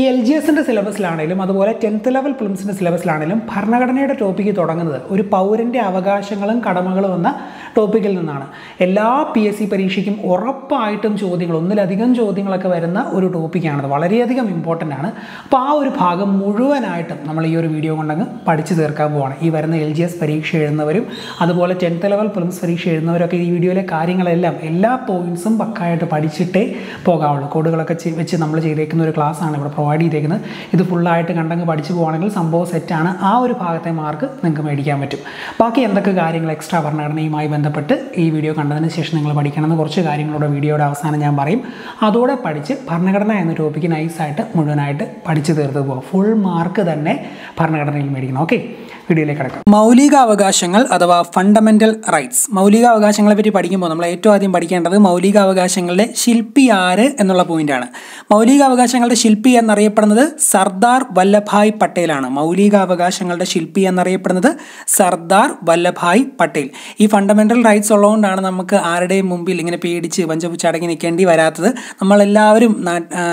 ഈ L G എസിൻ്റെ സിലബസിലാണെങ്കിലും അതുപോലെ ടെൻത്ത് ലെവൽ പ്ലിംസിൻ്റെ സിലബസിലാണെങ്കിലും ഭരണഘടനയുടെ ടോപ്പിക്ക് തുടങ്ങുന്നത് ഒരു പൗരൻ്റെ അവകാശങ്ങളും കടമകളും എന്ന ടോപ്പിക്കിൽ നിന്നാണ് എല്ലാ പി എസ് സി പരീക്ഷയ്ക്കും ഉറപ്പായിട്ടും ചോദ്യങ്ങൾ ഒന്നിലധികം ചോദ്യങ്ങളൊക്കെ വരുന്ന ഒരു ടോപ്പിക്കാണത് വളരെയധികം ഇമ്പോർട്ടൻ്റ് ആണ് അപ്പോൾ ആ ഒരു ഭാഗം മുഴുവനായിട്ടും നമ്മൾ ഈ ഒരു വീഡിയോ കൊണ്ടങ്ങ് പഠിച്ചു തീർക്കാൻ പോവാണ് ഈ വരുന്ന എൽ ജി എസ് പരീക്ഷ എഴുതുന്നവരും അതുപോലെ ടെൻത്ത് ലെവൽ പ്ലിംസ് പരീക്ഷ എഴുതുന്നവരൊക്കെ ഈ വീഡിയോയിലെ കാര്യങ്ങളെല്ലാം എല്ലാ പോയിൻസും പക്കായിട്ട് പഠിച്ചിട്ടേ പോകാവുള്ളൂ കോഡുകളൊക്കെ വെച്ച് നമ്മൾ ചെയ്തേക്കുന്ന ഒരു ക്ലാസ്സാണ് ഇവിടെ പ്രൊവൈഡ് ചെയ്തേക്കുന്നത് ഇത് ഫുള്ളായിട്ട് കണ്ടങ്ങ് പഠിച്ചു പോകുകയാണെങ്കിൽ സംഭവം സെറ്റാണ് ആ ഒരു ഭാഗത്തെ മാർക്ക് നിങ്ങൾക്ക് മേടിക്കാൻ പറ്റും ബാക്കി എന്തൊക്കെ കാര്യങ്ങൾ എക്സ്ട്രാ ഭരണഘടനയുമായി ബന്ധപ്പെട്ട് ഈ വീഡിയോ കണ്ടതിന് ശേഷം നിങ്ങൾ പഠിക്കണമെന്ന് കുറച്ച് കാര്യങ്ങളോട് വീഡിയോയുടെ അവസാനം ഞാൻ പറയും അതോടെ പഠിച്ച് ഭരണഘടന എന്ന ടോപ്പിക്ക് നൈസായിട്ട് മുഴുവനായിട്ട് പഠിച്ചു തീർത്ത് പോകുക ഫുൾ മാർക്ക് തന്നെ ഭരണഘടനയിൽ മേടിക്കണം ഓക്കെ വീഡിയോയിലേക്ക് കിടക്കാം മൗലികാവകാശങ്ങൾ അഥവാ ഫണ്ടമെന്റൽ റൈറ്റ്സ് മൗലികാവകാശങ്ങളെ പറ്റി പഠിക്കുമ്പോൾ നമ്മൾ ഏറ്റവും ആദ്യം പഠിക്കേണ്ടത് മൗലികാവകാശങ്ങളുടെ ശില്പി ആര് എന്നുള്ള പോയിന്റാണ് മൗലികാവകാശങ്ങളുടെ അവകാശങ്ങളുടെ ശില്പി എന്നറിയപ്പെടുന്നത് സർദാർ വല്ലഭായ് പട്ടേലാണ് മൗലികാവകാശങ്ങളുടെ ശില്പി എന്നറിയപ്പെടുന്നത് സർദാർ വല്ലഭായ് പട്ടേൽ ഈ ഫണ്ടമെന്റൽ റൈറ്റ്സ് ഉള്ളതുകൊണ്ടാണ് നമുക്ക് ആരുടെയും മുമ്പിൽ ഇങ്ങനെ പേടിച്ച് വഞ്ചപുച്ചടങ്ങി നിൽക്കേണ്ടി വരാത്തത് നമ്മളെല്ലാവരും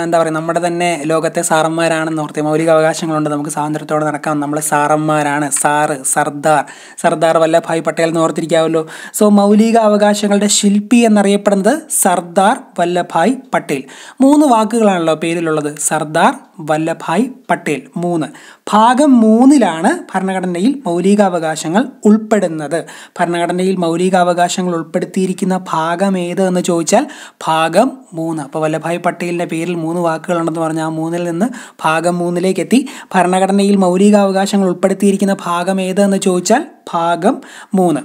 എന്താ പറയുക നമ്മുടെ തന്നെ ലോകത്തെ സാറന്മാരാണെന്ന് ഓർത്തി മൗലികാവകാശങ്ങളുണ്ട് നമുക്ക് സ്വാതന്ത്ര്യത്തോടെ നടക്കാം നമ്മളെ സാറന്മാരാണ് സാറ് സർദാർ സർദാർ വല്ലഭായ് പട്ടേൽ എന്ന് ഓർത്തിരിക്കാമല്ലോ സോ മൗലിക അവകാശങ്ങളുടെ ശില്പി എന്നറിയപ്പെടുന്നത് സർദാർ വല്ലഭായ് പട്ടേൽ മൂന്ന് വാക്കുകളാണല്ലോ പേരിലുള്ളത് സർദാർ വല്ലഭായ് പട്ടേൽ മൂന്ന് ഭാഗം മൂന്നിലാണ് ഭരണഘടനയിൽ മൗലികാവകാശങ്ങൾ ഉൾപ്പെടുന്നത് ഭരണഘടനയിൽ മൗലികാവകാശങ്ങൾ ഉൾപ്പെടുത്തിയിരിക്കുന്ന ഭാഗം ഏത് എന്ന് ചോദിച്ചാൽ ഭാഗം മൂന്ന് അപ്പോൾ വല്ലഭായ് പട്ടേലിൻ്റെ പേരിൽ മൂന്ന് വാക്കുകളുണ്ടെന്ന് പറഞ്ഞാൽ ആ മൂന്നിൽ നിന്ന് ഭാഗം മൂന്നിലേക്ക് എത്തി ഭരണഘടനയിൽ മൗലികാവകാശങ്ങൾ ഉൾപ്പെടുത്തിയിരിക്കുന്ന ഭാഗം ഏത് എന്ന് ചോദിച്ചാൽ ഭാഗം മൂന്ന്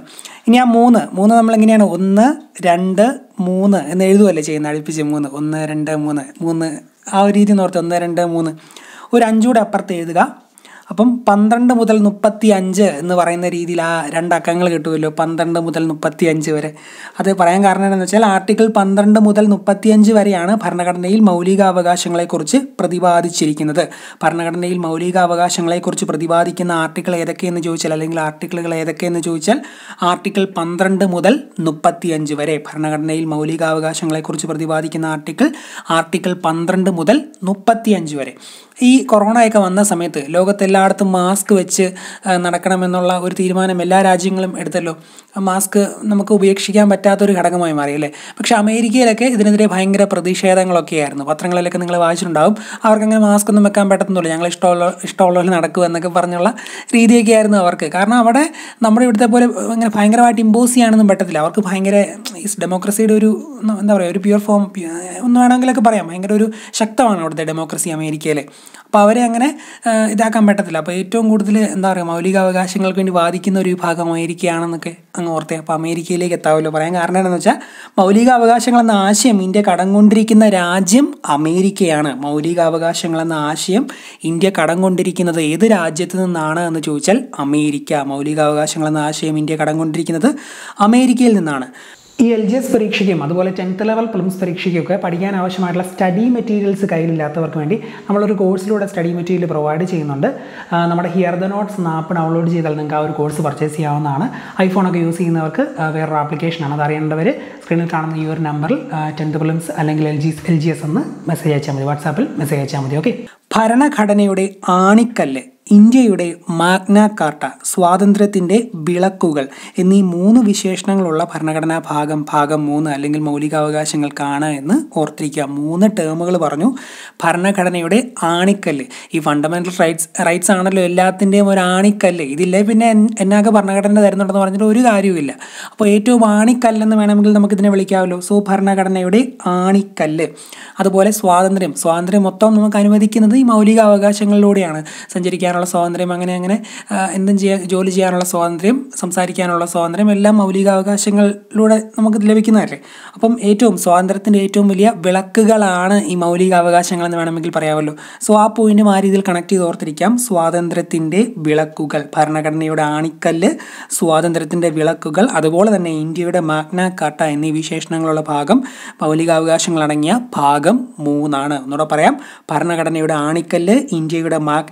ഇനി ആ മൂന്ന് മൂന്ന് നമ്മൾ എങ്ങനെയാണ് ഒന്ന് രണ്ട് മൂന്ന് എന്ന് എഴുതുമല്ലേ ചെയ്യുന്ന അടുപ്പിച്ച് മൂന്ന് ഒന്ന് രണ്ട് മൂന്ന് മൂന്ന് ആ ഒരു രീതി നോർത്ത് ഒന്ന് രണ്ട് മൂന്ന് ഒരു അഞ്ചൂടെ അപ്പുറത്ത് എഴുതുക അപ്പം പന്ത്രണ്ട് മുതൽ മുപ്പത്തി അഞ്ച് എന്ന് പറയുന്ന രീതിയിൽ ആ രണ്ടക്കങ്ങൾ കിട്ടുമല്ലോ പന്ത്രണ്ട് മുതൽ മുപ്പത്തി അഞ്ച് വരെ അത് പറയാൻ കാരണം എന്താണെന്ന് വെച്ചാൽ ആർട്ടിക്കിൾ പന്ത്രണ്ട് മുതൽ അഞ്ച് വരെയാണ് ഭരണഘടനയിൽ മൗലികാവകാശങ്ങളെക്കുറിച്ച് പ്രതിപാദിച്ചിരിക്കുന്നത് ഭരണഘടനയിൽ മൗലികാവകാശങ്ങളെക്കുറിച്ച് പ്രതിപാദിക്കുന്ന ആർട്ടിക്കിൾ ഏതൊക്കെയെന്ന് ചോദിച്ചാൽ അല്ലെങ്കിൽ ആർട്ടിക്കിളുകൾ ഏതൊക്കെയെന്ന് ചോദിച്ചാൽ ആർട്ടിക്കിൾ പന്ത്രണ്ട് മുതൽ അഞ്ച് വരെ ഭരണഘടനയിൽ മൗലികാവകാശങ്ങളെക്കുറിച്ച് പ്രതിപാദിക്കുന്ന ആർട്ടിക്കിൾ ആർട്ടിക്കിൾ പന്ത്രണ്ട് മുതൽ അഞ്ച് വരെ ഈ കൊറോണയൊക്കെ വന്ന സമയത്ത് ലോകത്തെല്ലായിടത്തും മാസ്ക് വെച്ച് നടക്കണമെന്നുള്ള ഒരു തീരുമാനം എല്ലാ രാജ്യങ്ങളും എടുത്തല്ലോ മാസ്ക് നമുക്ക് ഉപേക്ഷിക്കാൻ പറ്റാത്തൊരു ഘടകമായി മാറി അല്ലേ പക്ഷേ അമേരിക്കയിലൊക്കെ ഇതിനെതിരെ ഭയങ്കര പ്രതിഷേധങ്ങളൊക്കെ ആയിരുന്നു പത്രങ്ങളിലൊക്കെ നിങ്ങൾ വായിച്ചിട്ടുണ്ടാവും അവർക്കങ്ങനെ മാസ്ക് ഒന്നും വെക്കാൻ പറ്റത്തുള്ളൂ ഞങ്ങൾ ഇഷ്ടമുള്ള ഇഷ്ടമുള്ള നടക്കുക എന്നൊക്കെ പറഞ്ഞുള്ള രീതിയൊക്കെ ആയിരുന്നു അവർക്ക് കാരണം അവിടെ നമ്മുടെ ഇവിടുത്തെ പോലെ ഇങ്ങനെ ഭയങ്കരമായിട്ട് ഇമ്പോസ് ചെയ്യാനൊന്നും പറ്റത്തില്ല അവർക്ക് ഭയങ്കര ഈ ഡെമോക്രസിയുടെ ഒരു എന്താ പറയുക ഒരു പ്യുവർ ഫോം ഒന്ന് വേണമെങ്കിലൊക്കെ പറയാം ഭയങ്കര ഒരു ശക്തമാണ് അവിടുത്തെ ഡെമോക്രസി അമേരിക്കയിലെ അപ്പോൾ അവരെ അങ്ങനെ ഇതാക്കാൻ പറ്റത്തില്ല അപ്പോൾ ഏറ്റവും കൂടുതൽ എന്താ പറയുക അവകാശങ്ങൾക്ക് വേണ്ടി വാദിക്കുന്ന ഒരു വിഭാഗം അമേരിക്കയാണെന്നൊക്കെ അങ്ങ് ഓർത്തേ അപ്പോൾ അമേരിക്കയിലേക്ക് എത്താമല്ലോ പറയാൻ കാരണം എന്താണെന്ന് വെച്ചാൽ മൗലികാവകാശങ്ങൾ എന്ന ആശയം ഇന്ത്യ കടം കൊണ്ടിരിക്കുന്ന രാജ്യം അമേരിക്കയാണ് മൗലിക എന്ന ആശയം ഇന്ത്യ കടം കൊണ്ടിരിക്കുന്നത് ഏത് രാജ്യത്ത് നിന്നാണ് എന്ന് ചോദിച്ചാൽ അമേരിക്ക മൗലിക എന്ന ആശയം ഇന്ത്യ കടം കൊണ്ടിരിക്കുന്നത് അമേരിക്കയിൽ നിന്നാണ് ഈ എൽ ജി എസ് പരീക്ഷയ്ക്കും അതുപോലെ ടെൻത്ത് ലെവൽ പ്ലംസ് പരീക്ഷയ്ക്കൊക്കെ പഠിക്കാൻ ആവശ്യമായിട്ടുള്ള സ്റ്റഡി മെറ്റീരിയൽസ് കയ്യിലില്ലാത്തവർക്ക് വേണ്ടി നമ്മളൊരു കോഴ്സിലൂടെ സ്റ്റഡി മെറ്റീരിയൽ പ്രൊവൈഡ് ചെയ്യുന്നുണ്ട് നമ്മുടെ here the notes app download ചെയ്താൽ നിങ്ങൾക്ക് ആ ഒരു കോഴ്സ് പർച്ചേസ് ചെയ്യാവുന്നതാണ് ഐഫോണൊക്കെ യൂസ് ചെയ്യുന്നവർക്ക് വേറൊരു ആപ്ലിക്കേഷനാണ് അറിയേണ്ടവർ സ്ക്രീനിൽ കാണുന്ന ഈ ഒരു നമ്പറിൽ ടെൻത്ത് പ്ലംസ് അല്ലെങ്കിൽ L G L G S എന്ന് മെസ്സേജ് അയച്ചാൽ മതി വാട്സാപ്പിൽ മെസ്സേജ് അയച്ചാൽ മതി ഓക്കെ ഭരണഘടനയുടെ ആണിക്കല്ല് ഇന്ത്യയുടെ മാഗ്ന കാർട്ട സ്വാതന്ത്ര്യത്തിൻ്റെ വിളക്കുകൾ എന്നീ മൂന്ന് വിശേഷണങ്ങളുള്ള ഭരണഘടനാ ഭാഗം ഭാഗം മൂന്ന് അല്ലെങ്കിൽ മൗലികാവകാശങ്ങൾക്കാണ് എന്ന് ഓർത്തിരിക്കുക മൂന്ന് ടേമുകൾ പറഞ്ഞു ഭരണഘടനയുടെ ആണിക്കല്ല് ഈ ഫണ്ടമെൻ്റൽ റൈറ്റ്സ് റൈറ്റ്സ് ആണല്ലോ എല്ലാത്തിൻ്റെയും ഒരു ആണിക്കല്ല് ഇതില്ലേ പിന്നെ എന്നാകെ ഭരണഘടന തരുന്നുണ്ടെന്ന് പറഞ്ഞിട്ട് ഒരു കാര്യവുമില്ല അപ്പോൾ ഏറ്റവും ആണിക്കല്ലെന്ന് വേണമെങ്കിൽ നമുക്കിതിനെ വിളിക്കാമല്ലോ സോ ഭരണഘടനയുടെ ആണിക്കല്ല് അതുപോലെ സ്വാതന്ത്ര്യം സ്വാതന്ത്ര്യം മൊത്തം നമുക്ക് അനുവദിക്കുന്നത് ഈ മൗലികാവകാശങ്ങളിലൂടെയാണ് സഞ്ചരിക്കാൻ ചിന്തിക്കാനുള്ള സ്വാതന്ത്ര്യം അങ്ങനെ അങ്ങനെ എന്തും ചെയ്യാൻ ജോലി ചെയ്യാനുള്ള സ്വാതന്ത്ര്യം സംസാരിക്കാനുള്ള സ്വാതന്ത്ര്യം എല്ലാം മൗലികാവകാശങ്ങളിലൂടെ നമുക്ക് ലഭിക്കുന്നതല്ലേ അപ്പം ഏറ്റവും സ്വാതന്ത്ര്യത്തിൻ്റെ ഏറ്റവും വലിയ വിളക്കുകളാണ് ഈ മൗലികാവകാശങ്ങൾ എന്ന് വേണമെങ്കിൽ പറയാമല്ലോ സോ ആ പോയിൻറ്റും ആ രീതിയിൽ കണക്ട് ചെയ്ത് ഓർത്തിരിക്കാം സ്വാതന്ത്ര്യത്തിൻ്റെ വിളക്കുകൾ ഭരണഘടനയുടെ ആണിക്കല്ല് സ്വാതന്ത്ര്യത്തിൻ്റെ വിളക്കുകൾ അതുപോലെ തന്നെ ഇന്ത്യയുടെ മാഗ്ന കാട്ട എന്നീ വിശേഷണങ്ങളുള്ള ഭാഗം മൗലികാവകാശങ്ങളടങ്ങിയ ഭാഗം മൂന്നാണ് ഒന്നുകൂടെ പറയാം ഭരണഘടനയുടെ ആണിക്കല്ല് ഇന്ത്യയുടെ മാഗ്ന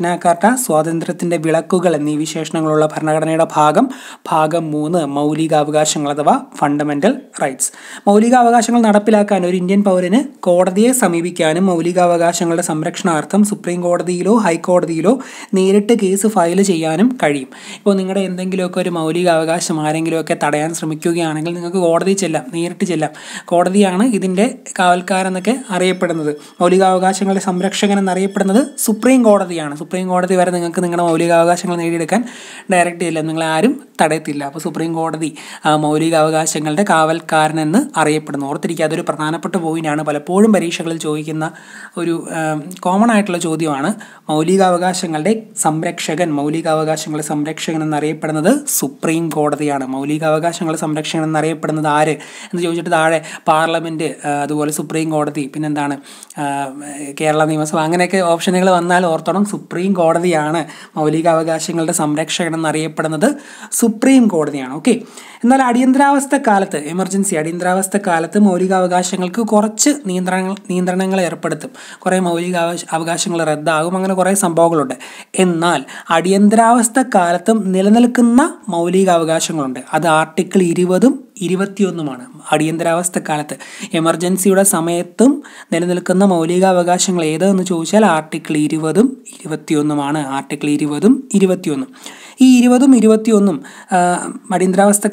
സ്വ സ്വാതന്ത്ര്യത്തിൻ്റെ വിളക്കുകൾ എന്നീ വിശേഷണങ്ങളുള്ള ഭരണഘടനയുടെ ഭാഗം ഭാഗം മൂന്ന് മൗലികാവകാശങ്ങൾ അഥവാ ഫണ്ടമെൻ്റൽ റൈറ്റ്സ് മൗലികാവകാശങ്ങൾ നടപ്പിലാക്കാൻ ഒരു ഇന്ത്യൻ പൗരന് കോടതിയെ സമീപിക്കാനും മൗലികാവകാശങ്ങളുടെ സംരക്ഷണാർത്ഥം സുപ്രീം കോടതിയിലോ ഹൈക്കോടതിയിലോ നേരിട്ട് കേസ് ഫയൽ ചെയ്യാനും കഴിയും ഇപ്പോൾ നിങ്ങളുടെ എന്തെങ്കിലുമൊക്കെ ഒരു മൗലികാവകാശം ആരെങ്കിലുമൊക്കെ തടയാൻ ശ്രമിക്കുകയാണെങ്കിൽ നിങ്ങൾക്ക് കോടതി ചെല്ലാം നേരിട്ട് ചെല്ലാം കോടതിയാണ് ഇതിൻ്റെ കാവൽക്കാരെന്നൊക്കെ അറിയപ്പെടുന്നത് മൗലികാവകാശങ്ങളുടെ സംരക്ഷകൻ എന്നറിയപ്പെടുന്നത് സുപ്രീം കോടതിയാണ് സുപ്രീം കോടതി വരെ നിങ്ങൾക്ക് നിങ്ങളുടെ മൗലികാവകാശങ്ങൾ നേടിയെടുക്കാൻ ഡയറക്റ്റ് ചെയ്യില്ല നിങ്ങളെ ആരും തടയത്തില്ല അപ്പോൾ സുപ്രീം കോടതി മൗലികാവകാശങ്ങളുടെ കാവൽക്കാരനെന്ന് അറിയപ്പെടുന്നു ഓർത്തിരിക്കുക അതൊരു പ്രധാനപ്പെട്ട പോയിൻ്റാണ് പലപ്പോഴും പരീക്ഷകളിൽ ചോദിക്കുന്ന ഒരു കോമൺ ആയിട്ടുള്ള ചോദ്യമാണ് മൗലികാവകാശങ്ങളുടെ സംരക്ഷകൻ മൗലികാവകാശങ്ങളുടെ സംരക്ഷകൻ എന്നറിയപ്പെടുന്നത് സുപ്രീം കോടതിയാണ് മൗലികാവകാശങ്ങളുടെ സംരക്ഷകൻ എന്നറിയപ്പെടുന്നത് ആര് എന്ന് ചോദിച്ചിട്ട് താഴെ പാർലമെൻറ്റ് അതുപോലെ സുപ്രീം കോടതി പിന്നെന്താണ് കേരള നിയമസഭ അങ്ങനെയൊക്കെ ഓപ്ഷനുകൾ വന്നാൽ ഓർത്തണം സുപ്രീം കോടതിയാണ് ആണ് മൗലികാവകാശങ്ങളുടെ സംരക്ഷകൻ എന്നറിയപ്പെടുന്നത് സുപ്രീം കോടതിയാണ് ഓക്കെ എന്നാൽ അടിയന്തരാവസ്ഥ കാലത്ത് എമർജൻസി അടിയന്തരാവസ്ഥ കാലത്ത് മൗലികാവകാശങ്ങൾക്ക് കുറച്ച് നിയന്ത്രണങ്ങൾ നിയന്ത്രണങ്ങൾ ഏർപ്പെടുത്തും കുറേ മൗലികാവകാശ അവകാശങ്ങൾ റദ്ദാകും അങ്ങനെ കുറേ സംഭവങ്ങളുണ്ട് എന്നാൽ അടിയന്തരാവസ്ഥ കാലത്തും നിലനിൽക്കുന്ന മൗലികാവകാശങ്ങളുണ്ട് അത് ആർട്ടിക്കിൾ ഇരുപതും ഇരുപത്തിയൊന്നുമാണ് കാലത്ത് എമർജൻസിയുടെ സമയത്തും നിലനിൽക്കുന്ന മൗലികാവകാശങ്ങൾ ഏതെന്ന് ചോദിച്ചാൽ ആർട്ടിക്കിൾ ഇരുപതും ഇരുപത്തിയൊന്നുമാണ് ആർട്ടിക്കിൾ ഇരുപതും ഇരുപത്തിയൊന്നും ഈ ഇരുപതും ഇരുപത്തിയൊന്നും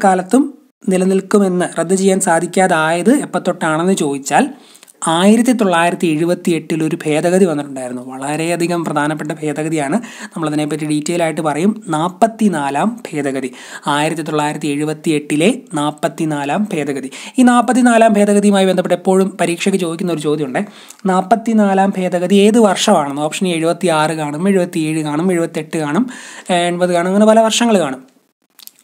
കാലത്തും നിലനിൽക്കുമെന്ന് റദ്ദ് ചെയ്യാൻ സാധിക്കാതായത് എപ്പത്തൊട്ടാണെന്ന് ചോദിച്ചാൽ ആയിരത്തി തൊള്ളായിരത്തി എഴുപത്തി എട്ടിൽ ഒരു ഭേദഗതി വന്നിട്ടുണ്ടായിരുന്നു വളരെയധികം പ്രധാനപ്പെട്ട ഭേദഗതിയാണ് നമ്മളതിനെപ്പറ്റി ഡീറ്റെയിൽ ആയിട്ട് പറയും നാൽപ്പത്തി നാലാം ഭേദഗതി ആയിരത്തി തൊള്ളായിരത്തി എഴുപത്തി എട്ടിലെ നാൽപ്പത്തി നാലാം ഭേദഗതി ഈ നാൽപ്പത്തി നാലാം ഭേദഗതിയുമായി ബന്ധപ്പെട്ട് എപ്പോഴും പരീക്ഷയ്ക്ക് ചോദിക്കുന്ന ഒരു ചോദ്യമുണ്ട് നാൽപ്പത്തി നാലാം ഭേദഗതി ഏത് വർഷമാണെന്ന് ഓപ്ഷൻ എഴുപത്തി ആറ് കാണും എഴുപത്തി ഏഴ് കാണും എഴുപത്തെട്ട് കാണും എൺപത് കാണും അങ്ങനെ പല വർഷങ്ങൾ കാണും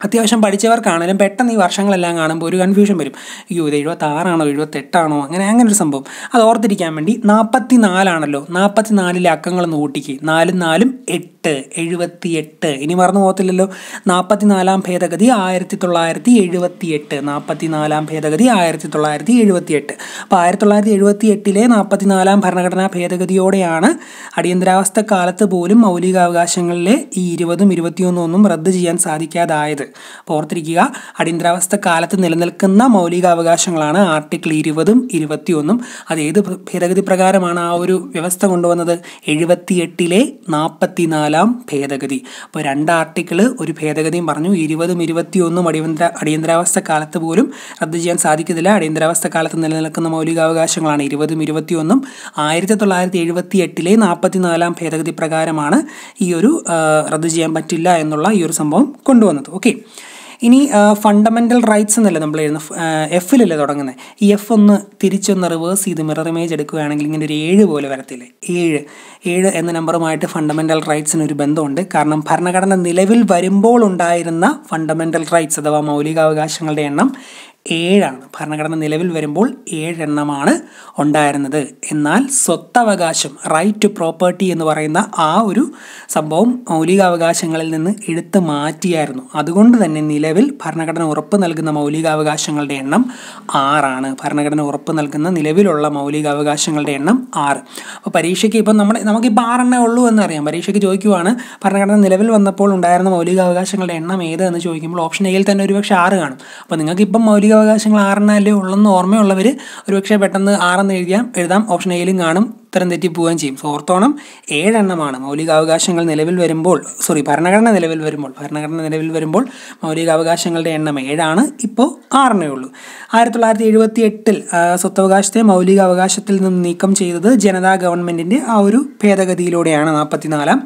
അത്യാവശ്യം പഠിച്ചവർക്കാണെങ്കിലും പെട്ടെന്ന് ഈ വർഷങ്ങളെല്ലാം കാണുമ്പോൾ ഒരു കൺഫ്യൂഷൻ വരും അയ്യോ ഇത് എഴുപത്താറാണോ എഴുപത്തെട്ടാണോ അങ്ങനെ അങ്ങനെ ഒരു സംഭവം അത് ഓർത്തിരിക്കാൻ വേണ്ടി നാൽപ്പത്തി നാലാണല്ലോ നാൽപ്പത്തി നാലിലെ അക്കങ്ങളൊന്ന് കൂട്ടിക്ക് നാലും നാലും എട്ട് എഴുപത്തി എട്ട് ഇനി മറന്നു പോകത്തില്ലല്ലോ നാൽപ്പത്തി നാലാം ഭേദഗതി ആയിരത്തി തൊള്ളായിരത്തി എഴുപത്തി എട്ട് നാൽപ്പത്തി നാലാം ഭേദഗതി ആയിരത്തി തൊള്ളായിരത്തി എഴുപത്തി എട്ട് അപ്പോൾ ആയിരത്തി തൊള്ളായിരത്തി എഴുപത്തി എട്ടിലെ നാൽപ്പത്തി നാലാം ഭരണഘടനാ ഭേദഗതിയോടെയാണ് അടിയന്തരാവസ്ഥ കാലത്ത് പോലും മൗലികാവകാശങ്ങളിലെ ഈ ഇരുപതും ഇരുപത്തിയൊന്നും ഒന്നും റദ്ദ് ചെയ്യാൻ സാധിക്കാതായത് അപ്പോൾ ഓർത്തിരിക്കുക അടിയന്തരാവസ്ഥ കാലത്ത് നിലനിൽക്കുന്ന മൗലികാവകാശങ്ങളാണ് ആർട്ടിക്കിൾ ഇരുപതും ഇരുപത്തിയൊന്നും അത് ഏത് ഭേദഗതി പ്രകാരമാണ് ആ ഒരു വ്യവസ്ഥ കൊണ്ടുവന്നത് എഴുപത്തിയെട്ടിലെ നാൽപ്പത്തിനാലാം ഭേദഗതി അപ്പോൾ രണ്ട് ആർട്ടിക്കിൾ ഒരു ഭേദഗതിയും പറഞ്ഞു ഇരുപതും ഇരുപത്തിയൊന്നും അടിയന്തര അടിയന്തരാവസ്ഥ കാലത്ത് പോലും റദ്ദ് ചെയ്യാൻ സാധിക്കത്തില്ല അടിയന്തരാവസ്ഥ കാലത്ത് നിലനിൽക്കുന്ന മൗലികാവകാശങ്ങളാണ് ഇരുപതും ഇരുപത്തിയൊന്നും ആയിരത്തി തൊള്ളായിരത്തി എഴുപത്തി എട്ടിലെ നാൽപ്പത്തിനാലാം ഭേദഗതി പ്രകാരമാണ് ഈ ഒരു റദ്ദ് ചെയ്യാൻ പറ്റില്ല എന്നുള്ള ഈ ഒരു സംഭവം കൊണ്ടുവന്നത് ഓക്കെ ഇനി ഫണ്ടമെൻ്റൽ റൈറ്റ്സ് എന്നല്ലേ നമ്മൾ എഴുതുന്ന എഫിലല്ലേ തുടങ്ങുന്നത് ഈ എഫ് ഒന്ന് തിരിച്ചൊന്ന് റിവേഴ്സ് ചെയ്ത് മിറർ ഇമേജ് എടുക്കുകയാണെങ്കിൽ ഇങ്ങനെ ഒരു ഏഴ് പോലെ വരത്തില്ലേ ഏഴ് ഏഴ് എന്ന നമ്പറുമായിട്ട് ഫണ്ടമെൻ്റൽ റൈറ്റ്സിന് ഒരു ബന്ധമുണ്ട് കാരണം ഭരണഘടന നിലവിൽ വരുമ്പോൾ ഉണ്ടായിരുന്ന ഫണ്ടമെൻ്റൽ റൈറ്റ്സ് അഥവാ മൗലികാവകാശങ്ങളുടെ എണ്ണം ഏഴാണ് ഭരണഘടന നിലവിൽ വരുമ്പോൾ ഏഴെണ്ണമാണ് ഉണ്ടായിരുന്നത് എന്നാൽ സ്വത്തവകാശം റൈറ്റ് ടു പ്രോപ്പർട്ടി എന്ന് പറയുന്ന ആ ഒരു സംഭവം മൗലികാവകാശങ്ങളിൽ നിന്ന് എടുത്തു മാറ്റിയായിരുന്നു അതുകൊണ്ട് തന്നെ നിലവിൽ ഭരണഘടന ഉറപ്പ് നൽകുന്ന മൗലികാവകാശങ്ങളുടെ എണ്ണം ആറാണ് ഭരണഘടന ഉറപ്പ് നൽകുന്ന നിലവിലുള്ള മൗലികാവകാശങ്ങളുടെ എണ്ണം ആറ് അപ്പോൾ പരീക്ഷയ്ക്ക് ഇപ്പം നമ്മുടെ നമുക്കിപ്പോൾ ആറെണ്ണേ ഉള്ളൂ എന്നറിയാം പരീക്ഷയ്ക്ക് ചോദിക്കുവാണ് ഭരണഘടന നിലവിൽ വന്നപ്പോൾ ഉണ്ടായിരുന്ന മൗലികാവകാശങ്ങളുടെ എണ്ണം ഏത് എന്ന് ചോദിക്കുമ്പോൾ ഓപ്ഷൻ എയിൽ തന്നെ ഒരുപക്ഷെ ആറ് കാണും അപ്പോൾ നിങ്ങൾക്കിപ്പം മൗലിക തുല്യാവകാശങ്ങൾ ആറെണ്ണല്ലേ ഉള്ളെന്ന് ഓർമ്മയുള്ളവർ ഒരുപക്ഷെ പെട്ടെന്ന് ആറെന്ന് എഴുതിയാം എഴുതാം ഓപ്ഷൻ എയിലും കാണും ഉത്തരം തെറ്റിപ്പോവുകയും ചെയ്യും സോ ഓർത്തോണം ഏഴെണ്ണമാണ് മൗലികാവകാശങ്ങൾ നിലവിൽ വരുമ്പോൾ സോറി ഭരണഘടന നിലവിൽ വരുമ്പോൾ ഭരണഘടന നിലവിൽ വരുമ്പോൾ മൗലികാവകാശങ്ങളുടെ എണ്ണം ഏഴാണ് ഇപ്പോൾ ആറെണ്ണേ ഉള്ളൂ ആയിരത്തി തൊള്ളായിരത്തി എഴുപത്തി എട്ടിൽ സ്വത്തവകാശത്തെ മൗലികാവകാശത്തിൽ നിന്ന് നീക്കം ചെയ്തത് ജനതാ ഗവൺമെൻറ്റിൻ്റെ ആ ഒരു ഭേദഗതിയിലൂടെയാണ് നാൽപ്പത്തിനാലാം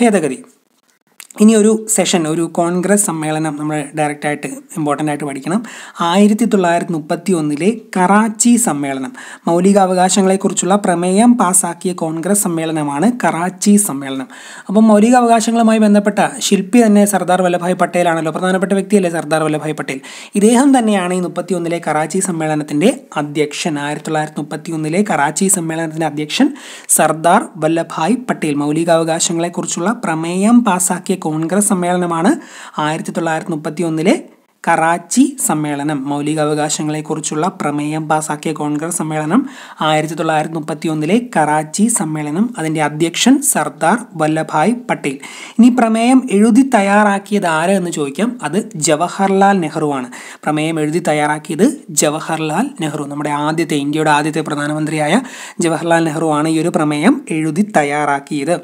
ഭേദഗതി ഇനി ഒരു സെഷൻ ഒരു കോൺഗ്രസ് സമ്മേളനം നമ്മൾ ഡയറക്റ്റായിട്ട് ഇമ്പോർട്ടൻ്റ് ആയിട്ട് പഠിക്കണം ആയിരത്തി തൊള്ളായിരത്തി മുപ്പത്തി ഒന്നിലെ കറാച്ചി സമ്മേളനം മൗലികാവകാശങ്ങളെക്കുറിച്ചുള്ള പ്രമേയം പാസാക്കിയ കോൺഗ്രസ് സമ്മേളനമാണ് കറാച്ചി സമ്മേളനം അപ്പം മൗലികാവകാശങ്ങളുമായി ബന്ധപ്പെട്ട ശില്പി തന്നെ സർദാർ വല്ലഭായ് പട്ടേലാണല്ലോ പ്രധാനപ്പെട്ട വ്യക്തിയല്ലേ സർദാർ വല്ലഭായ് പട്ടേൽ ഇദ്ദേഹം തന്നെയാണ് ഈ മുപ്പത്തി ഒന്നിലെ കറാച്ചി സമ്മേളനത്തിൻ്റെ അധ്യക്ഷൻ ആയിരത്തി തൊള്ളായിരത്തി മുപ്പത്തി ഒന്നിലെ കറാച്ചി സമ്മേളനത്തിൻ്റെ അധ്യക്ഷൻ സർദാർ വല്ലഭായ് പട്ടേൽ മൗലികാവകാശങ്ങളെക്കുറിച്ചുള്ള പ്രമേയം പാസാക്കിയ കോൺഗ്രസ് സമ്മേളനമാണ് ആയിരത്തി തൊള്ളായിരത്തി മുപ്പത്തി ഒന്നിലെ കറാച്ചി സമ്മേളനം മൗലികാവകാശങ്ങളെക്കുറിച്ചുള്ള പ്രമേയം പാസാക്കിയ കോൺഗ്രസ് സമ്മേളനം ആയിരത്തി തൊള്ളായിരത്തി മുപ്പത്തി ഒന്നിലെ കറാച്ചി സമ്മേളനം അതിൻ്റെ അധ്യക്ഷൻ സർദാർ വല്ലഭായ് പട്ടേൽ ഇനി പ്രമേയം എഴുതി തയ്യാറാക്കിയത് ആരെന്ന് എന്ന് ചോദിക്കാം അത് ജവഹർലാൽ നെഹ്റുവാണ് പ്രമേയം എഴുതി തയ്യാറാക്കിയത് ജവഹർലാൽ നെഹ്റു നമ്മുടെ ആദ്യത്തെ ഇന്ത്യയുടെ ആദ്യത്തെ പ്രധാനമന്ത്രിയായ ജവഹർലാൽ നെഹ്റുവാണ് ഈ ഒരു പ്രമേയം എഴുതി തയ്യാറാക്കിയത്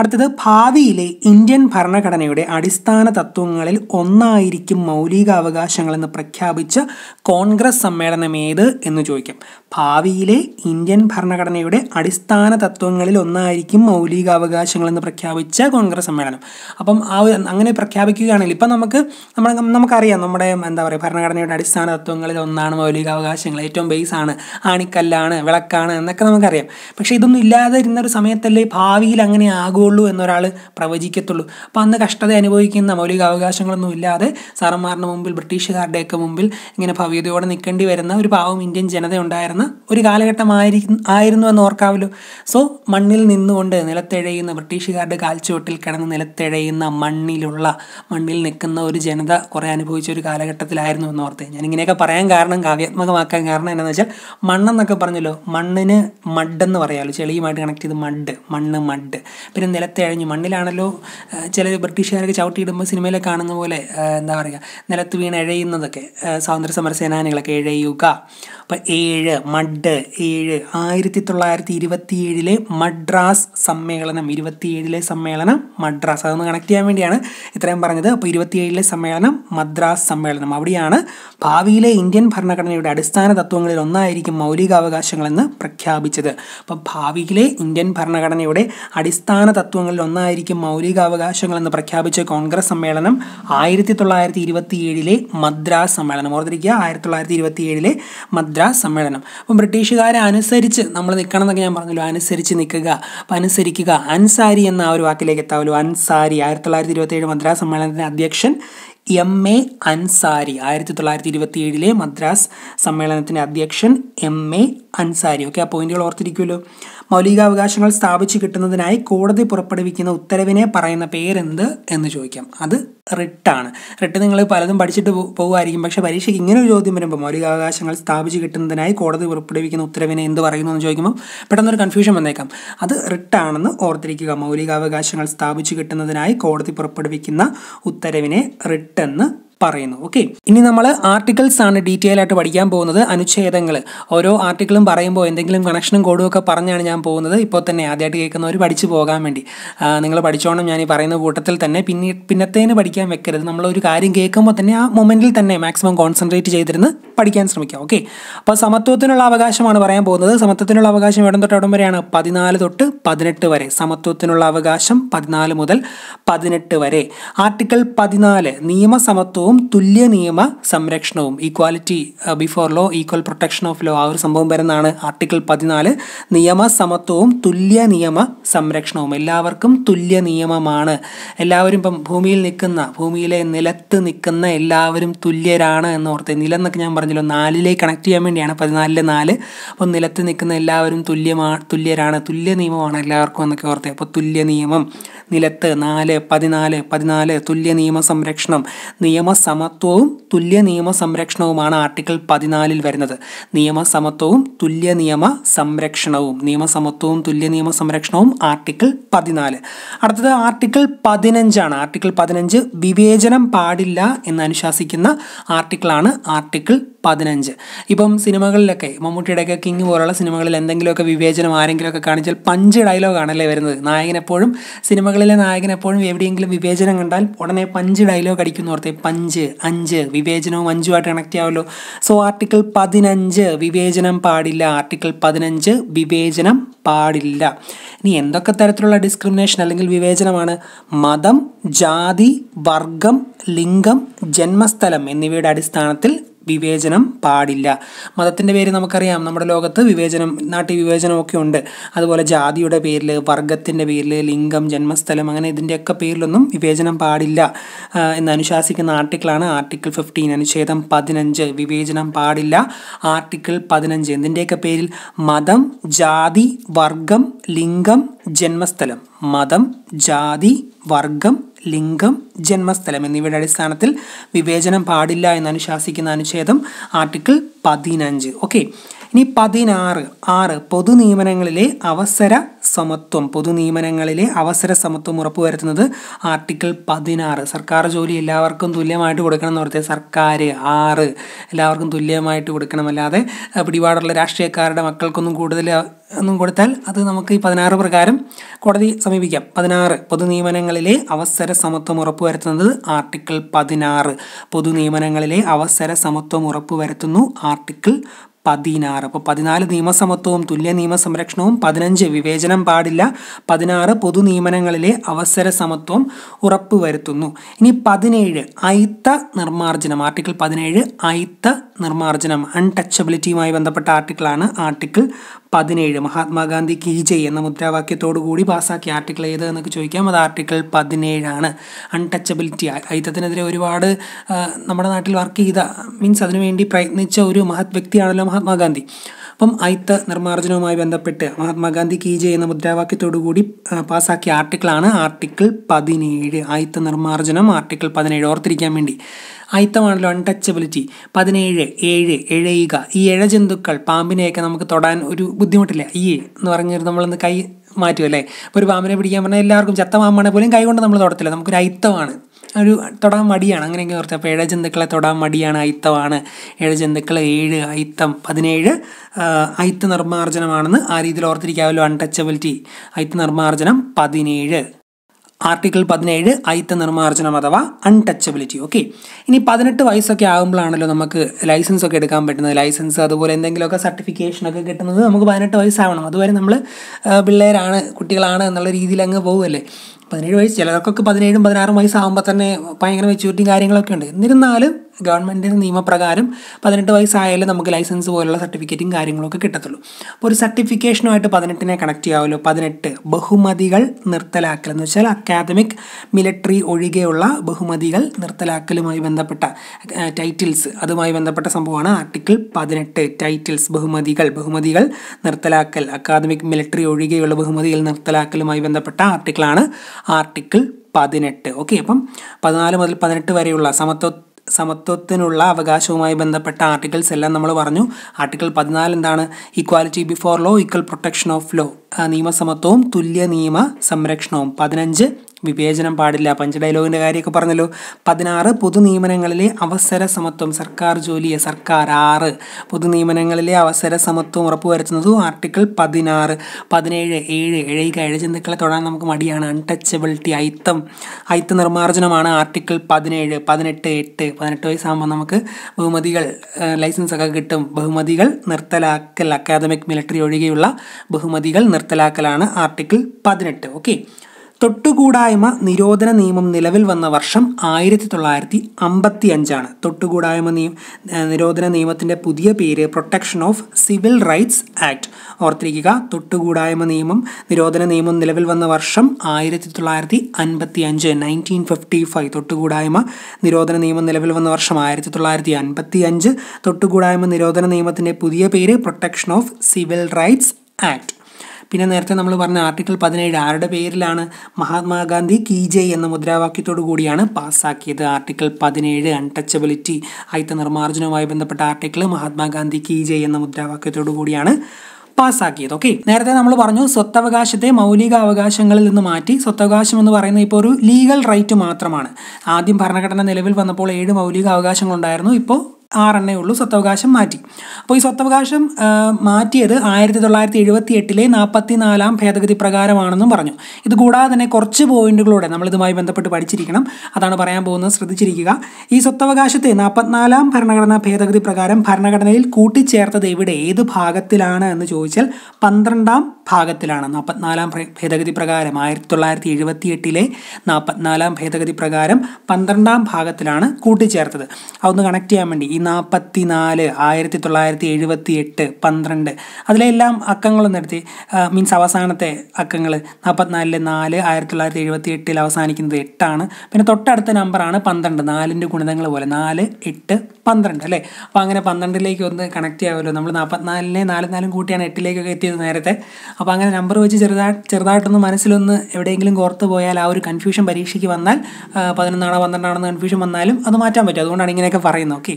അടുത്തത് ഭാവിയിലെ ഇന്ത്യൻ ഭരണഘടനയുടെ അടിസ്ഥാന തത്വങ്ങളിൽ ഒന്നായിരിക്കും മൗലികാവകാശങ്ങളെന്ന് പ്രഖ്യാപിച്ച കോൺഗ്രസ് സമ്മേളനം ഏത് എന്ന് ചോദിക്കും ഭാവിയിലെ ഇന്ത്യൻ ഭരണഘടനയുടെ അടിസ്ഥാന തത്വങ്ങളിൽ ഒന്നായിരിക്കും മൗലികാവകാശങ്ങളെന്ന് പ്രഖ്യാപിച്ച കോൺഗ്രസ് സമ്മേളനം അപ്പം ആ അങ്ങനെ പ്രഖ്യാപിക്കുകയാണെങ്കിൽ ഇപ്പം നമുക്ക് നമ്മൾ നമുക്കറിയാം നമ്മുടെ എന്താ പറയുക ഭരണഘടനയുടെ അടിസ്ഥാന തത്വങ്ങളിൽ ഒന്നാണ് മൗലികാവകാശങ്ങൾ ഏറ്റവും ബേസ് ആണ് ആണിക്കല്ലാണ് വിളക്കാണ് എന്നൊക്കെ നമുക്കറിയാം പക്ഷേ ഇതൊന്നും ഇല്ലാതെ ഇരുന്നൊരു സമയത്തല്ലേ ഭാവിയിൽ അങ്ങനെ ആകുമോ ഉള്ളൂ എന്നൊരാൾ പ്രവചിക്കത്തുള്ളൂ അപ്പോൾ അന്ന് കഷ്ടത അനുഭവിക്കുന്ന മൗലിക അവകാശങ്ങളൊന്നും ഇല്ലാതെ സാറന്മാരുടെ മുമ്പിൽ ബ്രിട്ടീഷുകാരുടെയൊക്കെ മുമ്പിൽ ഇങ്ങനെ ഭവ്യതയോടെ നിൽക്കേണ്ടി വരുന്ന ഒരു പാവം ഇന്ത്യൻ ജനത ഉണ്ടായിരുന്ന ഒരു കാലഘട്ടമായിരിക്കും ആയിരുന്നു എന്ന് ഓർക്കാവല്ലോ സോ മണ്ണിൽ നിന്നുകൊണ്ട് നിലത്തെഴയുന്ന ബ്രിട്ടീഷുകാരുടെ കാൽച്ചുവട്ടിൽ കിടന്ന് നിലത്തെഴയുന്ന മണ്ണിലുള്ള മണ്ണിൽ നിൽക്കുന്ന ഒരു ജനത കുറേ അനുഭവിച്ച ഒരു കാലഘട്ടത്തിലായിരുന്നു എന്ന് ഓർത്ത് ഞാൻ ഇങ്ങനെയൊക്കെ പറയാൻ കാരണം കാവ്യാത്മകമാക്കാൻ കാരണം എന്താണെന്ന് വെച്ചാൽ മണ്ണെന്നൊക്കെ പറഞ്ഞല്ലോ മണ്ണിന് എന്ന് പറയാമല്ലോ ചെളിയുമായിട്ട് കണക്ട് ചെയ്ത് മഡ് മണ്ണ് മഡ് പിന്നെ നിലത്തെഴഞ്ഞു മണ്ണിലാണല്ലോ ചില ബ്രിട്ടീഷുകാരൊക്കെ ചവിട്ടിയിടുമ്പോൾ സിനിമയിലെ കാണുന്ന പോലെ എന്താ പറയുക നിലത്ത് വീണ് എഴയുന്നതൊക്കെ സ്വാതന്ത്ര്യ സമര സേനാനികളൊക്കെ എഴയുക അപ്പം ഏഴ് മഡ് ഏഴ് ആയിരത്തി തൊള്ളായിരത്തി ഏഴിലെ മദ്രാസ് സമ്മേളനം ഇരുപത്തിയേഴിലെ സമ്മേളനം മദ്രാസ് അതൊന്ന് കണക്ട് ചെയ്യാൻ വേണ്ടിയാണ് ഇത്രയും പറഞ്ഞത് അപ്പോൾ ഇരുപത്തിയേഴിലെ സമ്മേളനം മദ്രാസ് സമ്മേളനം അവിടെയാണ് ഭാവിയിലെ ഇന്ത്യൻ ഭരണഘടനയുടെ അടിസ്ഥാന തത്വങ്ങളിൽ ഒന്നായിരിക്കും മൗലികാവകാശങ്ങളെന്ന് പ്രഖ്യാപിച്ചത് അപ്പം ഭാവിയിലെ ഇന്ത്യൻ ഭരണഘടനയുടെ അടിസ്ഥാന തത്വങ്ങളിൽ ഒന്നായിരിക്കും മൗലികാവകാശങ്ങൾ എന്ന് പ്രഖ്യാപിച്ച കോൺഗ്രസ് സമ്മേളനം ആയിരത്തി തൊള്ളായിരത്തി ഇരുപത്തി ഏഴിലെ മദ്രാസ് സമ്മേളനം ഓർത്തിരിക്കുക ആയിരത്തി തൊള്ളായിരത്തി ഇരുപത്തി ഏഴിലെ മദ്രാസ് സമ്മേളനം അപ്പം ബ്രിട്ടീഷുകാരെ അനുസരിച്ച് നമ്മൾ നിൽക്കണം എന്നൊക്കെ ഞാൻ പറഞ്ഞല്ലോ അനുസരിച്ച് നിൽക്കുക അനുസരിക്കുക അൻസാരി എന്ന ആ ഒരു വാക്കിലേക്ക് എത്താമല്ലോ അൻസാരി ആയിരത്തി തൊള്ളായിരത്തി ഇരുപത്തി ഏഴ് മദ്രാസ് സമ്മേളനത്തിൻ്റെ അധ്യക്ഷൻ എം എ അൻസാരി ആയിരത്തി തൊള്ളായിരത്തി ഇരുപത്തി ഏഴിലെ മദ്രാസ് സമ്മേളനത്തിൻ്റെ അധ്യക്ഷൻ എം എ അൻസാരി ഓക്കെ ആ പോയിന്റുകൾ ഓർത്തിരിക്കുമല്ലോ മൗലികാവകാശങ്ങൾ സ്ഥാപിച്ചു കിട്ടുന്നതിനായി കോടതി പുറപ്പെടുവിക്കുന്ന ഉത്തരവിനെ പറയുന്ന പേരെന്ത് എന്ന് ചോദിക്കാം അത് റിട്ടാണ് റിട്ട് നിങ്ങൾ പലതും പഠിച്ചിട്ട് പോകുമായിരിക്കും പക്ഷേ പരീക്ഷയ്ക്ക് ഇങ്ങനെ ഒരു ചോദ്യം വരുമ്പോൾ മൗലികാവകാശങ്ങൾ സ്ഥാപിച്ച് കിട്ടുന്നതിനായി കോടതി പുറപ്പെടുവിക്കുന്ന ഉത്തരവിനെ എന്ത് പറയുന്നു എന്ന് ചോദിക്കുമ്പോൾ പെട്ടെന്നൊരു കൺഫ്യൂഷൻ വന്നേക്കാം അത് റിട്ടാണെന്ന് ഓർത്തിരിക്കുക മൗലികാവകാശങ്ങൾ സ്ഥാപിച്ചു കിട്ടുന്നതിനായി കോടതി പുറപ്പെടുവിക്കുന്ന ഉത്തരവിനെ റിട്ടെന്ന് പറയുന്നു ഓക്കെ ഇനി നമ്മൾ ആർട്ടിക്കിൾസ് ആണ് ഡീറ്റെയിൽ ആയിട്ട് പഠിക്കാൻ പോകുന്നത് അനുച്ഛേദങ്ങൾ ഓരോ ആർട്ടിക്കിളും പറയുമ്പോൾ എന്തെങ്കിലും കണക്ഷനും കോഡും ഒക്കെ പറഞ്ഞാണ് ഞാൻ പോകുന്നത് ഇപ്പോൾ തന്നെ ആദ്യമായിട്ട് കേൾക്കുന്നവർ പഠിച്ചു പോകാൻ വേണ്ടി നിങ്ങൾ പഠിച്ചോണം ഞാൻ ഈ പറയുന്ന കൂട്ടത്തിൽ തന്നെ പിന്നെ പിന്നത്തേന് പഠിക്കാൻ വെക്കരുത് നമ്മളൊരു കാര്യം കേൾക്കുമ്പോൾ തന്നെ ആ മൊമെൻറ്റിൽ തന്നെ മാക്സിമം കോൺസെൻട്രേറ്റ് ചെയ്തിരുന്ന് പഠിക്കാൻ ശ്രമിക്കുക ഓക്കെ അപ്പോൾ സമത്വത്തിനുള്ള അവകാശമാണ് പറയാൻ പോകുന്നത് സമത്വത്തിനുള്ള അവകാശം എവിടം തൊട്ട് എവിടം വരെയാണ് പതിനാല് തൊട്ട് പതിനെട്ട് വരെ സമത്വത്തിനുള്ള അവകാശം പതിനാല് മുതൽ പതിനെട്ട് വരെ ആർട്ടിക്കിൾ പതിനാല് നിയമസമത്വം സംഭവവും തുല്യ നിയമ സംരക്ഷണവും equality before law equal protection of law ആ ഒരു സംഭവം വരുന്നതാണ് ആർട്ടിക്കിൾ പതിനാല് നിയമസമത്വവും തുല്യ നിയമ സംരക്ഷണവും എല്ലാവർക്കും തുല്യ നിയമമാണ് എല്ലാവരും ഇപ്പം ഭൂമിയിൽ നിൽക്കുന്ന ഭൂമിയിലെ നിലത്ത് നിൽക്കുന്ന എല്ലാവരും തുല്യരാണ് എന്ന് ഓർത്ത് നിലെന്നൊക്കെ ഞാൻ പറഞ്ഞല്ലോ നാലിലേക്ക് കണക്ട് ചെയ്യാൻ വേണ്ടിയാണ് പതിനാലിലെ നാല് അപ്പം നിലത്ത് നിൽക്കുന്ന എല്ലാവരും തുല്യമാ തുല്യരാണ് തുല്യ നിയമമാണ് എല്ലാവർക്കും എന്നൊക്കെ ഓർത്തേ അപ്പോൾ തുല്യ നിയമം നിലത്ത് നാല് പതിനാല് പതിനാല് തുല്യ നിയമ സംരക്ഷണം നിയമസമത്വവും തുല്യ നിയമ സംരക്ഷണവുമാണ് ആർട്ടിക്കിൾ പതിനാലിൽ വരുന്നത് നിയമസമത്വവും തുല്യ നിയമ സംരക്ഷണവും നിയമസമത്വവും തുല്യ നിയമ സംരക്ഷണവും ആർട്ടിക്കിൾ പതിനാല് അടുത്തത് ആർട്ടിക്കിൾ പതിനഞ്ചാണ് ആർട്ടിക്കിൾ പതിനഞ്ച് വിവേചനം പാടില്ല എന്ന് അനുശാസിക്കുന്ന ആർട്ടിക്കിളാണ് ആർട്ടിക്കിൾ പതിനഞ്ച് ഇപ്പം സിനിമകളിലൊക്കെ മമ്മൂട്ടിയുടെയൊക്കെ കിങ് പോലുള്ള സിനിമകളിൽ എന്തെങ്കിലുമൊക്കെ വിവേചനം ആരെങ്കിലുമൊക്കെ കാണിച്ചാൽ പഞ്ച് ഡയലോഗാണല്ലേ വരുന്നത് നായകൻ എപ്പോഴും സിനിമകൾ സിനിമകളിലെ നായകൻ എപ്പോഴും എവിടെയെങ്കിലും വിവേചനം കണ്ടാൽ ഉടനെ പഞ്ച് ഡയലോഗ് അടിക്കുന്നു ഓർത്തെ പഞ്ച് അഞ്ച് വിവേചനവും അഞ്ചുമായിട്ട് കണക്ട് ആവുമല്ലോ സോ ആർട്ടിക്കിൾ പതിനഞ്ച് വിവേചനം പാടില്ല ആർട്ടിക്കിൾ പതിനഞ്ച് വിവേചനം പാടില്ല ഇനി എന്തൊക്കെ തരത്തിലുള്ള ഡിസ്ക്രിമിനേഷൻ അല്ലെങ്കിൽ വിവേചനമാണ് മതം ജാതി വർഗം ലിംഗം ജന്മസ്ഥലം എന്നിവയുടെ അടിസ്ഥാനത്തിൽ വിവേചനം പാടില്ല മതത്തിൻ്റെ പേര് നമുക്കറിയാം നമ്മുടെ ലോകത്ത് വിവേചനം നാട്ടി വിവേചനമൊക്കെ ഉണ്ട് അതുപോലെ ജാതിയുടെ പേരിൽ വർഗത്തിൻ്റെ പേരിൽ ലിംഗം ജന്മസ്ഥലം അങ്ങനെ ഇതിൻ്റെയൊക്കെ പേരിലൊന്നും വിവേചനം പാടില്ല എന്ന് അനുശാസിക്കുന്ന ആർട്ടിക്കിളാണ് ആർട്ടിക്കിൾ ഫിഫ്റ്റീൻ അനുച്ഛേദം പതിനഞ്ച് വിവേചനം പാടില്ല ആർട്ടിക്കിൾ പതിനഞ്ച് എന്തിൻ്റെയൊക്കെ പേരിൽ മതം ജാതി വർഗം ലിംഗം ജന്മസ്ഥലം മതം ജാതി വർഗം ലിംഗം ജന്മസ്ഥലം എന്നിവയുടെ അടിസ്ഥാനത്തിൽ വിവേചനം പാടില്ല എന്ന് അനുശാസിക്കുന്ന അനുച്ഛേദം ആർട്ടിക്കിൾ പതിനഞ്ച് ഓക്കെ ഇനി പതിനാറ് ആറ് പൊതു നിയമനങ്ങളിലെ അവസര സമത്വം പൊതുനിയമനങ്ങളിലെ അവസര സമത്വം ഉറപ്പുവരുത്തുന്നത് ആർട്ടിക്കിൾ പതിനാറ് സർക്കാർ ജോലി എല്ലാവർക്കും തുല്യമായിട്ട് കൊടുക്കണം എന്ന് പറഞ്ഞാൽ സർക്കാർ ആറ് എല്ലാവർക്കും തുല്യമായിട്ട് കൊടുക്കണം അല്ലാതെ പിടിപാടുള്ള രാഷ്ട്രീയക്കാരുടെ മക്കൾക്കൊന്നും കൂടുതൽ ഒന്നും കൊടുത്താൽ അത് നമുക്ക് ഈ പതിനാറ് പ്രകാരം കോടതി സമീപിക്കാം പതിനാറ് പൊതുനിയമനങ്ങളിലെ അവസര സമത്വം ഉറപ്പുവരുത്തുന്നത് ആർട്ടിക്കിൾ പതിനാറ് പൊതുനിയമനങ്ങളിലെ അവസര സമത്വം ഉറപ്പുവരുത്തുന്നു ആർട്ടിക്കിൾ പതിനാറ് അപ്പോൾ പതിനാല് നിയമസമത്വവും തുല്യ നിയമസംരക്ഷണവും പതിനഞ്ച് വിവേചനം പാടില്ല പതിനാറ് നിയമനങ്ങളിലെ അവസര സമത്വം ഉറപ്പുവരുത്തുന്നു ഇനി പതിനേഴ് അയിത്ത നിർമ്മാർജ്ജനം ആർട്ടിക്കിൾ പതിനേഴ് അയിത്ത നിർമ്മാർജ്ജനം അൺടച്ചബിലിറ്റിയുമായി ബന്ധപ്പെട്ട ആർട്ടിക്കിളാണ് ആർട്ടിക്കിൾ പതിനേഴ് മഹാത്മാഗാന്ധി കി ജെ എന്ന മുദ്രാവാക്യത്തോടു കൂടി പാസ്സാക്കിയ ആർട്ടിക്കിൾ ഏത് എന്നൊക്കെ ചോദിക്കാം അത് ആർട്ടിക്കിൾ പതിനേഴാണ് അൺടച്ചബിലിറ്റി ഐത്തത്തിനെതിരെ ഒരുപാട് നമ്മുടെ നാട്ടിൽ വർക്ക് ചെയ്ത മീൻസ് അതിനുവേണ്ടി പ്രയത്നിച്ച ഒരു മഹത് വ്യക്തിയാണല്ലോ മഹാത്മാഗാന്ധി അപ്പം അയിത്ത നിർമ്മാർജ്ജനവുമായി ബന്ധപ്പെട്ട് മഹാത്മാഗാന്ധി കീ ചെയ്യുന്ന മുദ്രാവാക്യത്തോടുകൂടി പാസ്സാക്കിയ ആർട്ടിക്കിളാണ് ആർട്ടിക്കിൾ പതിനേഴ് അയിത്ത നിർമ്മാർജ്ജനം ആർട്ടിക്കിൾ പതിനേഴ് ഓർത്തിരിക്കാൻ വേണ്ടി അയിത്തമാണല്ലോ അൺടച്ചബിലിറ്റി പതിനേഴ് ഏഴ് എഴയുക ഈ ജന്തുക്കൾ പാമ്പിനെയൊക്കെ നമുക്ക് തൊടാൻ ഒരു ബുദ്ധിമുട്ടില്ല ഈ എന്ന് പറഞ്ഞൊരു നമ്മളൊന്ന് കൈ മാറ്റുമല്ലേ അപ്പോൾ ഒരു പാമ്പിനെ പിടിക്കാൻ പറഞ്ഞാൽ എല്ലാവർക്കും ചത്ത പാമ്പാണെങ്കിൽ പോലും കൈ കൊണ്ട് നമ്മൾ തൊടത്തില്ല നമുക്കൊരു അയിത്തമാണ് ഒരു തൊടാൻ മടിയാണ് അങ്ങനെയൊക്കെ കുറച്ച് അപ്പോൾ ജന്തുക്കളെ തൊടാൻ മടിയാണ് അയിത്തമാണ് ഇഴജന്തുക്കളെ ഏഴ് അയിത്തം പതിനേഴ് അയിത്ത നിർമ്മാർജ്ജനമാണെന്ന് ആ രീതിയിൽ ഓർത്തിരിക്കാമല്ലോ അൺടച്ചബിലിറ്റി അയിത്ത നിർമ്മാർജ്ജനം പതിനേഴ് ആർട്ടിക്കിൾ പതിനേഴ് അയിത്ത നിർമ്മാർജ്ജനം അഥവാ അൺടച്ചബിലിറ്റി ഓക്കെ ഇനി പതിനെട്ട് വയസ്സൊക്കെ ആകുമ്പോഴാണല്ലോ നമുക്ക് ലൈസൻസ് ഒക്കെ എടുക്കാൻ പറ്റുന്നത് ലൈസൻസ് അതുപോലെ എന്തെങ്കിലുമൊക്കെ സർട്ടിഫിക്കേഷനൊക്കെ കിട്ടുന്നത് നമുക്ക് പതിനെട്ട് വയസ്സാവണം അതുവരെ നമ്മൾ പിള്ളേരാണ് കുട്ടികളാണ് എന്നുള്ള രീതിയിൽ അങ്ങ് പോകുമല്ലേ പതിനേഴ് വയസ്സ് ചിലർക്കൊക്കെ പതിനേഴും പതിനാറും വയസ്സാകുമ്പോൾ തന്നെ ഭയങ്കര മെച്യൂരിറ്റിയും കാര്യങ്ങളൊക്കെ ഉണ്ട് എന്നിരുന്നാലും ഗവൺമെൻറ്റിൻ്റെ നിയമപ്രകാരം പതിനെട്ട് വയസ്സായാലും നമുക്ക് ലൈസൻസ് പോലുള്ള സർട്ടിഫിക്കറ്റും കാര്യങ്ങളൊക്കെ കിട്ടത്തുള്ളൂ അപ്പോൾ ഒരു സർട്ടിഫിക്കേഷനുമായിട്ട് പതിനെട്ടിനെ കണക്ട് ചെയ്യാമല്ലോ പതിനെട്ട് ബഹുമതികൾ നിർത്തലാക്കൽ എന്ന് വെച്ചാൽ അക്കാദമിക് മിലിറ്ററി ഒഴികെയുള്ള ബഹുമതികൾ നിർത്തലാക്കലുമായി ബന്ധപ്പെട്ട ടൈറ്റിൽസ് അതുമായി ബന്ധപ്പെട്ട സംഭവമാണ് ആർട്ടിക്കിൾ പതിനെട്ട് ടൈറ്റിൽസ് ബഹുമതികൾ ബഹുമതികൾ നിർത്തലാക്കൽ അക്കാദമിക് മിലിറ്ററി ഒഴികെയുള്ള ബഹുമതികൾ നിർത്തലാക്കലുമായി ബന്ധപ്പെട്ട ആർട്ടിക്കിളാണ് ആർട്ടിക്കിൾ പതിനെട്ട് ഓക്കെ അപ്പം പതിനാല് മുതൽ പതിനെട്ട് വരെയുള്ള സമത്വ സമത്വത്തിനുള്ള അവകാശവുമായി ബന്ധപ്പെട്ട ആർട്ടിക്കിൾസ് എല്ലാം നമ്മൾ പറഞ്ഞു ആർട്ടിക്കിൾ പതിനാല് എന്താണ് equality before law equal protection of law നിയമസമത്വവും തുല്യ നിയമ സംരക്ഷണവും പതിനഞ്ച് വിവേചനം പാടില്ല പഞ്ച് ഡയലോഗിൻ്റെ കാര്യമൊക്കെ പറഞ്ഞല്ലോ പതിനാറ് നിയമനങ്ങളിലെ അവസര സമത്വം സർക്കാർ ജോലിയെ സർക്കാർ ആറ് നിയമനങ്ങളിലെ അവസര സമത്വം ഉറപ്പുവരുത്തുന്നതും ആർട്ടിക്കിൾ പതിനാറ് പതിനേഴ് ഏഴ് എഴുക എഴജന്തുക്കളെ തൊടാൻ നമുക്ക് മടിയാണ് അൺടച്ചബിലിറ്റി അയിത്തം അയിത്ത നിർമ്മാർജ്ജനമാണ് ആർട്ടിക്കിൾ പതിനേഴ് പതിനെട്ട് എട്ട് പതിനെട്ട് വയസ്സാകുമ്പോൾ നമുക്ക് ബഹുമതികൾ ലൈസൻസ് ഒക്കെ കിട്ടും ബഹുമതികൾ നിർത്തലാക്കൽ അക്കാദമിക് മിലിറ്ററി ഒഴികെയുള്ള ബഹുമതികൾ നിർത്തലാക്കലാണ് ആർട്ടിക്കിൾ പതിനെട്ട് ഓക്കെ തൊട്ടുകൂടായ്മ നിരോധന നിയമം നിലവിൽ വന്ന വർഷം ആയിരത്തി തൊള്ളായിരത്തി അമ്പത്തി അഞ്ചാണ് തൊട്ടുകൂടായ്മ നിയമ നിരോധന നിയമത്തിൻ്റെ പുതിയ പേര് protection of civil rights act ഓർത്തിരിക്കുക തൊട്ടുകൂടായ്മ നിയമം നിരോധന നിയമം നിലവിൽ വന്ന വർഷം ആയിരത്തി തൊള്ളായിരത്തി അൻപത്തി അഞ്ച് നയൻറ്റീൻ ഫിഫ്റ്റി ഫൈവ് തൊട്ടുകൂടായ്മ നിരോധന നിയമം നിലവിൽ വന്ന വർഷം ആയിരത്തി തൊള്ളായിരത്തി അൻപത്തി അഞ്ച് തൊട്ടുകൂടായ്മ നിരോധന നിയമത്തിൻ്റെ പുതിയ പേര് protection of civil rights act പിന്നെ നേരത്തെ നമ്മൾ പറഞ്ഞ ആർട്ടിക്കിൾ പതിനേഴ് ആരുടെ പേരിലാണ് മഹാത്മാഗാന്ധി കീജെ എന്ന മുദ്രാവാക്യത്തോടു കൂടിയാണ് പാസ്സാക്കിയത് ആർട്ടിക്കിൾ പതിനേഴ് അൺടച്ചബിലിറ്റി അയിത്ത നിർമ്മാർജ്ജനവുമായി ബന്ധപ്പെട്ട ആർട്ടിക്കിൾ മഹാത്മാഗാന്ധി കീജെ എന്ന മുദ്രാവാക്യത്തോടു കൂടിയാണ് പാസ്സാക്കിയത് ഓക്കെ നേരത്തെ നമ്മൾ പറഞ്ഞു സ്വത്തവകാശത്തെ മൗലിക അവകാശങ്ങളിൽ നിന്ന് മാറ്റി സ്വത്തവകാശം എന്ന് പറയുന്നത് ഇപ്പോൾ ഒരു ലീഗൽ റൈറ്റ് മാത്രമാണ് ആദ്യം ഭരണഘടന നിലവിൽ വന്നപ്പോൾ ഏഴ് മൗലിക അവകാശങ്ങളുണ്ടായിരുന്നു ഇപ്പോൾ ആറെണ്ണേ ഉള്ളൂ സ്വത്തവകാശം മാറ്റി അപ്പോൾ ഈ സ്വത്തവകാശം മാറ്റിയത് ആയിരത്തി തൊള്ളായിരത്തി എഴുപത്തി എട്ടിലെ നാൽപ്പത്തി നാലാം ഭേദഗതി പ്രകാരമാണെന്നും പറഞ്ഞു ഇത് കൂടാതെ തന്നെ കുറച്ച് പോയിന്റുകളോടെ നമ്മളിതുമായി ബന്ധപ്പെട്ട് പഠിച്ചിരിക്കണം അതാണ് പറയാൻ പോകുന്നത് ശ്രദ്ധിച്ചിരിക്കുക ഈ സ്വത്തവകാശത്തെ നാൽപ്പത്തിനാലാം ഭരണഘടനാ ഭേദഗതി പ്രകാരം ഭരണഘടനയിൽ കൂട്ടിച്ചേർത്തത് ഇവിടെ ഏത് ഭാഗത്തിലാണ് എന്ന് ചോദിച്ചാൽ പന്ത്രണ്ടാം ഭാഗത്തിലാണ് നാൽപ്പത്തിനാലാം ഭേദഗതി പ്രകാരം ആയിരത്തി തൊള്ളായിരത്തി എഴുപത്തി എട്ടിലെ നാൽപ്പത്തിനാലാം ഭേദഗതി പ്രകാരം പന്ത്രണ്ടാം ഭാഗത്തിലാണ് കൂട്ടിച്ചേർത്തത് അതൊന്ന് കണക്ട് ചെയ്യാൻ വേണ്ടി ഈ നാൽപ്പത്തി നാല് ആയിരത്തി തൊള്ളായിരത്തി എഴുപത്തി എട്ട് പന്ത്രണ്ട് അതിലെല്ലാം അക്കങ്ങളും നിർത്തി മീൻസ് അവസാനത്തെ അക്കങ്ങൾ നാൽപ്പത്തിനാലിലെ നാല് ആയിരത്തി തൊള്ളായിരത്തി എഴുപത്തി എട്ടിൽ അവസാനിക്കുന്നത് എട്ടാണ് പിന്നെ തൊട്ടടുത്ത നമ്പറാണ് പന്ത്രണ്ട് നാലിൻ്റെ ഗുണിതങ്ങൾ പോലെ നാല് എട്ട് പന്ത്രണ്ട് അല്ലേ അപ്പോൾ അങ്ങനെ പന്ത്രണ്ടിലേക്ക് ഒന്ന് കണക്ട് ചെയ്യാമല്ലോ നമ്മൾ നാൽപ്പത്തിനാലിനെ നാല് നാലും കൂട്ടിയാണ് എട്ടിലേക്കൊക്കെ എത്തിയത് നേരത്തെ അപ്പോൾ അങ്ങനെ നമ്പർ വെച്ച് ചെറുതായിട്ട് ചെറുതായിട്ടൊന്ന് മനസ്സിലൊന്ന് എവിടെയെങ്കിലും കോർത്ത് പോയാൽ ആ ഒരു കൺഫ്യൂഷൻ പരീക്ഷയ്ക്ക് വന്നാൽ പതിനൊന്നാണോ പന്ത്രണ്ടാണോ എന്ന് കൺഫ്യൂഷൻ വന്നാലും അത് മാറ്റാൻ പറ്റും അതുകൊണ്ടാണ് ഇങ്ങനെയൊക്കെ പറയുന്നത് ഓക്കെ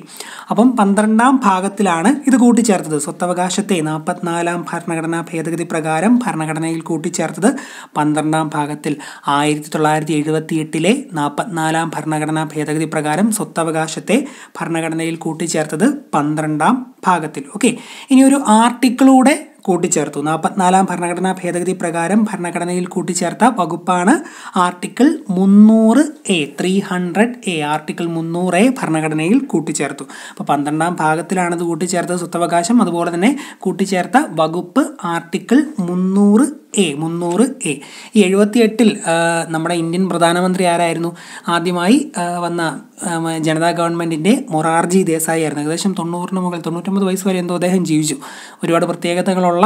അപ്പം പന്ത്രണ്ടാം ഭാഗത്തിലാണ് ഇത് കൂട്ടിച്ചേർത്തത് സ്വത്തവകാശത്തെ നാൽപ്പത്തിനാലാം ഭരണഘടനാ ഭേദഗതി പ്രകാരം ഭരണഘടനയിൽ കൂട്ടിച്ചേർത്തത് പന്ത്രണ്ടാം ഭാഗത്തിൽ ആയിരത്തി തൊള്ളായിരത്തി എഴുപത്തി എട്ടിലെ നാൽപ്പത്തിനാലാം ഭരണഘടനാ ഭേദഗതി പ്രകാരം സ്വത്തവകാശത്തെ ഭരണഘടനയിൽ കൂട്ടിച്ചേർത്തത് പന്ത്രണ്ടാം ഭാഗത്തിൽ ഓക്കെ ഇനി ഒരു ആർട്ടിക്കിളൂടെ കൂട്ടിച്ചേർത്തു നാൽപ്പത്തിനാലാം ഭരണഘടനാ ഭേദഗതി പ്രകാരം ഭരണഘടനയിൽ കൂട്ടിച്ചേർത്ത വകുപ്പാണ് ആർട്ടിക്കിൾ മുന്നൂറ് A three hundred A article മുന്നൂറ് എ ഭരണഘടനയിൽ കൂട്ടിച്ചേർത്തു അപ്പോൾ പന്ത്രണ്ടാം ഭാഗത്തിലാണ് കൂട്ടിച്ചേർത്തത് സ്വത്തവകാശം അതുപോലെ തന്നെ കൂട്ടിച്ചേർത്ത വകുപ്പ് ആർട്ടിക്കിൾ മുന്നൂറ് എ മുന്നൂറ് എ ഈ എഴുപത്തി എട്ടിൽ നമ്മുടെ ഇന്ത്യൻ പ്രധാനമന്ത്രി ആരായിരുന്നു ആദ്യമായി വന്ന ജനതാ ഗവൺമെൻറ്റിൻ്റെ മൊറാർജി ദേശായി ആയിരുന്നു ഏകദേശം തൊണ്ണൂറിന് മുകളിൽ തൊണ്ണൂറ്റൊമ്പത് വയസ്സ് വരെ എന്തോ അദ്ദേഹം ജീവിച്ചു ഒരുപാട് പ്രത്യേകതകളുള്ള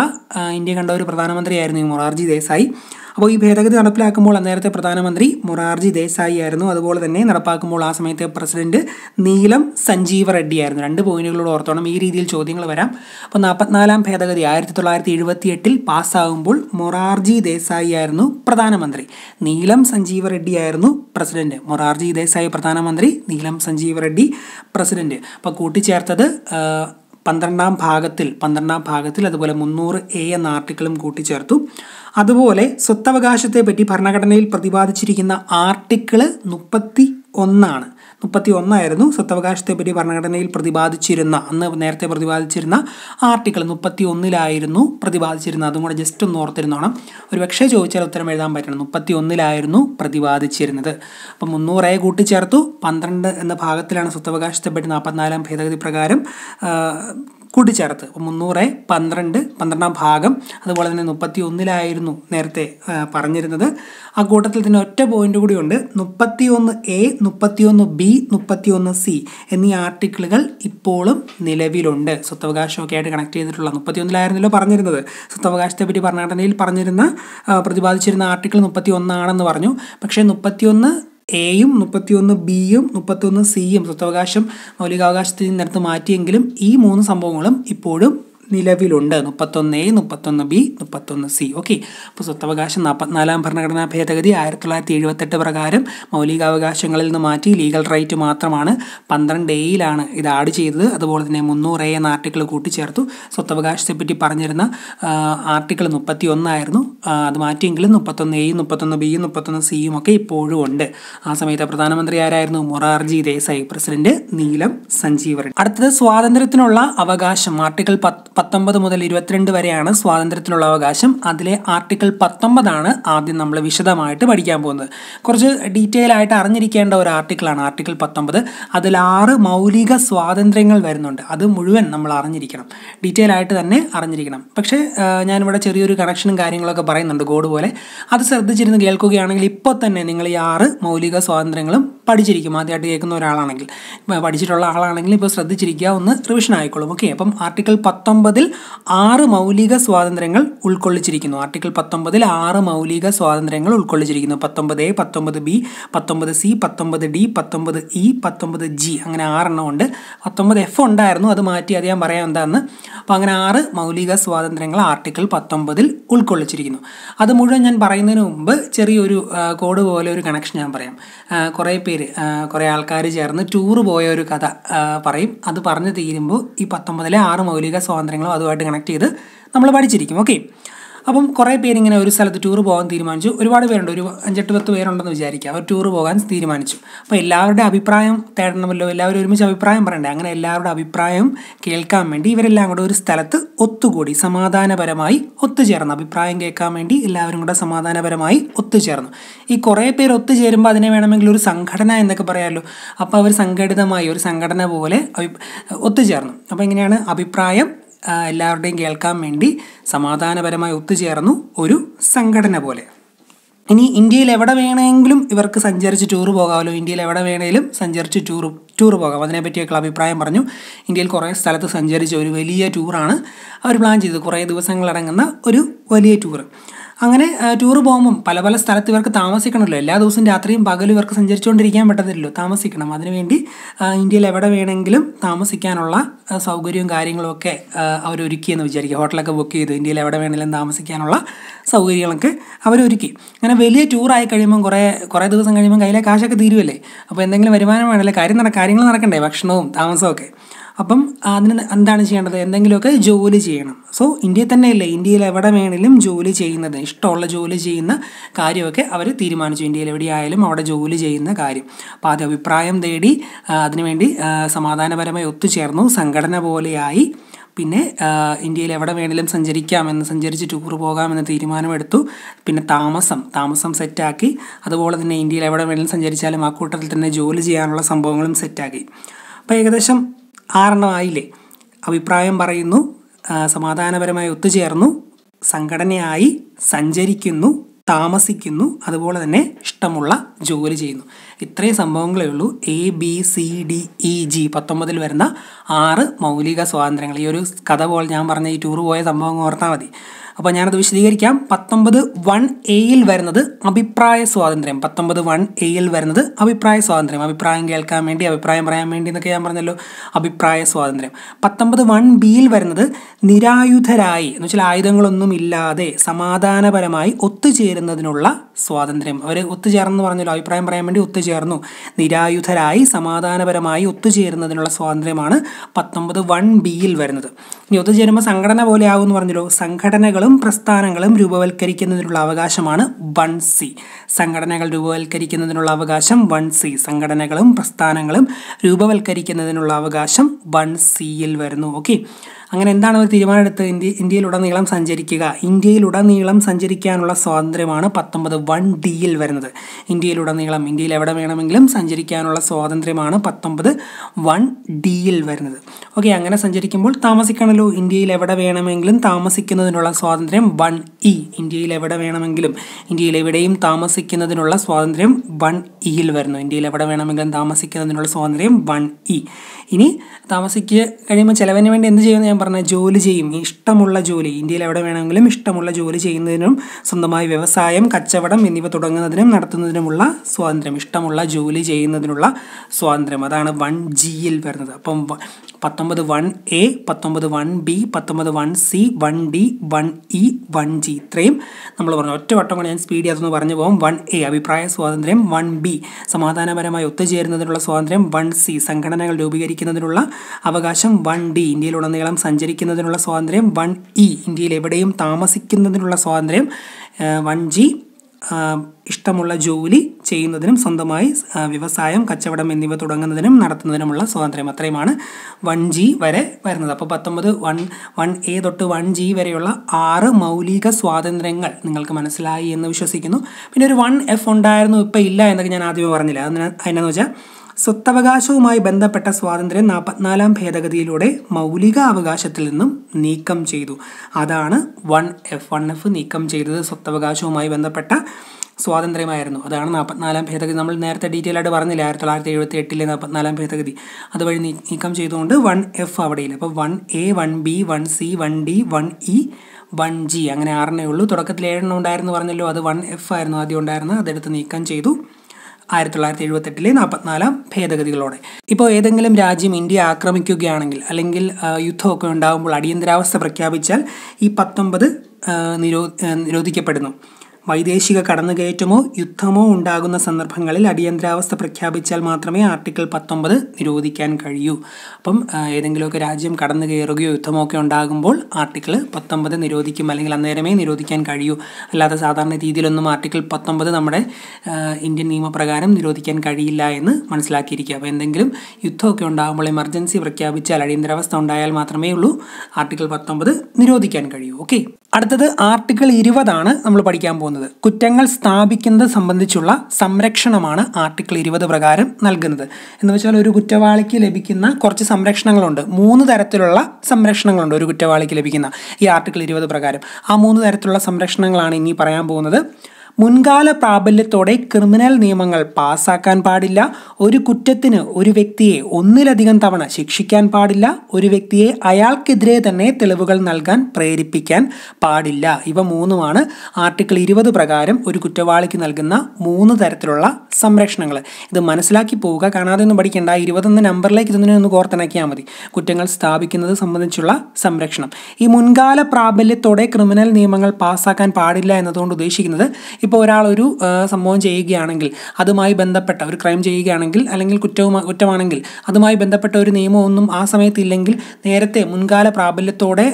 ഇന്ത്യ കണ്ട ഒരു പ്രധാനമന്ത്രിയായിരുന്നു ഈ മൊറാർജി ദേശായി അപ്പോൾ ഈ ഭേദഗതി നടപ്പിലാക്കുമ്പോൾ അന്നേരത്തെ പ്രധാനമന്ത്രി മൊറാർജി ദേശായി ആയിരുന്നു അതുപോലെ തന്നെ നടപ്പാക്കുമ്പോൾ ആ സമയത്തെ പ്രസിഡന്റ് നീലം സഞ്ജീവ റെഡ്ഡി ആയിരുന്നു രണ്ട് പോയിന്റുകളോട് ഓർത്തോണം ഈ രീതിയിൽ ചോദ്യങ്ങൾ വരാം അപ്പോൾ നാൽപ്പത്തിനാലാം ഭേദഗതി ആയിരത്തി തൊള്ളായിരത്തി എഴുപത്തി എട്ടിൽ പാസ്സാകുമ്പോൾ മൊറാർജി ദേശായി ആയിരുന്നു പ്രധാനമന്ത്രി നീലം സഞ്ജീവ റെഡ്ഡി ആയിരുന്നു പ്രസിഡന്റ് മൊറാർജി ദേശായി പ്രധാനമന്ത്രി നീലം സഞ്ജീവ റെഡ്ഡി പ്രസിഡന്റ് അപ്പോൾ കൂട്ടിച്ചേർത്തത് പന്ത്രണ്ടാം ഭാഗത്തിൽ പന്ത്രണ്ടാം ഭാഗത്തിൽ അതുപോലെ മുന്നൂറ് എ എന്ന ആർട്ടിക്കിളും കൂട്ടിച്ചേർത്തു അതുപോലെ പറ്റി ഭരണഘടനയിൽ പ്രതിപാദിച്ചിരിക്കുന്ന ആർട്ടിക്കിള് മുപ്പത്തി ഒന്നാണ് മുപ്പത്തി ഒന്നായിരുന്നു സ്വത്തവകാശത്തെപ്പറ്റി ഭരണഘടനയിൽ പ്രതിപാദിച്ചിരുന്ന അന്ന് നേരത്തെ പ്രതിപാദിച്ചിരുന്ന ആർട്ടിക്കിൾ മുപ്പത്തി ഒന്നിലായിരുന്നു പ്രതിപാദിച്ചിരുന്നത് അതും കൂടെ ജസ്റ്റ് ഒന്ന് ഓർത്തിരുന്നോണം ഒരു പക്ഷേ ചോദിച്ചാൽ ഉത്തരം എഴുതാൻ പറ്റണം മുപ്പത്തി ഒന്നിലായിരുന്നു പ്രതിപാദിച്ചിരുന്നത് അപ്പം മുന്നൂറേ കൂട്ടിച്ചേർത്തു പന്ത്രണ്ട് എന്ന ഭാഗത്തിലാണ് സ്വത്തവകാശത്തെപ്പറ്റി നാൽപ്പത്തിനാലാം ഭേദഗതി പ്രകാരം കൂടി അപ്പോൾ മുന്നൂറ് പന്ത്രണ്ട് പന്ത്രണ്ടാം ഭാഗം അതുപോലെ തന്നെ മുപ്പത്തി ഒന്നിലായിരുന്നു നേരത്തെ പറഞ്ഞിരുന്നത് ആ കൂട്ടത്തിൽ തന്നെ ഒറ്റ പോയിന്റ് കൂടിയുണ്ട് മുപ്പത്തി ഒന്ന് എ ഒന്ന് ബി ഒന്ന് സി എന്നീ ആർട്ടിക്കിളുകൾ ഇപ്പോഴും നിലവിലുണ്ട് സ്വത്തവകാശമൊക്കെ ആയിട്ട് കണക്ട് ചെയ്തിട്ടുള്ള ഒന്നിലായിരുന്നല്ലോ പറഞ്ഞിരുന്നത് സ്വത്തവകാശത്തെ പറ്റി ഭരണഘടനയിൽ പറഞ്ഞിരുന്ന പ്രതിപാദിച്ചിരുന്ന ആർട്ടിക്കിൾ മുപ്പത്തി ഒന്നാണെന്ന് പറഞ്ഞു പക്ഷേ ഒന്ന് എയും മുപ്പത്തിയൊന്ന് ബിയും മുപ്പത്തൊന്ന് സിയും സ്വത്തവകാശം മൗലികാവകാശത്തിൽ നിന്നെടുത്ത് മാറ്റിയെങ്കിലും ഈ മൂന്ന് സംഭവങ്ങളും ഇപ്പോഴും നിലവിലുണ്ട് മുപ്പത്തൊന്ന് എ മുപ്പത്തൊന്ന് ബി മുപ്പത്തൊന്ന് സി ഓക്കെ അപ്പോൾ സ്വത്തവകാശം നാൽപ്പത്തിനാലാം ഭരണഘടനാ ഭേദഗതി ആയിരത്തി തൊള്ളായിരത്തി എഴുപത്തെട്ട് പ്രകാരം മൗലികാവകാശങ്ങളിൽ നിന്ന് മാറ്റി ലീഗൽ റൈറ്റ് മാത്രമാണ് പന്ത്രണ്ട് എയിലാണ് ഇത് ആഡ് ചെയ്തത് അതുപോലെ തന്നെ മുന്നൂറ് എ എന്ന ആർട്ടിക്കിൾ കൂട്ടിച്ചേർത്തു സ്വത്തവകാശത്തെ പറ്റി പറഞ്ഞിരുന്ന ആർട്ടിക്കിൾ മുപ്പത്തി ഒന്നായിരുന്നു അത് മാറ്റിയെങ്കിലും മുപ്പത്തൊന്ന് എയും മുപ്പത്തൊന്ന് ബിയും മുപ്പത്തൊന്ന് സിയും ഒക്കെ ഇപ്പോഴും ഉണ്ട് ആ സമയത്ത് പ്രധാനമന്ത്രി ആരായിരുന്നു മൊറാർജി ദേശായി പ്രസിഡന്റ് നീലം സഞ്ജീവരൻ അടുത്തത് സ്വാതന്ത്ര്യത്തിനുള്ള അവകാശം ആർട്ടിക്കിൾ പത്ത് പത്തൊമ്പത് മുതൽ ഇരുപത്തിരണ്ട് വരെയാണ് സ്വാതന്ത്ര്യത്തിനുള്ള അവകാശം അതിലെ ആർട്ടിക്കിൾ പത്തൊമ്പതാണ് ആദ്യം നമ്മൾ വിശദമായിട്ട് പഠിക്കാൻ പോകുന്നത് കുറച്ച് ഡീറ്റെയിൽ ആയിട്ട് അറിഞ്ഞിരിക്കേണ്ട ഒരു ആർട്ടിക്കിളാണ് ആർട്ടിക്കിൾ പത്തൊമ്പത് അതിൽ ആറ് മൗലിക സ്വാതന്ത്ര്യങ്ങൾ വരുന്നുണ്ട് അത് മുഴുവൻ നമ്മൾ അറിഞ്ഞിരിക്കണം ഡീറ്റെയിൽ ആയിട്ട് തന്നെ അറിഞ്ഞിരിക്കണം പക്ഷേ ഞാനിവിടെ ചെറിയൊരു കണക്ഷനും കാര്യങ്ങളൊക്കെ പറയുന്നുണ്ട് ഗോഡ് പോലെ അത് ശ്രദ്ധിച്ചിരുന്ന് കേൾക്കുകയാണെങ്കിൽ ഇപ്പോൾ തന്നെ നിങ്ങൾ ഈ ആറ് മൗലിക സ്വാതന്ത്ര്യങ്ങളും പഠിച്ചിരിക്കും ആദ്യമായിട്ട് കേൾക്കുന്ന ഒരാളാണെങ്കിൽ പഠിച്ചിട്ടുള്ള ആളാണെങ്കിൽ ഇപ്പോൾ ശ്രദ്ധിച്ചിരിക്കുക ഒന്ന് റിവിഷൻ ആയിക്കോളും ഓക്കെ അപ്പം ആർട്ടിക്കിൾ പത്തൊമ്പതിൽ ആറ് മൗലിക സ്വാതന്ത്ര്യങ്ങൾ ഉൾക്കൊള്ളിച്ചിരിക്കുന്നു ആർട്ടിക്കിൾ പത്തൊമ്പതിൽ ആറ് മൗലിക സ്വാതന്ത്ര്യങ്ങൾ ഉൾക്കൊള്ളിച്ചിരിക്കുന്നു പത്തൊമ്പത് എ പത്തൊമ്പത് ബി പത്തൊമ്പത് സി പത്തൊമ്പത് ഡി പത്തൊമ്പത് ഇ e, പത്തൊമ്പത് ജി അങ്ങനെ ആറെണ്ണം ഉണ്ട് പത്തൊമ്പത് എഫ് ഉണ്ടായിരുന്നു അത് മാറ്റി അത് ഞാൻ പറയാം എന്താന്ന് അപ്പോൾ അങ്ങനെ ആറ് മൗലിക സ്വാതന്ത്ര്യങ്ങൾ ആർട്ടിക്കിൾ പത്തൊമ്പതിൽ ഉൾക്കൊള്ളിച്ചിരിക്കുന്നു അത് മുഴുവൻ ഞാൻ പറയുന്നതിന് മുമ്പ് ചെറിയൊരു കോഡ് പോലെ ഒരു കണക്ഷൻ ഞാൻ പറയാം കുറേ പേര് കുറേ ആൾക്കാർ ചേർന്ന് ടൂർ പോയ ഒരു കഥ പറയും അത് പറഞ്ഞു തീരുമ്പോൾ ഈ പത്തൊമ്പതിലെ ആറ് മൗലിക സ്വാതന്ത്ര്യങ്ങളും അതുമായിട്ട് കണക്ട് ചെയ്ത് നമ്മൾ പഠിച്ചിരിക്കും ഓക്കെ അപ്പം കുറേ പേരിങ്ങനെ ഒരു സ്ഥലത്ത് ടൂർ പോകാൻ തീരുമാനിച്ചു ഒരുപാട് പേരുണ്ട് ഒരു അഞ്ചെട്ട് പത്ത് പേരുണ്ടെന്ന് വിചാരിക്കുക അവർ ടൂർ പോകാൻ തീരുമാനിച്ചു അപ്പോൾ എല്ലാവരുടെ അഭിപ്രായം തേടണമല്ലോ എല്ലാവരും ഒരുമിച്ച് അഭിപ്രായം പറയണ്ടേ അങ്ങനെ എല്ലാവരുടെ അഭിപ്രായം കേൾക്കാൻ വേണ്ടി ഇവരെല്ലാം കൂടെ ഒരു സ്ഥലത്ത് ഒത്തുകൂടി സമാധാനപരമായി ഒത്തുചേർന്നു അഭിപ്രായം കേൾക്കാൻ വേണ്ടി എല്ലാവരും കൂടെ സമാധാനപരമായി ഒത്തുചേർന്നു ഈ കുറേ പേർ ഒത്തുചേരുമ്പോൾ അതിനെ വേണമെങ്കിൽ ഒരു സംഘടന എന്നൊക്കെ പറയാമല്ലോ അപ്പോൾ അവർ സംഘടിതമായി ഒരു സംഘടന പോലെ ഒത്തുചേർന്നു അപ്പോൾ ഇങ്ങനെയാണ് അഭിപ്രായം എല്ലാവരുടെയും കേൾക്കാൻ വേണ്ടി സമാധാനപരമായി ഒത്തുചേർന്നു ഒരു സംഘടന പോലെ ഇനി ഇന്ത്യയിൽ എവിടെ വേണമെങ്കിലും ഇവർക്ക് സഞ്ചരിച്ച് ടൂർ പോകാമല്ലോ ഇന്ത്യയിൽ എവിടെ വേണമെങ്കിലും സഞ്ചരിച്ച് ടൂർ ടൂർ പോകാം അതിനെപ്പറ്റിയൊക്കെ അഭിപ്രായം പറഞ്ഞു ഇന്ത്യയിൽ കുറേ സ്ഥലത്ത് സഞ്ചരിച്ച ഒരു വലിയ ടൂറാണ് അവർ പ്ലാൻ ചെയ്തത് കുറേ ദിവസങ്ങളടങ്ങുന്ന ഒരു വലിയ ടൂർ അങ്ങനെ ടൂർ പോകുമ്പം പല പല സ്ഥലത്ത് ഇവർക്ക് താമസിക്കണമല്ലോ എല്ലാ ദിവസവും രാത്രിയും പകലും ഇവർക്ക് സഞ്ചരിച്ചുകൊണ്ടിരിക്കാൻ പറ്റത്തില്ലല്ലോ താമസിക്കണം അതിനുവേണ്ടി ഇന്ത്യയിൽ എവിടെ വേണമെങ്കിലും താമസിക്കാനുള്ള സൗകര്യവും കാര്യങ്ങളുമൊക്കെ അവരൊരുക്കിയെന്ന് വിചാരിക്കുക ഹോട്ടലൊക്കെ ബുക്ക് ചെയ്ത് ഇന്ത്യയിൽ എവിടെ വേണമെങ്കിലും താമസിക്കാനുള്ള സൗകര്യങ്ങളൊക്കെ അവരൊരുക്കി അങ്ങനെ വലിയ ടൂറായി കഴിയുമ്പം കുറേ കുറേ ദിവസം കഴിയുമ്പം കയ്യിലെ കാശൊക്കെ തീരുമല്ലേ അപ്പോൾ എന്തെങ്കിലും വരുമാനം വേണമല്ലേ കാര്യം നട കാര്യങ്ങൾ നടക്കണ്ടേ ഭക്ഷണവും താമസവും ഒക്കെ അപ്പം അതിന് എന്താണ് ചെയ്യേണ്ടത് എന്തെങ്കിലുമൊക്കെ ജോലി ചെയ്യണം സോ ഇന്ത്യയിൽ തന്നെയല്ലേ ഇന്ത്യയിൽ എവിടെ വേണേലും ജോലി ചെയ്യുന്നത് ഇഷ്ടമുള്ള ജോലി ചെയ്യുന്ന കാര്യമൊക്കെ അവർ തീരുമാനിച്ചു ഇന്ത്യയിൽ എവിടെയായാലും അവിടെ ജോലി ചെയ്യുന്ന കാര്യം അപ്പോൾ അത് അഭിപ്രായം തേടി അതിനുവേണ്ടി സമാധാനപരമായി ഒത്തുചേർന്നു സംഘടന പോലെയായി പിന്നെ ഇന്ത്യയിൽ എവിടെ വേണേലും സഞ്ചരിക്കാമെന്ന് സഞ്ചരിച്ച് ടൂർ പോകാമെന്ന് തീരുമാനമെടുത്തു പിന്നെ താമസം താമസം സെറ്റാക്കി അതുപോലെ തന്നെ ഇന്ത്യയിൽ എവിടെ വേണേലും സഞ്ചരിച്ചാലും ആ കൂട്ടത്തിൽ തന്നെ ജോലി ചെയ്യാനുള്ള സംഭവങ്ങളും സെറ്റാക്കി അപ്പോൾ ഏകദേശം ആറെണ്ണമായില്ലേ അഭിപ്രായം പറയുന്നു സമാധാനപരമായി ഒത്തുചേർന്നു സംഘടനയായി സഞ്ചരിക്കുന്നു താമസിക്കുന്നു അതുപോലെ തന്നെ ഇഷ്ടമുള്ള ജോലി ചെയ്യുന്നു ഇത്രയും സംഭവങ്ങളേ ഉള്ളൂ A B C D E G പത്തൊമ്പതിൽ വരുന്ന ആറ് മൗലിക സ്വാതന്ത്ര്യങ്ങൾ ഈ ഒരു കഥ പോലെ ഞാൻ പറഞ്ഞ ഈ ടൂർ പോയ സംഭവം ഓർത്താൽ മതി അപ്പോൾ ഞാനത് വിശദീകരിക്കാം പത്തൊമ്പത് വൺ എയിൽ വരുന്നത് അഭിപ്രായ സ്വാതന്ത്ര്യം പത്തൊമ്പത് വൺ എയിൽ വരുന്നത് അഭിപ്രായ സ്വാതന്ത്ര്യം അഭിപ്രായം കേൾക്കാൻ വേണ്ടി അഭിപ്രായം പറയാൻ വേണ്ടി എന്നൊക്കെ ഞാൻ പറഞ്ഞല്ലോ അഭിപ്രായ സ്വാതന്ത്ര്യം പത്തൊമ്പത് വൺ ബിയിൽ വരുന്നത് നിരായുധരായി എന്ന് വെച്ചാൽ ആയുധങ്ങളൊന്നും ഇല്ലാതെ സമാധാനപരമായി ഒത്തുചേരുന്നതിനുള്ള സ്വാതന്ത്ര്യം അവർ ഒത്തുചേർന്ന് പറഞ്ഞല്ലോ അഭിപ്രായം പറയാൻ വേണ്ടി ഒത്തുചേർന്നു നിരായുധരായി സമാധാനപരമായി ഒത്തുചേരുന്നതിനുള്ള സ്വാതന്ത്ര്യമാണ് പത്തൊമ്പത് വൺ ബിയിൽ വരുന്നത് ഇനി ഒത്തുചേരുമ്പോൾ സംഘടന പോലെ ആകുമെന്ന് പറഞ്ഞല്ലോ സംഘടനകൾ സംഘടനകളും പ്രസ്ഥാനങ്ങളും രൂപവൽക്കരിക്കുന്നതിനുള്ള അവകാശമാണ് വൺ സി സംഘടനകൾ രൂപവൽക്കരിക്കുന്നതിനുള്ള അവകാശം വൺ സി സംഘടനകളും പ്രസ്ഥാനങ്ങളും രൂപവൽക്കരിക്കുന്നതിനുള്ള അവകാശം വൺ സിയിൽ വരുന്നു ഓക്കെ അങ്ങനെ എന്താണ് അവർ തീരുമാനമെടുത്തത് ഇന്ത്യ ഇന്ത്യയിലുടനീളം സഞ്ചരിക്കുക ഇന്ത്യയിലുടനീളം സഞ്ചരിക്കാനുള്ള സ്വാതന്ത്ര്യമാണ് പത്തൊമ്പത് വൺ ഡിയിൽ വരുന്നത് ഇന്ത്യയിലുടനീളം ഇന്ത്യയിൽ എവിടെ വേണമെങ്കിലും സഞ്ചരിക്കാനുള്ള സ്വാതന്ത്ര്യമാണ് പത്തൊമ്പത് വൺ ഡിയിൽ വരുന്നത് ഓക്കെ അങ്ങനെ സഞ്ചരിക്കുമ്പോൾ താമസിക്കണമല്ലോ ഇന്ത്യയിൽ എവിടെ വേണമെങ്കിലും താമസിക്കുന്നതിനുള്ള സ്വാതന്ത്ര്യം വൺ ഇ e. ഇന്ത്യയിൽ എവിടെ വേണമെങ്കിലും ഇന്ത്യയിൽ എവിടെയും താമസിക്കുന്നതിനുള്ള സ്വാതന്ത്ര്യം വൺ ഇയിൽ e വരുന്നു ഇന്ത്യയിൽ എവിടെ വേണമെങ്കിലും താമസിക്കുന്നതിനുള്ള സ്വാതന്ത്ര്യം വൺ ഇ e. ഇനി താമസിക്കുക കഴിയുമ്പോൾ ചിലവിന് വേണ്ടി എന്ത് ചെയ്യുമെന്ന് ഞാൻ പറഞ്ഞാൽ ജോലി ചെയ്യും ഇഷ്ടമുള്ള ജോലി ഇന്ത്യയിൽ എവിടെ വേണമെങ്കിലും ഇഷ്ടമുള്ള ജോലി ചെയ്യുന്നതിനും സ്വന്തമായി വ്യവസായം കച്ചവടം എന്നിവ തുടങ്ങുന്നതിനും നടത്തുന്നതിനുമുള്ള സ്വാതന്ത്ര്യം ഇഷ്ടമുള്ള ജോലി ചെയ്യുന്നതിനുള്ള സ്വാതന്ത്ര്യം അതാണ് വൺ ജിയിൽ വരുന്നത് അപ്പം പത്തൊമ്പത് വൺ എ പത്തൊമ്പത് വൺ ബി പത്തൊമ്പത് one C one D one E one G ഇത്രയും നമ്മൾ പറഞ്ഞു ഒറ്റവട്ടം വട്ടം കൊണ്ട് ഞാൻ സ്പീഡ് അതൊന്ന് പറഞ്ഞു പോകും വൺ എ അഭിപ്രായ സ്വാതന്ത്ര്യം വൺ ബി സമാധാനപരമായി ഒത്തുചേരുന്നതിനുള്ള സ്വാതന്ത്ര്യം വൺ സി സംഘടനകൾ രൂപീകരിക്കുന്നതിനുള്ള അവകാശം വൺ ഡി ഇന്ത്യയിലുടനീളം സഞ്ചരിക്കുന്നതിനുള്ള സ്വാതന്ത്ര്യം വൺ ഇ ഇന്ത്യയിൽ എവിടെയും താമസിക്കുന്നതിനുള്ള സ്വാതന്ത്ര്യം വൺ ജി ഇഷ്ടമുള്ള ജോലി ചെയ്യുന്നതിനും സ്വന്തമായി വ്യവസായം കച്ചവടം എന്നിവ തുടങ്ങുന്നതിനും നടത്തുന്നതിനുമുള്ള സ്വാതന്ത്ര്യം അത്രയുമാണ് വൺ ജി വരെ വരുന്നത് അപ്പോൾ പത്തൊമ്പത് വൺ വൺ എ തൊട്ട് വൺ ജി വരെയുള്ള ആറ് മൗലിക സ്വാതന്ത്ര്യങ്ങൾ നിങ്ങൾക്ക് മനസ്സിലായി എന്ന് വിശ്വസിക്കുന്നു പിന്നെ ഒരു വൺ എഫ് ഉണ്ടായിരുന്നു ഇപ്പം ഇല്ല എന്നൊക്കെ ഞാൻ ആദ്യമേ പറഞ്ഞില്ല അതിനെന്ന് വെച്ചാൽ സ്വത്തവകാശവുമായി ബന്ധപ്പെട്ട സ്വാതന്ത്ര്യം നാൽപ്പത്തിനാലാം ഭേദഗതിയിലൂടെ മൗലിക അവകാശത്തിൽ നിന്നും നീക്കം ചെയ്തു അതാണ് വൺ എഫ് വൺ എഫ് നീക്കം ചെയ്തത് സ്വത്തവകാശവുമായി ബന്ധപ്പെട്ട സ്വാതന്ത്ര്യമായിരുന്നു അതാണ് നാൽപ്പത്തിനാലാം ഭേദഗതി നമ്മൾ നേരത്തെ ഡീറ്റെയിൽ ആയിട്ട് പറഞ്ഞില്ല ആയിരത്തി തൊള്ളായിരത്തി എഴുപത്തി എട്ടിലെ നാൽപ്പത്തിനാലാം ഭേദഗതി അതുവഴി നീക്കം ചെയ്തുകൊണ്ട് വൺ എഫ് അവിടെയില്ല അപ്പോൾ one A one B one C one D one E one G അങ്ങനെ ആറെണ്ണേ ഉള്ളൂ തുടക്കത്തിൽ ഏഴെണ്ണം ഉണ്ടായിരുന്നു പറഞ്ഞല്ലോ അത് വൺ എഫ് ആയിരുന്നു ആദ്യം ഉണ്ടായിരുന്നത് അതെടുത്ത് നീക്കം ചെയ്തു ആയിരത്തി തൊള്ളായിരത്തി എഴുപത്തെട്ടിലെ നാൽപ്പത്തിനാലാം ഭേദഗതികളോടെ ഇപ്പോൾ ഏതെങ്കിലും രാജ്യം ഇന്ത്യ ആക്രമിക്കുകയാണെങ്കിൽ അല്ലെങ്കിൽ യുദ്ധമൊക്കെ ഉണ്ടാകുമ്പോൾ അടിയന്തരാവസ്ഥ പ്രഖ്യാപിച്ചാൽ ഈ പത്തൊമ്പത് നിരോ നിരോധിക്കപ്പെടുന്നു വൈദേശിക കടന്നുകയറ്റമോ യുദ്ധമോ ഉണ്ടാകുന്ന സന്ദർഭങ്ങളിൽ അടിയന്തരാവസ്ഥ പ്രഖ്യാപിച്ചാൽ മാത്രമേ ആർട്ടിക്കിൾ പത്തൊമ്പത് നിരോധിക്കാൻ കഴിയൂ അപ്പം ഏതെങ്കിലുമൊക്കെ രാജ്യം കടന്നു കയറുകയോ യുദ്ധമോ ഒക്കെ ഉണ്ടാകുമ്പോൾ ആർട്ടിക്കിൾ പത്തൊമ്പത് നിരോധിക്കും അല്ലെങ്കിൽ അന്നേരമേ നിരോധിക്കാൻ കഴിയൂ അല്ലാതെ സാധാരണ രീതിയിലൊന്നും ആർട്ടിക്കിൾ പത്തൊമ്പത് നമ്മുടെ ഇന്ത്യൻ നിയമപ്രകാരം നിരോധിക്കാൻ കഴിയില്ല എന്ന് മനസ്സിലാക്കിയിരിക്കുക അപ്പോൾ എന്തെങ്കിലും യുദ്ധമൊക്കെ ഉണ്ടാകുമ്പോൾ എമർജൻസി പ്രഖ്യാപിച്ചാൽ അടിയന്തരാവസ്ഥ ഉണ്ടായാൽ മാത്രമേ ഉള്ളൂ ആർട്ടിക്കിൾ പത്തൊമ്പത് നിരോധിക്കാൻ കഴിയൂ ഓക്കെ അടുത്തത് ആർട്ടിക്കിൾ ഇരുപതാണ് നമ്മൾ പഠിക്കാൻ പോകുന്നത് പോകുന്നത് കുറ്റങ്ങൾ സ്ഥാപിക്കുന്നത് സംബന്ധിച്ചുള്ള സംരക്ഷണമാണ് ആർട്ടിക്കിൾ ഇരുപത് പ്രകാരം നൽകുന്നത് എന്ന് വെച്ചാൽ ഒരു കുറ്റവാളിക്ക് ലഭിക്കുന്ന കുറച്ച് സംരക്ഷണങ്ങളുണ്ട് മൂന്ന് തരത്തിലുള്ള സംരക്ഷണങ്ങളുണ്ട് ഒരു കുറ്റവാളിക്ക് ലഭിക്കുന്ന ഈ ആർട്ടിക്കിൾ ഇരുപത് പ്രകാരം ആ മൂന്ന് തരത്തിലുള്ള സംരക്ഷണങ്ങളാണ് ഇനി പറയാൻ പോകുന്നത് മുൻകാല പ്രാബല്യത്തോടെ ക്രിമിനൽ നിയമങ്ങൾ പാസാക്കാൻ പാടില്ല ഒരു കുറ്റത്തിന് ഒരു വ്യക്തിയെ ഒന്നിലധികം തവണ ശിക്ഷിക്കാൻ പാടില്ല ഒരു വ്യക്തിയെ അയാൾക്കെതിരെ തന്നെ തെളിവുകൾ നൽകാൻ പ്രേരിപ്പിക്കാൻ പാടില്ല ഇവ മൂന്നുമാണ് ആർട്ടിക്കിൾ ഇരുപത് പ്രകാരം ഒരു കുറ്റവാളിക്ക് നൽകുന്ന മൂന്ന് തരത്തിലുള്ള സംരക്ഷണങ്ങൾ ഇത് മനസ്സിലാക്കി പോവുക കാണാതെ ഒന്നും പഠിക്കേണ്ട ഇരുപതെന്ന നമ്പറിലേക്ക് ഇതിനെ ഒന്ന് കോർത്തിണക്കിയാൽ മതി കുറ്റങ്ങൾ സ്ഥാപിക്കുന്നത് സംബന്ധിച്ചുള്ള സംരക്ഷണം ഈ മുൻകാല പ്രാബല്യത്തോടെ ക്രിമിനൽ നിയമങ്ങൾ പാസാക്കാൻ പാടില്ല എന്നതുകൊണ്ട് ഉദ്ദേശിക്കുന്നത് ഇപ്പോൾ ഒരാളൊരു സംഭവം ചെയ്യുകയാണെങ്കിൽ അതുമായി ബന്ധപ്പെട്ട ഒരു ക്രൈം ചെയ്യുകയാണെങ്കിൽ അല്ലെങ്കിൽ കുറ്റവും കുറ്റമാണെങ്കിൽ അതുമായി ബന്ധപ്പെട്ട ഒരു നിയമമൊന്നും ആ സമയത്ത് ഇല്ലെങ്കിൽ നേരത്തെ മുൻകാല പ്രാബല്യത്തോടെ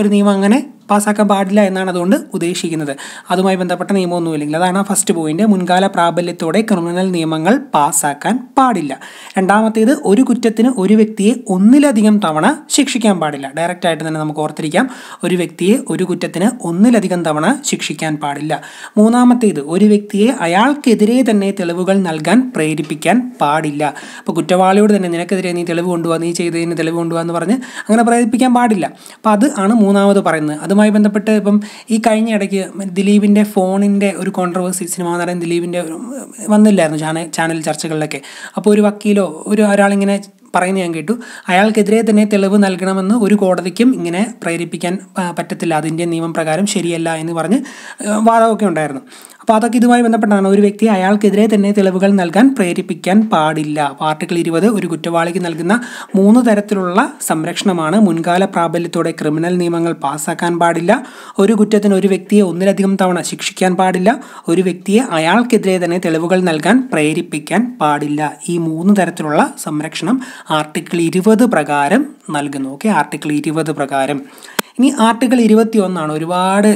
ഒരു നിയമം അങ്ങനെ പാസ്സാക്കാൻ പാടില്ല എന്നാണ് അതുകൊണ്ട് ഉദ്ദേശിക്കുന്നത് അതുമായി ബന്ധപ്പെട്ട ഇല്ലെങ്കിൽ അതാണ് ഫസ്റ്റ് പോയിന്റ് മുൻകാല പ്രാബല്യത്തോടെ ക്രിമിനൽ നിയമങ്ങൾ പാസ്സാക്കാൻ പാടില്ല രണ്ടാമത്തേത് ഒരു കുറ്റത്തിന് ഒരു വ്യക്തിയെ ഒന്നിലധികം തവണ ശിക്ഷിക്കാൻ പാടില്ല ഡയറക്റ്റ് ആയിട്ട് തന്നെ നമുക്ക് ഓർത്തിരിക്കാം ഒരു വ്യക്തിയെ ഒരു കുറ്റത്തിന് ഒന്നിലധികം തവണ ശിക്ഷിക്കാൻ പാടില്ല മൂന്നാമത്തേത് ഒരു വ്യക്തിയെ അയാൾക്കെതിരെ തന്നെ തെളിവുകൾ നൽകാൻ പ്രേരിപ്പിക്കാൻ പാടില്ല അപ്പോൾ കുറ്റവാളിയോട് തന്നെ നിനക്കെതിരെ നീ തെളിവ് കൊണ്ടുപോകാൻ നീ ചെയ്തതിന് തെളിവ് കൊണ്ടുപോകാന്ന് പറഞ്ഞ് അങ്ങനെ പ്രേരിപ്പിക്കാൻ പാടില്ല അപ്പോൾ അത് ആണ് മൂന്നാമത് പറയുന്നത് അത് അതുമായി ബന്ധപ്പെട്ട് ഇപ്പം ഈ കഴിഞ്ഞ ഇടയ്ക്ക് ദിലീപിൻ്റെ ഫോണിൻ്റെ ഒരു കോൺട്രവേഴ്സി സിനിമാ നടൻ ദിലീപിൻ്റെ വന്നില്ലായിരുന്നു ചാനൽ ചാനൽ ചർച്ചകളിലൊക്കെ അപ്പോൾ ഒരു വക്കീലോ ഒരു ഒരാളിങ്ങനെ പറയുന്നത് ഞാൻ കേട്ടു അയാൾക്കെതിരെ തന്നെ തെളിവ് നൽകണമെന്ന് ഒരു കോടതിക്കും ഇങ്ങനെ പ്രേരിപ്പിക്കാൻ പറ്റത്തില്ല അത് ഇന്ത്യൻ നിയമപ്രകാരം ശരിയല്ല എന്ന് പറഞ്ഞ് വാദമൊക്കെ ഉണ്ടായിരുന്നു അപ്പോൾ അതൊക്കെ ഇതുമായി ബന്ധപ്പെട്ടാണ് ഒരു വ്യക്തി അയാൾക്കെതിരെ തന്നെ തെളിവുകൾ നൽകാൻ പ്രേരിപ്പിക്കാൻ പാടില്ല ആർട്ടിക്കിൾ ഇരുപത് ഒരു കുറ്റവാളിക്ക് നൽകുന്ന മൂന്ന് തരത്തിലുള്ള സംരക്ഷണമാണ് മുൻകാല പ്രാബല്യത്തോടെ ക്രിമിനൽ നിയമങ്ങൾ പാസ്സാക്കാൻ പാടില്ല ഒരു കുറ്റത്തിന് ഒരു വ്യക്തിയെ ഒന്നിലധികം തവണ ശിക്ഷിക്കാൻ പാടില്ല ഒരു വ്യക്തിയെ അയാൾക്കെതിരെ തന്നെ തെളിവുകൾ നൽകാൻ പ്രേരിപ്പിക്കാൻ പാടില്ല ഈ മൂന്ന് തരത്തിലുള്ള സംരക്ഷണം ആർട്ടിക്കിൾ ഇരുപത് പ്രകാരം നൽകുന്നു ഓക്കെ ആർട്ടിക്കിൾ ഇരുപത് പ്രകാരം ഇനി ആർട്ടിക്കിൾ ഇരുപത്തി ഒന്നാണ് ഒരുപാട്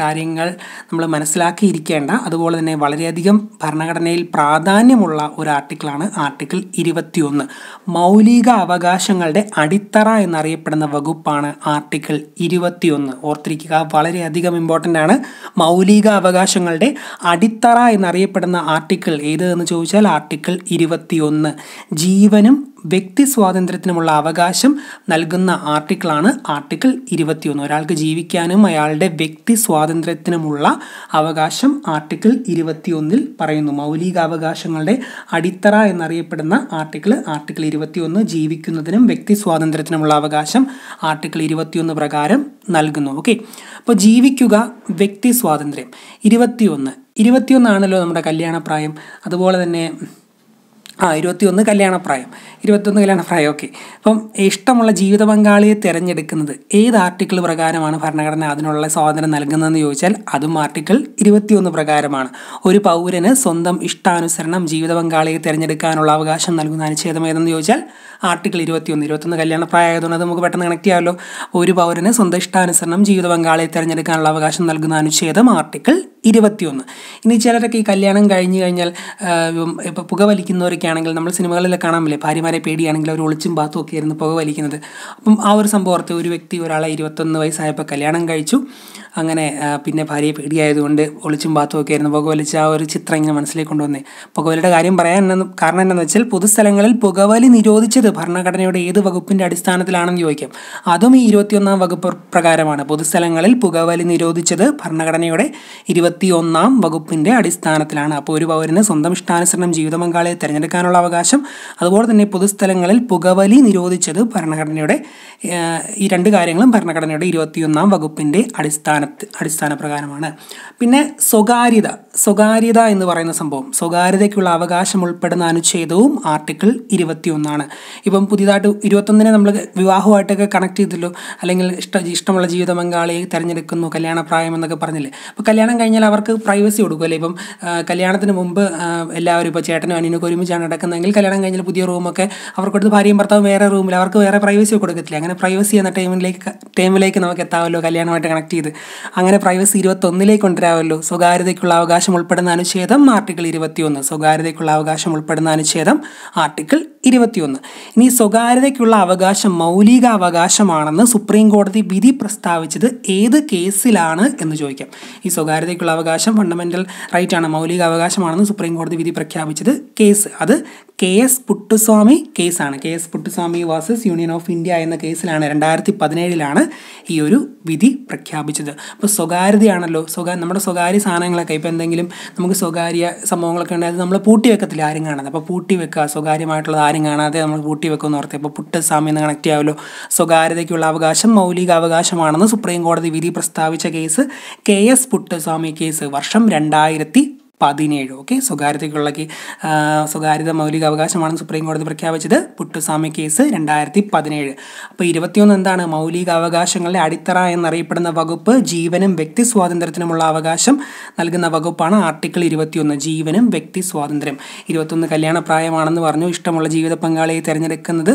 കാര്യങ്ങൾ നമ്മൾ മനസ്സിലാക്കിയിരിക്കേണ്ട അതുപോലെ തന്നെ വളരെയധികം ഭരണഘടനയിൽ പ്രാധാന്യമുള്ള ഒരു ആർട്ടിക്കിളാണ് ആർട്ടിക്കിൾ ഇരുപത്തിയൊന്ന് മൗലിക അവകാശങ്ങളുടെ അടിത്തറ എന്നറിയപ്പെടുന്ന വകുപ്പാണ് ആർട്ടിക്കിൾ ഇരുപത്തിയൊന്ന് ഓർത്തിരിക്കുക വളരെയധികം ഇമ്പോർട്ടൻ്റ് ആണ് മൗലിക അവകാശങ്ങളുടെ അടിത്തറ എന്നറിയപ്പെടുന്ന ആർട്ടിക്കിൾ ഏത് എന്ന് ചോദിച്ചാൽ ആർട്ടിക്കിൾ ഇരുപത്തിയൊന്ന് ജീവനും വ്യക്തി സ്വാതന്ത്ര്യത്തിനുമുള്ള അവകാശം നൽകുന്ന ആർട്ടിക്കിളാണ് ആർട്ടിക്കിൾ ഇരുപത്തിയൊന്ന് ഒരാൾക്ക് ജീവിക്കാനും അയാളുടെ വ്യക്തി വ്യക്തി സ്വാതന്ത്ര്യത്തിനുമുള്ള അവകാശം ആർട്ടിക്കിൾ ഇരുപത്തിയൊന്നിൽ പറയുന്നു മൗലികാവകാശങ്ങളുടെ അടിത്തറ എന്നറിയപ്പെടുന്ന ആർട്ടിക്കിൾ ആർട്ടിക്കിൾ ഇരുപത്തിയൊന്ന് ജീവിക്കുന്നതിനും വ്യക്തി സ്വാതന്ത്ര്യത്തിനുമുള്ള അവകാശം ആർട്ടിക്കിൾ ഇരുപത്തിയൊന്ന് പ്രകാരം നൽകുന്നു ഓക്കെ അപ്പോൾ ജീവിക്കുക വ്യക്തി സ്വാതന്ത്ര്യം ഇരുപത്തിയൊന്ന് ഇരുപത്തിയൊന്നാണല്ലോ നമ്മുടെ കല്യാണപ്രായം അതുപോലെ തന്നെ ആ ഇരുപത്തിയൊന്ന് കല്യാണപ്രായം ഇരുപത്തൊന്ന് കല്യാണ ഓക്കെ അപ്പം ഇഷ്ടമുള്ള ജീവിത പങ്കാളിയെ തിരഞ്ഞെടുക്കുന്നത് ഏത് ആർട്ടിക്കിൾ പ്രകാരമാണ് ഭരണഘടന അതിനുള്ള സ്വാതന്ത്ര്യം നൽകുന്നതെന്ന് ചോദിച്ചാൽ അതും ആർട്ടിക്കിൾ ഇരുപത്തിയൊന്ന് പ്രകാരമാണ് ഒരു പൗരന് സ്വന്തം ഇഷ്ടാനുസരണം ജീവിത പങ്കാളിയെ തിരഞ്ഞെടുക്കാനുള്ള അവകാശം നൽകുന്ന അനുച്ഛേദം ഏതെന്ന് ചോദിച്ചാൽ ആർട്ടിക്കിൾ ഇരുപത്തിയൊന്ന് ഇരുപത്തൊന്ന് കല്യാണ പ്രായമായതുകൊണ്ട് അത് നമുക്ക് പെട്ടെന്ന് കണക്ട് ചെയ്യാമല്ലോ ഒരു പൗരന് സ്വന്തം ഇഷ്ടാനുസരണം ജീവിത പങ്കാളിയെ തിരഞ്ഞെടുക്കാനുള്ള അവകാശം നൽകുന്ന അനുച്ഛേദം ആർട്ടിക്കിൾ ഇരുപത്തിയൊന്ന് ഇനി ചിലരൊക്കെ ഈ കല്യാണം കഴിഞ്ഞു കഴിഞ്ഞാൽ ഇപ്പോൾ വലിക്കുന്നവരൊക്കെ ആണെങ്കിൽ നമ്മൾ സിനിമകളിലൊക്കെ കാണാൻ പറ്റില്ലേ ഭാര്യമാർ വരെ പേടിയാണെങ്കിൽ അവർ ഒളിച്ചും ബാത്തും ഒക്കെ ആയിരുന്നു പുക വലിക്കുന്നത് അപ്പം ആ ഒരു സംഭവം ഓർത്ത് ഒരു വ്യക്തി ഒരാളെ ഇരുപത്തൊന്ന് വയസ്സായപ്പോൾ കല്യാണം കഴിച്ചു അങ്ങനെ പിന്നെ ഭാര്യയെ പേടിയായതുകൊണ്ട് ഒളിച്ചും ബാത്തുമൊക്കെ ആയിരുന്നു പുകവലിച്ച ആ ഒരു ചിത്രം ഇങ്ങനെ മനസ്സിലേക്ക് കൊണ്ടുവന്നേ പുകവലിയുടെ കാര്യം പറയാൻ കാരണം എന്താണെന്ന് വെച്ചാൽ പൊതുസ്ഥലങ്ങളിൽ പുകവലി നിരോധിച്ചത് ഭരണഘടനയുടെ ഏത് വകുപ്പിൻ്റെ അടിസ്ഥാനത്തിലാണെന്ന് ചോദിക്കാം അതും ഈ ഇരുപത്തിയൊന്നാം വകുപ്പ് പ്രകാരമാണ് പൊതുസ്ഥലങ്ങളിൽ പുകവലി നിരോധിച്ചത് ഭരണഘടനയുടെ ഇരുപത്തിയൊന്നാം വകുപ്പിൻ്റെ അടിസ്ഥാനത്തിലാണ് അപ്പോൾ ഒരു പൗരന് സ്വന്തം ഇഷ്ടാനുസരണം ജീവിത പങ്കാളിയെ തിരഞ്ഞെടുക്കാനുള്ള അവകാശം അതുപോലെ തന്നെ പൊതുസ്ഥലങ്ങളിൽ പുകവലി നിരോധിച്ചത് ഭരണഘടനയുടെ ഈ രണ്ട് കാര്യങ്ങളും ഭരണഘടനയുടെ ഇരുപത്തിയൊന്നാം വകുപ്പിൻ്റെ അടിസ്ഥാന അടിസ്ഥാന അടിസ്ഥാന പ്രകാരമാണ് പിന്നെ സ്വകാര്യത സ്വകാര്യത എന്ന് പറയുന്ന സംഭവം സ്വകാര്യതയ്ക്കുള്ള അവകാശം ഉൾപ്പെടുന്ന അനുച്ഛേദവും ആർട്ടിക്കിൾ ഇരുപത്തിയൊന്നാണ് ഇപ്പം പുതിയതായിട്ട് ഇരുപത്തൊന്നിനെ നമ്മൾ വിവാഹമായിട്ടൊക്കെ കണക്ട് ചെയ്തല്ലോ അല്ലെങ്കിൽ ഇഷ്ട ഇഷ്ടമുള്ള ജീവിത പങ്കാളിയെ തിരഞ്ഞെടുക്കുന്നു കല്യാണപ്രായം എന്നൊക്കെ പറഞ്ഞില്ലേ അപ്പോൾ കല്യാണം കഴിഞ്ഞാൽ അവർക്ക് പ്രൈവസി കൊടുക്കും അല്ലേ ഇപ്പം കല്യാണത്തിന് മുമ്പ് എല്ലാവരും ഇപ്പോൾ ചേട്ടനും അനിയനൊക്കെ ഒരുമിച്ചാണ് നടക്കുന്നതെങ്കിൽ കല്യാണം കഴിഞ്ഞാൽ പുതിയ റൂമൊക്കെ അവർക്കൊടുത്ത് ഭാര്യയും ഭർത്താവും വേറെ റൂമിൽ അവർക്ക് വേറെ പ്രൈവസി കൊടുക്കത്തില്ല അങ്ങനെ പ്രൈവസി എന്ന ടൈമിലേക്ക് ടൈമിലേക്ക് നമുക്ക് എത്താമല്ലോ കല്യാണമായിട്ട് കണക്ട് ചെയ്ത് അങ്ങനെ പ്രൈവസി ഇരുപത്തൊന്നിലേക്ക് കൊണ്ടുവരാമല്ലോ സ്വകാര്യതയ്ക്കുള്ള അവകാശം ഉൾപ്പെടുന്ന അനുച്ഛേദം ആർട്ടിക്കിൾ ഇരുപത്തിയൊന്ന് സ്വകാര്യതയ്ക്കുള്ള അവകാശം ഉൾപ്പെടുന്ന അനുച്ഛേദം ആർട്ടിക്കിൾ ഇരുപത്തിയൊന്ന് ഇനി സ്വകാര്യതയ്ക്കുള്ള അവകാശം മൗലിക അവകാശമാണെന്ന് സുപ്രീം കോടതി വിധി പ്രസ്താവിച്ചത് ഏത് കേസിലാണ് എന്ന് ചോദിക്കാം ഈ സ്വകാര്യതയ്ക്കുള്ള അവകാശം ഫണ്ടമെൻ്റൽ റൈറ്റാണ് മൗലിക അവകാശമാണെന്ന് സുപ്രീം കോടതി വിധി പ്രഖ്യാപിച്ചത് കേസ് അത് കെ എസ് പുട്ടുസ്വാമി കേസാണ് K S Puttaswamy versus union of India എന്ന കേസിലാണ് രണ്ടായിരത്തി പതിനേഴിലാണ് ഈ ഒരു വിധി പ്രഖ്യാപിച്ചത് അപ്പോൾ സ്വകാര്യതയാണല്ലോ സ്വകാര്യ നമ്മുടെ സ്വകാര്യ സാധനങ്ങളൊക്കെ ഇപ്പോൾ എന്തെങ്കിലും നമുക്ക് സ്വകാര്യ സംഭവങ്ങളൊക്കെ ഉണ്ടായത് നമ്മൾ പൂട്ടി വെക്കത്തില്ല ആരും കാണാതെ അപ്പോൾ പൂട്ടി വെക്കുക സ്വകാര്യമായിട്ടുള്ളത് ആരും കാണാതെ നമ്മൾ പൂട്ടി വെക്കുമെന്ന് ഓർത്തി അപ്പോൾ പുട്ടുസ്വാമി എന്ന് കണക്ട് ചെയ്യാമല്ലോ സ്വകാര്യതയ്ക്കുള്ള അവകാശം മൗലിക അവകാശമാണെന്ന് സുപ്രീം കോടതി വിധി പ്രസ്താവിച്ച case K S Puttaswamy case വർഷം രണ്ടായിരത്തി പതിനേഴ് ഓക്കെ സ്വകാര്യതയ്ക്കുള്ള സ്വകാര്യത മൗലിക അവകാശമാണ് സുപ്രീം കോടതി പ്രഖ്യാപിച്ചത് പുട്ടുസ്വാമി കേസ് രണ്ടായിരത്തി പതിനേഴ് അപ്പോൾ ഇരുപത്തിയൊന്ന് എന്താണ് മൗലിക അവകാശങ്ങളുടെ അടിത്തറ എന്നറിയപ്പെടുന്ന വകുപ്പ് ജീവനും വ്യക്തി സ്വാതന്ത്ര്യത്തിനുമുള്ള അവകാശം നൽകുന്ന വകുപ്പാണ് ആർട്ടിക്കിൾ ഇരുപത്തിയൊന്ന് ജീവനും വ്യക്തി സ്വാതന്ത്ര്യം ഇരുപത്തൊന്ന് കല്യാണ പ്രായമാണെന്ന് പറഞ്ഞു ഇഷ്ടമുള്ള ജീവിത പങ്കാളിയെ തിരഞ്ഞെടുക്കുന്നത്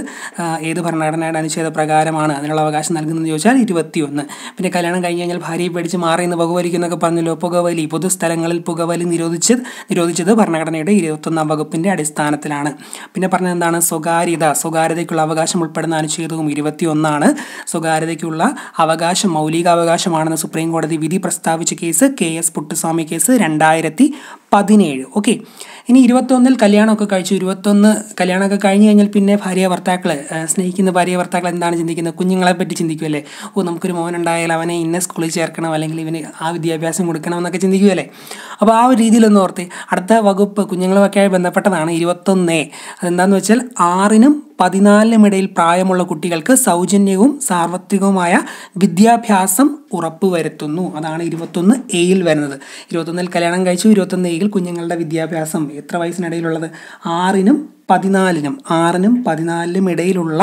ഏത് ഭരണഘടനയുടെ അനുച്ഛേദ പ്രകാരമാണ് അതിനുള്ള അവകാശം നൽകുന്നതെന്ന് ചോദിച്ചാൽ ഇരുപത്തിയൊന്ന് പിന്നെ കല്യാണം കഴിഞ്ഞ് കഴിഞ്ഞാൽ ഭാര്യയെ പേടിച്ച് മാറി എന്ന് പുകവലിക്കുന്നൊക്കെ പറഞ്ഞല്ലോ പുകവലി പൊതുസ്ഥലങ്ങളിൽ പുകവലി നിരോധിച്ചു നിരോധിച്ചത് നിരോധിച്ചത് ഭരണഘടനയുടെ ഇരുപത്തൊന്നാം വകുപ്പിൻ്റെ അടിസ്ഥാനത്തിലാണ് പിന്നെ പറഞ്ഞത് എന്താണ് സ്വകാര്യത സ്വകാര്യതയ്ക്കുള്ള അവകാശം ഉൾപ്പെടുന്ന അനുച്ഛേദവും ഇരുപത്തിയൊന്നാണ് സ്വകാര്യതയ്ക്കുള്ള അവകാശം മൗലികാവകാശമാണെന്ന് സുപ്രീം കോടതി വിധി പ്രസ്താവിച്ച case K S Puttaswamy case രണ്ടായിരത്തി പതിനേഴ് ഓക്കെ ഇനി ഇരുപത്തൊന്നിൽ കല്യാണമൊക്കെ കഴിച്ചു ഇരുപത്തൊന്ന് കല്യാണമൊക്കെ കഴിഞ്ഞ് കഴിഞ്ഞാൽ പിന്നെ ഭാര്യ ഭർത്താക്കൾ സ്നേഹിക്കുന്ന ഭാര്യ ഭർത്താക്കൾ എന്താണ് ചിന്തിക്കുന്നത് കുഞ്ഞുങ്ങളെ പറ്റി ചിന്തിക്കുമല്ലേ ഓ നമുക്കൊരു മോനുണ്ടായാൽ അവനെ ഇന്ന സ്കൂളിൽ ചേർക്കണം അല്ലെങ്കിൽ ഇവന് ആ വിദ്യാഭ്യാസം കൊടുക്കണം എന്നൊക്കെ ചിന്തിക്കുമല്ലേ അപ്പോൾ ആ ഒരു രീതിയിലൊന്ന് ഓർത്ത് അടുത്ത വകുപ്പ് കുഞ്ഞുങ്ങളുമൊക്കെയായി ബന്ധപ്പെട്ടതാണ് ഇരുപത്തൊന്നേ അതെന്താണെന്ന് വെച്ചാൽ ആറിനും പതിനാലിനുമിടയിൽ പ്രായമുള്ള കുട്ടികൾക്ക് സൗജന്യവും സാർവത്രികവുമായ വിദ്യാഭ്യാസം ഉറപ്പുവരുത്തുന്നു അതാണ് ഇരുപത്തൊന്ന് എയിൽ വരുന്നത് ഇരുപത്തൊന്നിൽ കല്യാണം കഴിച്ചു ഇരുപത്തൊന്ന് എയിൽ കുഞ്ഞുങ്ങളുടെ വിദ്യാഭ്യാസം എത്ര വയസ്സിനിടയിലുള്ളത് ആറിനും പതിനാലിനും ആറിനും പതിനാലിനും ഇടയിലുള്ള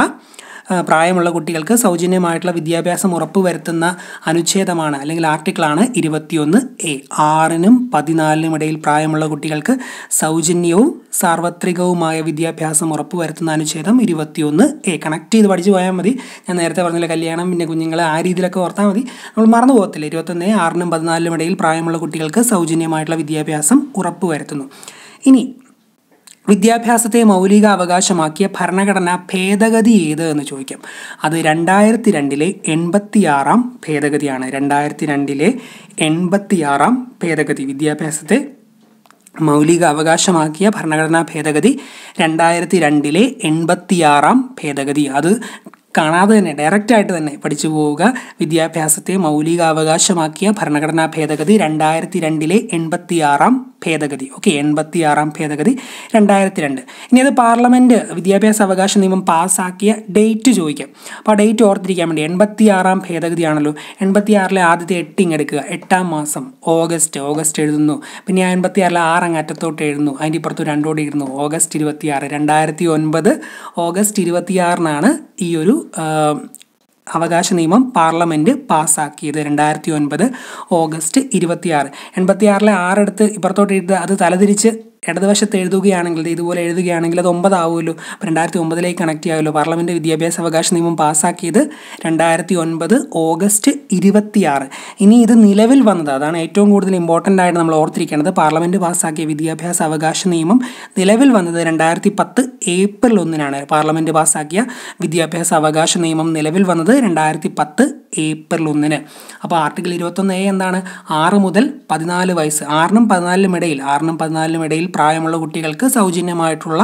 പ്രായമുള്ള കുട്ടികൾക്ക് സൗജന്യമായിട്ടുള്ള വിദ്യാഭ്യാസം ഉറപ്പുവരുത്തുന്ന അനുച്ഛേദമാണ് അല്ലെങ്കിൽ ആർട്ടിക്കിളാണ് ഇരുപത്തിയൊന്ന് എ ആറിനും പതിനാലിനും ഇടയിൽ പ്രായമുള്ള കുട്ടികൾക്ക് സൗജന്യവും സാർവത്രികവുമായ വിദ്യാഭ്യാസം ഉറപ്പുവരുത്തുന്ന അനുച്ഛേദം ഇരുപത്തിയൊന്ന് എ കണക്ട് ചെയ്ത് പഠിച്ചു പോയാൽ മതി ഞാൻ നേരത്തെ പറഞ്ഞില്ല കല്യാണം പിന്നെ കുഞ്ഞുങ്ങളെ ആ രീതിയിലൊക്കെ ഓർത്താൽ മതി നമ്മൾ മറന്നു പോകത്തില്ല ഇരുപത്തൊന്ന് ആറിനും പതിനാലിനും ഇടയിൽ പ്രായമുള്ള കുട്ടികൾക്ക് സൗജന്യമായിട്ടുള്ള വിദ്യാഭ്യാസം ഉറപ്പുവരുത്തുന്നു ഇനി വിദ്യാഭ്യാസത്തെ മൗലിക അവകാശമാക്കിയ ഭരണഘടന ഭേദഗതി ഏത് എന്ന് ചോദിക്കാം അത് രണ്ടായിരത്തി രണ്ടിലെ എൺപത്തിയാറാം ഭേദഗതിയാണ് രണ്ടായിരത്തി രണ്ടിലെ എൺപത്തിയാറാം ഭേദഗതി വിദ്യാഭ്യാസത്തെ മൗലിക അവകാശമാക്കിയ ഭരണഘടനാ ഭേദഗതി രണ്ടായിരത്തി രണ്ടിലെ എൺപത്തിയാറാം ഭേദഗതി അത് കാണാതെ തന്നെ ഡയറക്റ്റായിട്ട് തന്നെ പഠിച്ചു പോവുക വിദ്യാഭ്യാസത്തെ മൗലികാവകാശമാക്കിയ ഭരണഘടനാ ഭേദഗതി രണ്ടായിരത്തി രണ്ടിലെ എൺപത്തിയാറാം ഭേദഗതി ഓക്കെ എൺപത്തിയാറാം ഭേദഗതി രണ്ടായിരത്തി രണ്ട് ഇനി അത് പാർലമെൻറ്റ് വിദ്യാഭ്യാസ അവകാശ നിയമം പാസ്സാക്കിയ ഡേറ്റ് ചോദിക്കാം അപ്പോൾ ആ ഡേറ്റ് ഓർത്തിരിക്കാൻ വേണ്ടി എൺപത്തിയാറാം ഭേദഗതിയാണല്ലോ എൺപത്തിയാറിലെ ആദ്യത്തെ എട്ട് ഇങ്ങെടുക്കുക എട്ടാം മാസം ഓഗസ്റ്റ് ഓഗസ്റ്റ് എഴുതുന്നു പിന്നെ ആ എൺപത്തിയാറിലെ ആറ് അങ്ങ് അറ്റത്തോട്ട് എഴുതുന്നു അതിൻ്റെ ഇപ്പുറത്ത് രണ്ടോടെ ഇരുന്നു ഓഗസ്റ്റ് ഇരുപത്തിയാറ് രണ്ടായിരത്തി ഒൻപത് ഓഗസ്റ്റ് ഇരുപത്തിയാറിനാണ് ഈ ഒരു അവകാശ നിയമം പാർലമെൻറ്റ് പാസ്സാക്കിയത് രണ്ടായിരത്തി ഒൻപത് ഓഗസ്റ്റ് ഇരുപത്തിയാറ് എൺപത്തിയാറിലെ ആറെടുത്ത് ഇപ്പുറത്തോട്ട് എഴുതുക അത് തലതിരിച്ച് ഇടതുവശത്ത് എഴുതുകയാണെങ്കിൽ ഇതുപോലെ എഴുതുകയാണെങ്കിൽ അത് ഒമ്പതാവുമല്ലോ അപ്പോൾ രണ്ടായിരത്തി ഒമ്പതിലേക്ക് കണക്ട് ആവുമല്ലോ പാർലമെൻറ്റ് വിദ്യാഭ്യാസ അവകാശ നിയമം പാസ്സാക്കിയത് രണ്ടായിരത്തി ഒൻപത് ഓഗസ്റ്റ് ഇരുപത്തിയാറ് ഇനി ഇത് നിലവിൽ വന്നത് അതാണ് ഏറ്റവും കൂടുതൽ ഇമ്പോർട്ടൻ്റ് ആയിട്ട് നമ്മൾ ഓർത്തിരിക്കേണ്ടത് പാർലമെൻറ്റ് പാസ്സാക്കിയ വിദ്യാഭ്യാസ അവകാശ നിയമം നിലവിൽ വന്നത് രണ്ടായിരത്തി പത്ത് ഏപ്രിൽ ഒന്നിനാണ് പാർലമെൻറ്റ് പാസ്സാക്കിയ വിദ്യാഭ്യാസ അവകാശ നിയമം നിലവിൽ വന്നത് രണ്ടായിരത്തി പത്ത് ഏപ്രിൽ ഒന്നിന് അപ്പോൾ ആർട്ടിക്കിൾ ഇരുപത്തൊന്ന് എ എന്താണ് ആറ് മുതൽ പതിനാല് വയസ്സ് ആറിനും പതിനാലിനും ഇടയിൽ ആറിനും പതിനാലിനും ഇടയിൽ പ്രായമുള്ള കുട്ടികൾക്ക് സൗജന്യമായിട്ടുള്ള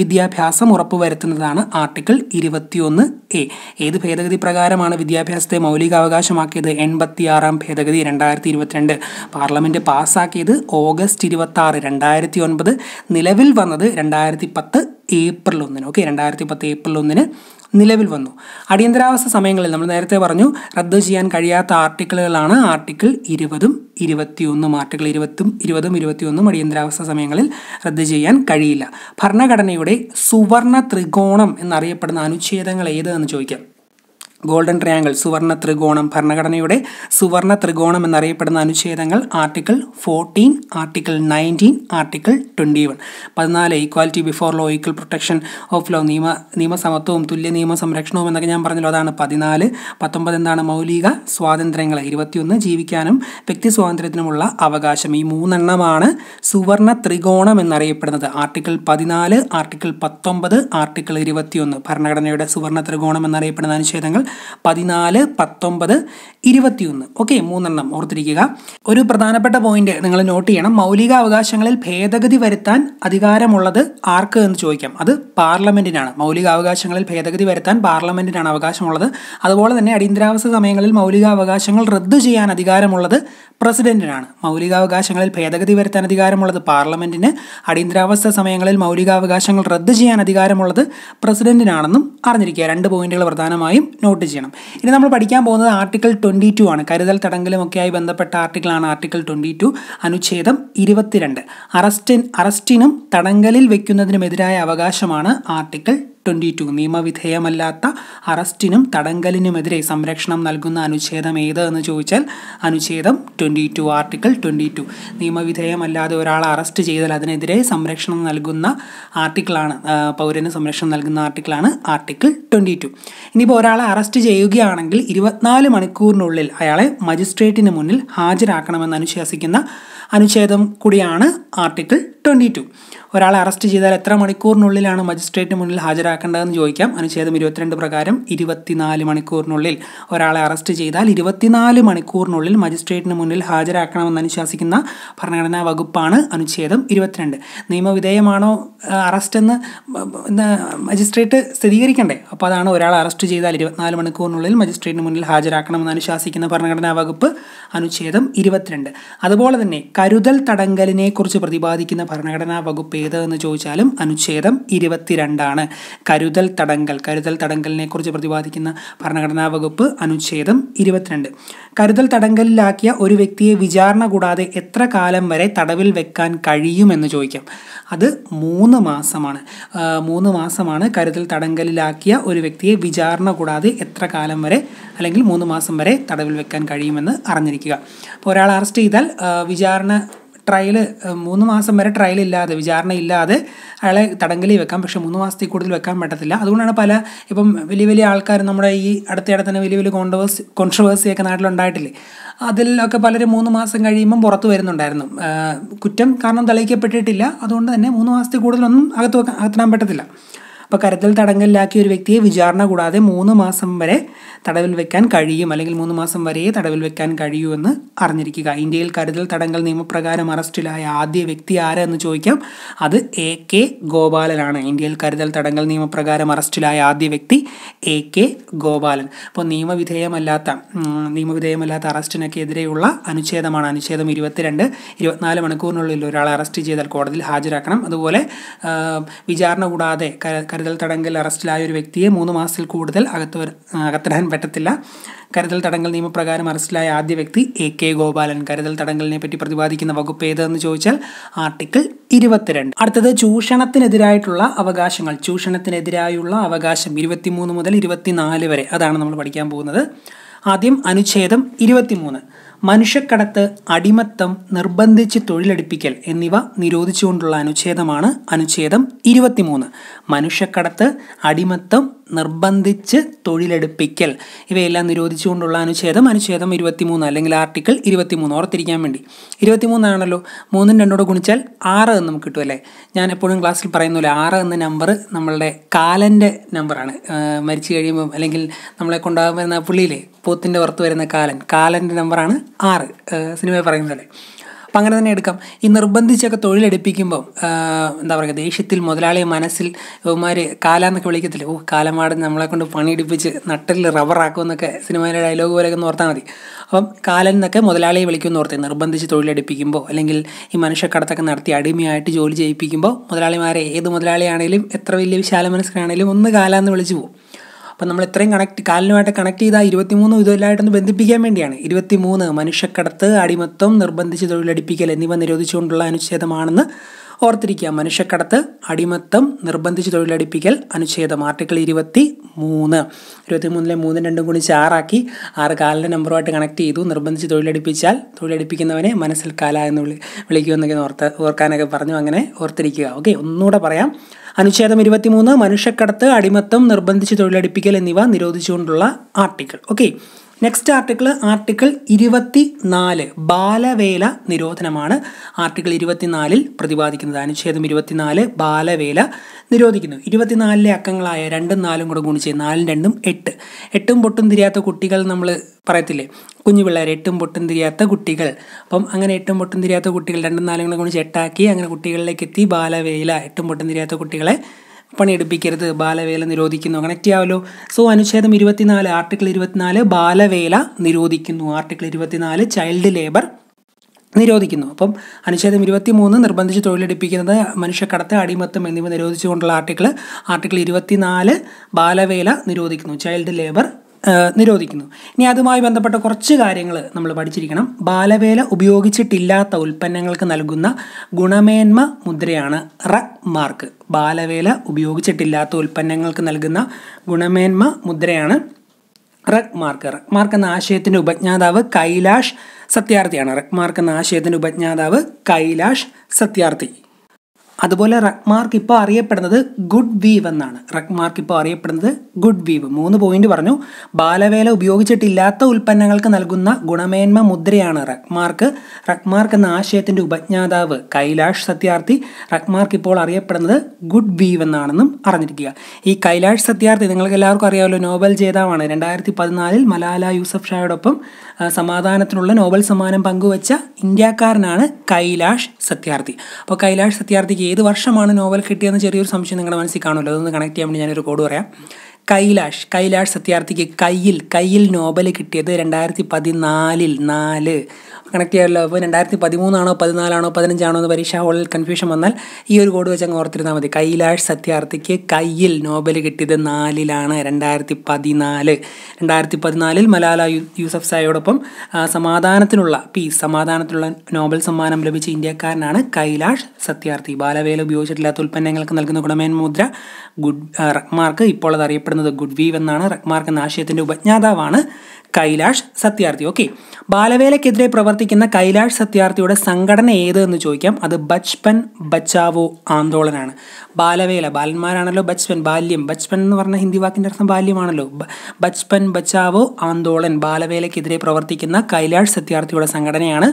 വിദ്യാഭ്യാസം ഉറപ്പുവരുത്തുന്നതാണ് ആർട്ടിക്കിൾ ഇരുപത്തിയൊന്ന് എ ഏത് ഭേദഗതി പ്രകാരമാണ് വിദ്യാഭ്യാസത്തെ മൗലികാവകാശമാക്കിയത് എൺപത്തിയാറാം ഭേദഗതി രണ്ടായിരത്തി ഇരുപത്തിരണ്ട് പാർലമെൻറ്റ് പാസ്സാക്കിയത് ഓഗസ്റ്റ് ഇരുപത്തി ആറ് രണ്ടായിരത്തി ഒൻപത് നിലവിൽ വന്നത് രണ്ടായിരത്തി പത്ത് ഏപ്രിൽ ഒന്നിന് ഓക്കെ രണ്ടായിരത്തി പത്ത് ഏപ്രിൽ ഒന്നിന് നിലവിൽ വന്നു അടിയന്തരാവസ്ഥ സമയങ്ങളിൽ നമ്മൾ നേരത്തെ പറഞ്ഞു റദ്ദു ചെയ്യാൻ കഴിയാത്ത ആർട്ടിക്കിളുകളാണ് ആർട്ടിക്കിൾ ഇരുപതും ഇരുപത്തിയൊന്നും ആർട്ടിക്കിൾ ഇരുപത്തും ഇരുപതും ഇരുപത്തിയൊന്നും അടിയന്തരാവസ്ഥ സമയങ്ങളിൽ റദ്ദു ചെയ്യാൻ കഴിയില്ല ഭരണഘടനയുടെ സുവർണ ത്രികോണം എന്നറിയപ്പെടുന്ന അനുച്ഛേദങ്ങൾ ഏത് എന്ന് ചോദിക്കാം ഗോൾഡൻ ട്രയാങ്കിൾ സുവർണ ത്രികോണം ഭരണഘടനയുടെ സുവർണ ത്രികോണം എന്നറിയപ്പെടുന്ന അനുച്ഛേദങ്ങൾ article fourteen article nineteen article twenty one പതിനാല് equality before law equal protection of law നിയമ നിയമസമത്വവും തുല്യ നിയമ സംരക്ഷണവും എന്നൊക്കെ ഞാൻ പറഞ്ഞല്ലോ അതാണ് പതിനാല് പത്തൊമ്പത് എന്താണ് മൗലിക സ്വാതന്ത്ര്യങ്ങൾ ഇരുപത്തിയൊന്ന് ജീവിക്കാനും വ്യക്തി സ്വാതന്ത്ര്യത്തിനുമുള്ള അവകാശം ഈ മൂന്നെണ്ണമാണ് സുവർണ ത്രികോണം എന്നറിയപ്പെടുന്നത് ആർട്ടിക്കിൾ പതിനാല് ആർട്ടിക്കിൾ പത്തൊമ്പത് ആർട്ടിക്കിൾ ഇരുപത്തിയൊന്ന് ഭരണഘടനയുടെ സുവർണ ത്രികോണം എന്നറിയപ്പെടുന്ന അനുച്ഛേദങ്ങൾ പതിനാല് പത്തൊമ്പത് ഇരുപത്തിയൊന്ന് ഓക്കെ മൂന്നെണ്ണം ഓർത്തിരിക്കുക ഒരു പ്രധാനപ്പെട്ട പോയിന്റ് നിങ്ങൾ നോട്ട് ചെയ്യണം മൗലികാവകാശങ്ങളിൽ ഭേദഗതി വരുത്താൻ അധികാരമുള്ളത് ആർക്ക് എന്ന് ചോദിക്കാം അത് പാർലമെന്റിനാണ് മൗലികാവകാശങ്ങളിൽ ഭേദഗതി വരുത്താൻ പാർലമെന്റിനാണ് അവകാശമുള്ളത് അതുപോലെ തന്നെ അടിയന്തരാവസ്ഥ സമയങ്ങളിൽ മൗലികാവകാശങ്ങൾ റദ്ദു ചെയ്യാൻ അധികാരമുള്ളത് പ്രസിഡന്റിനാണ് മൗലികാവകാശങ്ങളിൽ ഭേദഗതി വരുത്താൻ അധികാരമുള്ളത് പാർലമെന്റിന് അടിയന്തരാവസ്ഥ സമയങ്ങളിൽ മൗലികാവകാശങ്ങൾ റദ്ദു ചെയ്യാൻ അധികാരമുള്ളത് പ്രസിഡന്റിനാണെന്നും അറിഞ്ഞിരിക്കുക രണ്ട് പോയിന്റുകൾ പ്രധാനമായും നോട്ട് ചെയ്യണം ഇനി നമ്മൾ പഠിക്കാൻ പോകുന്നത് ആർട്ടിക്കിൾ ട്വൻറ്റി ടു ആണ് കരുതൽ തടങ്കലുമൊക്കെയായി ബന്ധപ്പെട്ട ആർട്ടിക്കിളാണ് ആർട്ടിക്കിൾ ട്വൻറ്റി ടു അനുച്ഛേദം ഇരുപത്തിരണ്ട് അറസ്റ്റിൻ അറസ്റ്റിനും തടങ്കലിൽ വയ്ക്കുന്നതിനുമെതിരായ അവകാശമാണ് ആർട്ടിക്കിൾ ട്വൻ്റി ടു നിയമവിധേയമല്ലാത്ത അറസ്റ്റിനും തടങ്കലിനുമെതിരെ സംരക്ഷണം നൽകുന്ന അനുച്ഛേദം ഏത് എന്ന് ചോദിച്ചാൽ അനുച്ഛേദം twenty two article twenty two നിയമവിധേയമല്ലാതെ ഒരാളെ അറസ്റ്റ് ചെയ്താൽ അതിനെതിരെ സംരക്ഷണം നൽകുന്ന ആർട്ടിക്കിളാണ് പൗരന് സംരക്ഷണം നൽകുന്ന ആർട്ടിക്കിളാണ് ആർട്ടിക്കിൾ ട്വൻ്റി ടു ഇനിയിപ്പോൾ ഒരാളെ അറസ്റ്റ് ചെയ്യുകയാണെങ്കിൽ ഇരുപത്തിനാല് മണിക്കൂറിനുള്ളിൽ അയാളെ മജിസ്ട്രേറ്റിന് മുന്നിൽ ഹാജരാക്കണമെന്ന് അനുശാസിക്കുന്ന അനുച്ഛേദം കൂടിയാണ് ആർട്ടിക്കിൾ ട്വൻ്റി ടു ഒരാളെ അറസ്റ്റ് ചെയ്താൽ എത്ര മണിക്കൂറിനുള്ളിലാണ് മജിസ്ട്രേറ്റിന് മുന്നിൽ ഹാജരാക്കേണ്ടതെന്ന് ചോദിക്കാം അനുച്ഛേദം ഇരുപത്തിരണ്ട് പ്രകാരം ഇരുപത്തിനാല് മണിക്കൂറിനുള്ളിൽ ഒരാളെ അറസ്റ്റ് ചെയ്താൽ ഇരുപത്തിനാല് മണിക്കൂറിനുള്ളിൽ മജിസ്ട്രേറ്റിന് മുന്നിൽ ഹാജരാക്കണമെന്ന് അനുശാസിക്കുന്ന ഭരണഘടനാ വകുപ്പാണ് അനുച്ഛേദം ഇരുപത്തിരണ്ട് നിയമവിധേയമാണോ അറസ്റ്റെന്ന് മജിസ്ട്രേറ്റ് സ്ഥിരീകരിക്കണ്ടേ അപ്പോൾ അതാണ് ഒരാളെ അറസ്റ്റ് ചെയ്താൽ ഇരുപത്തിനാല് മണിക്കൂറിനുള്ളിൽ മജിസ്ട്രേറ്റിന് മുന്നിൽ ഹാജരാക്കണമെന്ന് അനുശാസിക്കുന്ന ഭരണഘടനാ വകുപ്പ് അനുച്ഛേദം ഇരുപത്തിരണ്ട് അതുപോലെ തന്നെ കരുതൽ തടങ്കലിനെക്കുറിച്ച് പ്രതിപാദിക്കുന്ന ഭരണഘടനാ വകുപ്പ് ചെയ്തതെന്ന് ചോദിച്ചാലും അനുച്ഛേദം ഇരുപത്തിരണ്ടാണ് കരുതൽ തടങ്കൽ കരുതൽ കുറിച്ച് പ്രതിപാദിക്കുന്ന ഭരണഘടനാ വകുപ്പ് അനുച്ഛേദം ഇരുപത്തിരണ്ട് കരുതൽ തടങ്കലിലാക്കിയ ഒരു വ്യക്തിയെ വിചാരണ കൂടാതെ എത്ര കാലം വരെ തടവിൽ വെക്കാൻ കഴിയുമെന്ന് ചോദിക്കാം അത് മൂന്ന് മാസമാണ് മൂന്ന് മാസമാണ് കരുതൽ തടങ്കലിലാക്കിയ ഒരു വ്യക്തിയെ വിചാരണ കൂടാതെ എത്ര കാലം വരെ അല്ലെങ്കിൽ മൂന്ന് മാസം വരെ തടവിൽ വെക്കാൻ കഴിയുമെന്ന് അറിഞ്ഞിരിക്കുക അപ്പോൾ ഒരാൾ അറസ്റ്റ് ചെയ്താൽ വിചാരണ ട്രയൽ മൂന്ന് മാസം വരെ ട്രയൽ ഇല്ലാതെ വിചാരണ ഇല്ലാതെ അയാളെ തടങ്കലിൽ വെക്കാം പക്ഷേ മൂന്ന് മാസത്തിൽ കൂടുതൽ വെക്കാൻ പറ്റത്തില്ല അതുകൊണ്ടാണ് പല ഇപ്പം വലിയ വലിയ ആൾക്കാർ നമ്മുടെ ഈ അടുത്തിടെ തന്നെ വലിയ വലിയ കോൺട്രവേഴ്സി കോൺട്രവേഴ്സിയൊക്കെ നാട്ടിലുണ്ടായിട്ടില്ലേ അതിലൊക്കെ പലരും മൂന്ന് മാസം കഴിയുമ്പം പുറത്തു വരുന്നുണ്ടായിരുന്നു കുറ്റം കാരണം തെളിയിക്കപ്പെട്ടിട്ടില്ല അതുകൊണ്ട് തന്നെ മൂന്ന് മാസത്തിൽ കൂടുതലൊന്നും അകത്ത് വെക്കാൻ അകത്തിടാൻ പറ്റത്തില്ല അപ്പോൾ കരുതൽ തടങ്കലിലാക്കിയ ഒരു വ്യക്തിയെ വിചാരണ കൂടാതെ മൂന്ന് മാസം വരെ തടവിൽ വെക്കാൻ കഴിയും അല്ലെങ്കിൽ മൂന്ന് മാസം വരെയേ തടവിൽ വെക്കാൻ കഴിയൂ എന്ന് അറിഞ്ഞിരിക്കുക ഇന്ത്യയിൽ കരുതൽ തടങ്കൽ നിയമപ്രകാരം അറസ്റ്റിലായ ആദ്യ വ്യക്തി ആരെന്ന് ചോദിക്കാം അത് എ കെ ഗോപാലനാണ് ഇന്ത്യയിൽ കരുതൽ തടങ്കൽ നിയമപ്രകാരം അറസ്റ്റിലായ ആദ്യ വ്യക്തി എ കെ ഗോപാലൻ അപ്പോൾ നിയമവിധേയമല്ലാത്ത നിയമവിധേയമല്ലാത്ത അറസ്റ്റിനൊക്കെ എതിരെയുള്ള അനുച്ഛേദമാണ് അനുച്ഛേദം ഇരുപത്തിരണ്ട് ഇരുപത്തിനാല് മണിക്കൂറിനുള്ളിൽ ഒരാളെ അറസ്റ്റ് ചെയ്താൽ കോടതിയിൽ ഹാജരാക്കണം അതുപോലെ വിചാരണ കൂടാതെ കരുതൽ തടങ്കൽ അറസ്റ്റിലായ ഒരു വ്യക്തിയെ മൂന്ന് മാസത്തിൽ കൂടുതൽ അകത്ത് അകത്തിടാൻ പറ്റത്തില്ല കരുതൽ തടങ്കൽ നിയമപ്രകാരം അറസ്റ്റിലായ ആദ്യ വ്യക്തി എ കെ ഗോപാലൻ കരുതൽ തടങ്കലിനെ പറ്റി പ്രതിപാദിക്കുന്ന വകുപ്പ് ഏതെന്ന് ചോദിച്ചാൽ ആർട്ടിക്കിൾ ഇരുപത്തിരണ്ട് അടുത്തത് ചൂഷണത്തിനെതിരായിട്ടുള്ള അവകാശങ്ങൾ ചൂഷണത്തിനെതിരായുള്ള അവകാശം ഇരുപത്തിമൂന്ന് മുതൽ ഇരുപത്തിനാല് വരെ അതാണ് നമ്മൾ പഠിക്കാൻ പോകുന്നത് ആദ്യം അനുച്ഛേദം ഇരുപത്തിമൂന്ന് മനുഷ്യക്കടത്ത് അടിമത്തം നിർബന്ധിച്ച് തൊഴിലെടുപ്പിക്കൽ എന്നിവ നിരോധിച്ചുകൊണ്ടുള്ള അനുച്ഛേദമാണ് അനുച്ഛേദം ഇരുപത്തിമൂന്ന് മനുഷ്യക്കടത്ത് അടിമത്തം നിർബന്ധിച്ച് തൊഴിലെടുപ്പിക്കൽ ഇവയെല്ലാം നിരോധിച്ചുകൊണ്ടുള്ള അനുച്ഛേദം അനുച്ഛേദം ഇരുപത്തിമൂന്ന് അല്ലെങ്കിൽ ആർട്ടിക്കിൾ ഇരുപത്തിമൂന്ന് ഓർത്തിരിക്കാൻ വേണ്ടി ഇരുപത്തിമൂന്നാണല്ലോ മൂന്നും രണ്ടോട് ഗുണിച്ചാൽ ആറ് എന്ന് നമുക്ക് കിട്ടും അല്ലേ ഞാൻ എപ്പോഴും ക്ലാസ്സിൽ പറയുന്ന പോലെ ആറ് എന്ന നമ്പർ നമ്മളുടെ കാലൻ്റെ നമ്പറാണ് മരിച്ചു കഴിയുമ്പം അല്ലെങ്കിൽ നമ്മളെ കൊണ്ടാകുന്ന പുള്ളിയിലെ പോത്തിൻ്റെ പുറത്ത് വരുന്ന കാലൻ കാലൻ്റെ നമ്പറാണ് ആറ് സിനിമയിൽ പറയുന്നത് പോലെ അപ്പം അങ്ങനെ തന്നെ എടുക്കാം ഈ നിർബന്ധിച്ചൊക്കെ തൊഴിലെടുപ്പിക്കുമ്പം എന്താ പറയുക ദേഷ്യത്തിൽ മുതലാളി മനസ്സിൽ ഇവന്മാർ കാലാന്നൊക്കെ വിളിക്കത്തില്ല ഓ കാലമാട് നമ്മളെ കൊണ്ട് പണിയെടുപ്പിച്ച് നട്ടലിൽ എന്നൊക്കെ സിനിമയിലെ ഡയലോഗ് പോലെയൊക്കെ ഒന്ന് ഓർത്താൽ മതി അപ്പം കാലൻ എന്നൊക്കെ മുതലാളിയെ വിളിക്കുമെന്ന് ഓർത്തി നിർബന്ധിച്ച് തൊഴിലെടുപ്പിക്കുമ്പോൾ അല്ലെങ്കിൽ ഈ മനുഷ്യക്കടത്തൊക്കെ നടത്തി അടിമയായിട്ട് ജോലി ചെയ്യിപ്പിക്കുമ്പോൾ മുതലാളിമാരെ ഏത് മുതലാളിയാണെങ്കിലും എത്ര വലിയ വിശാല മനസ്സിലാണെങ്കിലും ഒന്ന് കാലാന്ന് വിളിച്ചു പോകും അപ്പം നമ്മൾ ഇത്രയും കണക്ട് കാലിനുമായിട്ട് കണക്ട് ചെയ്ത മൂന്ന് ഇതുമെല്ലായിട്ടൊന്ന് ബന്ധിപ്പിക്കാൻ വേണ്ടിയാണ് മൂന്ന് മനുഷ്യക്കടത്ത് അടിമത്വം നിർബന്ധിച്ച് തൊഴിലടിപ്പിക്കൽ എന്നിവ നിരോധിച്ചുകൊണ്ടുള്ള അനുച്ഛേദമാണെന്ന് ഓർത്തിരിക്കുക മനുഷ്യക്കടത്ത് അടിമത്തം നിർബന്ധിച്ച് തൊഴിലടിപ്പിക്കൽ അനുച്ഛേദം ആർട്ടിക്കിൾ ഇരുപത്തി മൂന്ന് ഇരുപത്തി മൂന്നിലെ മൂന്നും രണ്ടും കൂടി ചാറാക്കി ആറ് കാലിൻ്റെ നമ്പറുമായിട്ട് കണക്ട് ചെയ്തു നിർബന്ധിച്ച് തൊഴിലടിപ്പിച്ചാൽ തൊഴിലടിപ്പിക്കുന്നവനെ മനസ്സിൽ കാലാ എന്ന് വിളി വിളിക്കുമെന്നൊക്കെ ഓർത്ത് ഓർക്കാനൊക്കെ പറഞ്ഞു അങ്ങനെ ഓർത്തിരിക്കുക ഓക്കെ ഒന്നുകൂടെ പറയാം അനുച്ഛേദം ഇരുപത്തിമൂന്ന് മനുഷ്യക്കടത്ത് അടിമത്തം നിർബന്ധിച്ച് തൊഴിലടിപ്പിക്കൽ എന്നിവ നിരോധിച്ചുകൊണ്ടുള്ള article okay next article article ഇരുപത്തി നാല് ബാലവേല നിരോധനമാണ് ആർട്ടിക്കിൾ ഇരുപത്തിനാലിൽ പ്രതിപാദിക്കുന്നത് അനുച്ഛേദം ഇരുപത്തിനാല് ബാലവേല നിരോധിക്കുന്നു ഇരുപത്തിനാലിലെ അക്കങ്ങളായ രണ്ടും നാലും കൂടെ ഗുണിച്ച് നാലും രണ്ടും എട്ട് എട്ടും പൊട്ടും തിരിയാത്ത കുട്ടികൾ നമ്മൾ പറയത്തില്ലേ കുഞ്ഞു പിള്ളേർ എട്ടും പൊട്ടും തിരിയാത്ത കുട്ടികൾ അപ്പം അങ്ങനെ എട്ടും പൊട്ടും തിരിയാത്ത കുട്ടികൾ രണ്ടും നാലും കൂടെ ഗുണിച്ച് എട്ടാക്കി അങ്ങനെ കുട്ടികളിലേക്ക് എത്തി ബാലവേല എട്ടും പൊട്ടും തിരിയാത്ത കുട്ടികളെ പണിയെടുപ്പിക്കരുത് ബാലവേല നിരോധിക്കുന്നു കണക്റ്റ് ആവല്ലോ സോ അനുച്ഛേദം ഇരുപത്തിനാല് ആർട്ടിക്കിൾ ഇരുപത്തിനാല് ബാലവേല നിരോധിക്കുന്നു ആർട്ടിക്കിൾ ഇരുപത്തിനാല് ചൈൽഡ് ലേബർ നിരോധിക്കുന്നു അപ്പം അനുച്ഛേദം ഇരുപത്തി മൂന്ന് നിർബന്ധിച്ച് തൊഴിലെടുപ്പിക്കുന്നത് മനുഷ്യക്കടത്ത് അടിമത്തം എന്നിവ നിരോധിച്ചുകൊണ്ടുള്ള ആർട്ടിക്കിൾ ആർട്ടിക്കിൾ ഇരുപത്തിനാല് ബാലവേല നിരോധിക്കുന്നു ചൈൽഡ് ലേബർ നിരോധിക്കുന്നു ഇനി അതുമായി ബന്ധപ്പെട്ട കുറച്ച് കാര്യങ്ങൾ നമ്മൾ പഠിച്ചിരിക്കണം ബാലവേല ഉപയോഗിച്ചിട്ടില്ലാത്ത ഉൽപ്പന്നങ്ങൾക്ക് നൽകുന്ന ഗുണമേന്മ മുദ്രയാണ് റ മാർക്ക് ബാലവേല ഉപയോഗിച്ചിട്ടില്ലാത്ത ഉൽപ്പന്നങ്ങൾക്ക് നൽകുന്ന ഗുണമേന്മ മുദ്രയാണ് റക് മാർക്ക് റക് മാർക്ക് എന്ന ആശയത്തിൻ്റെ ഉപജ്ഞാതാവ് കൈലാഷ് സത്യാർത്ഥിയാണ് റക് മാർക്ക് എന്ന ആശയത്തിൻ്റെ ഉപജ്ഞാതാവ് കൈലാഷ് സത്യാർത്ഥി അതുപോലെ റഗ്മാർക്ക് ഇപ്പോൾ അറിയപ്പെടുന്നത് ഗുഡ് വീവ് എന്നാണ് റഗ്മാർക്ക് ഇപ്പോൾ അറിയപ്പെടുന്നത് ഗുഡ് വീവ് മൂന്ന് പോയിന്റ് പറഞ്ഞു ബാലവേല ഉപയോഗിച്ചിട്ടില്ലാത്ത ഉൽപ്പന്നങ്ങൾക്ക് നൽകുന്ന ഗുണമേന്മ മുദ്രയാണ് റഗ്മാർക്ക് റഗ്മാർക്ക് എന്ന ആശയത്തിൻ്റെ ഉപജ്ഞാതാവ് കൈലാഷ് സത്യാർത്ഥി റഗ്മാർക്ക് ഇപ്പോൾ അറിയപ്പെടുന്നത് ഗുഡ് വീവ് എന്നാണെന്നും അറിഞ്ഞിരിക്കുക ഈ കൈലാഷ് സത്യാർത്ഥി നിങ്ങൾക്ക് എല്ലാവർക്കും അറിയാമല്ലോ നോബൽ ജേതാവാണ് രണ്ടായിരത്തി പതിനാലിൽ മലാല യൂസഫ് ഷായോടൊപ്പം സമാധാനത്തിനുള്ള നോബൽ സമ്മാനം പങ്കുവച്ച ഇന്ത്യക്കാരനാണ് കൈലാഷ് സത്യാർത്ഥി അപ്പോൾ കൈലാഷ് സത്യാർത്ഥിക്ക് ഏത് വർഷമാണ് നോവൽ കിട്ടിയെന്ന് ചെറിയൊരു സംശയം നിങ്ങളുടെ മനസ്സിൽ കാണുമല്ലോ അതൊന്ന് കണക്ട് ചെയ്യാൻ വേണ്ടി ഞാനൊരു കോഡ് പറയാം കൈലാഷ് കൈലാഷ് സത്യാർത്ഥിക്ക് കയ്യിൽ കയ്യിൽ നോബൽ കിട്ടിയത് രണ്ടായിരത്തി പതിനാലിൽ നാല് കണക്ട് ചെയ്യാറില്ല അപ്പോൾ രണ്ടായിരത്തി പതിമൂന്നാണോ പതിനാലാണോ പതിനഞ്ചാണോ എന്ന് പരീക്ഷാ ഹാളിൽ കൺഫ്യൂഷൻ വന്നാൽ ഈ ഒരു കോഡ് വെച്ച് അങ്ങ് ഓർത്തിരുന്നാൽ മതി കൈലാഷ് സത്യാർത്ഥിക്ക് കയ്യിൽ നോബൽ കിട്ടിയത് നാലിലാണ് രണ്ടായിരത്തി പതിനാല് രണ്ടായിരത്തി പതിനാലിൽ മലാല യൂസഫ് സായോടൊപ്പം സമാധാനത്തിനുള്ള പീസ് സമാധാനത്തിനുള്ള നോബൽ സമ്മാനം ലഭിച്ച ഇന്ത്യക്കാരനാണ് കൈലാഷ് സത്യാർത്ഥി ബാലവേല ഉപയോഗിച്ചിട്ടില്ലാത്ത ഉൽപ്പന്നങ്ങൾക്ക് നൽകുന്ന ഗുണമേൻ മുദ്ര ഗുഡ് റക്മാർക്ക് ഇപ്പോൾ അത് അറിയപ്പെടുന്നത് ഗുഡ് വീവ് എന്നാണ് റക്മാർക്ക് എന്ന ആശയത്തിൻ്റെ ഉപജ്ഞാതാവാണ് കൈലാഷ് സത്യാർത്ഥി ഓക്കെ ബാലവേലയ്ക്കെതിരെ പ്രവർത്തിക്കുന്ന കൈലാഷ് സത്യാർത്ഥിയുടെ സംഘടന ഏത് എന്ന് ചോദിക്കാം അത് ബച്ച്പൻ ബച്ചാവോ ആന്തോളനാണ് ബാലവേല ബാലന്മാരാണല്ലോ ബച്ച്പൻ ബാല്യം ബച്ച്പൻ എന്ന് പറഞ്ഞ ഹിന്ദി വാക്കിൻ്റെ അർത്ഥം ബാല്യമാണല്ലോ ബച്ച്പൻ ബച്ചാവോ ആന്തോളൻ ബാലവേലയ്ക്കെതിരെ പ്രവർത്തിക്കുന്ന കൈലാഷ് സത്യാർത്ഥിയുടെ സംഘടനയാണ്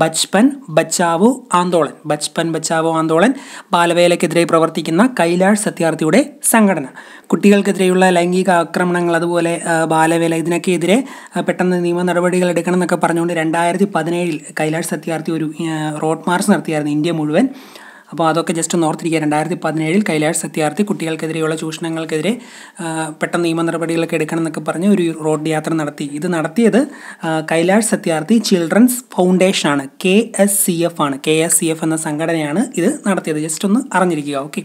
ബച്പൻ ബച്ചാവോ ആന്തോളൻ ബച്പൻ ബച്ചാവോ ആന്തോളൻ ബാലവേലക്കെതിരെ പ്രവർത്തിക്കുന്ന കൈലാഷ് സത്യാർത്ഥിയുടെ സംഘടന കുട്ടികൾക്കെതിരെയുള്ള ലൈംഗിക ആക്രമണങ്ങൾ അതുപോലെ ബാലവേല ഇതിനൊക്കെ എതിരെ പെട്ടെന്ന് നിയമ നടപടികൾ എടുക്കണം എന്നൊക്കെ പറഞ്ഞുകൊണ്ട് രണ്ടായിരത്തി പതിനേഴിൽ കൈലാഷ് സത്യാർത്ഥി ഒരു റോഡ് മാർച്ച് നടത്തിയായിരുന്നു ഇന്ത്യ മുഴുവൻ അപ്പോൾ അതൊക്കെ ജസ്റ്റ് ഒന്ന് ഓർത്തിരിക്കുക രണ്ടായിരത്തി പതിനേഴിൽ കൈലാഷ് സത്യാർത്ഥി കുട്ടികൾക്കെതിരെയുള്ള ചൂഷണങ്ങൾക്കെതിരെ പെട്ടെന്ന് നിയമ നടപടികളൊക്കെ എടുക്കണം എന്നൊക്കെ പറഞ്ഞ് ഒരു റോഡ് യാത്ര നടത്തി ഇത് നടത്തിയത് കൈലാഷ് സത്യാർത്ഥി ചിൽഡ്രൻസ് ഫൗണ്ടേഷൻ ആണ് കെ എസ് സി എഫ് ആണ് കെ എസ് സി എഫ് എന്ന സംഘടനയാണ് ഇത് നടത്തിയത് ജസ്റ്റ് ഒന്ന് അറിഞ്ഞിരിക്കുക ഓക്കെ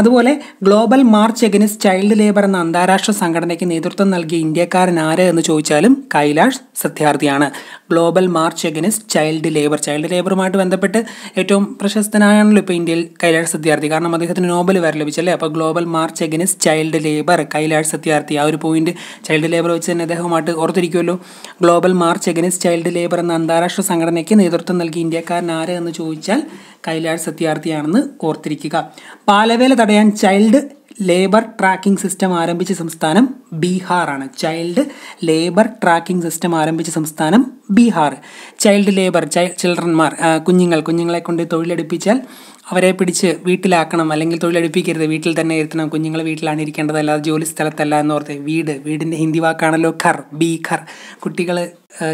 അതുപോലെ global march against child labour എന്ന അന്താരാഷ്ട്ര സംഘടനയ്ക്ക് നേതൃത്വം നൽകിയ ഇന്ത്യക്കാരൻ ആര് എന്ന് ചോദിച്ചാലും കൈലാഷ് സത്യാർത്ഥിയാണ് global march against child labour child ലേബറുമായിട്ട് ബന്ധപ്പെട്ട് ഏറ്റവും പ്രശസ്തനായാണല്ലോ ഇപ്പോൾ ഇന്ത്യയിൽ കൈലാഷ് സത്യാർത്ഥി കാരണം അദ്ദേഹത്തിന് നോബൽ വരെ ലഭിച്ചല്ലേ അപ്പോൾ global march against child labour Kailash Satyarthi ആ ഒരു പോയിന്റ് ചൈൽഡ് ലേബർ വെച്ച് തന്നെ അദ്ദേഹവുമായിട്ട് ഓർത്തിരിക്കുമല്ലോ global march against child labour എന്ന അന്താരാഷ്ട്ര സംഘടനയ്ക്ക് നേതൃത്വം നൽകിയ ഇന്ത്യക്കാരൻ ആര് എന്ന് ചോദിച്ചാൽ കൈലാഷ് സത്യാർത്ഥിയാണെന്ന് ഓർത്തിരിക്കുക ബാലവേല തടയാൻ ചൈൽഡ് ലേബർ ട്രാക്കിംഗ് സിസ്റ്റം ആരംഭിച്ച സംസ്ഥാനം ബീഹാറാണ് ചൈൽഡ് ലേബർ ട്രാക്കിംഗ് സിസ്റ്റം ആരംഭിച്ച സംസ്ഥാനം ബീഹാർ ചൈൽഡ് ലേബർ ചൈൽഡ് ചിൽഡ്രന്മാർ കുഞ്ഞുങ്ങൾ കുഞ്ഞുങ്ങളെ കൊണ്ട് തൊഴിലെടുപ്പിച്ചാൽ അവരെ പിടിച്ച് വീട്ടിലാക്കണം അല്ലെങ്കിൽ തൊഴിലെടുപ്പിക്കരുത് വീട്ടിൽ തന്നെ ഇരുത്തണം കുഞ്ഞുങ്ങൾ വീട്ടിലാണ് ഇരിക്കേണ്ടത് അല്ലാതെ ജോലി സ്ഥലത്തല്ല എന്നോർത്ത് വീട് വീടിൻ്റെ ഹിന്ദി വാക്കാണല്ലോ ഖർ ബി ഖർ കുട്ടികൾ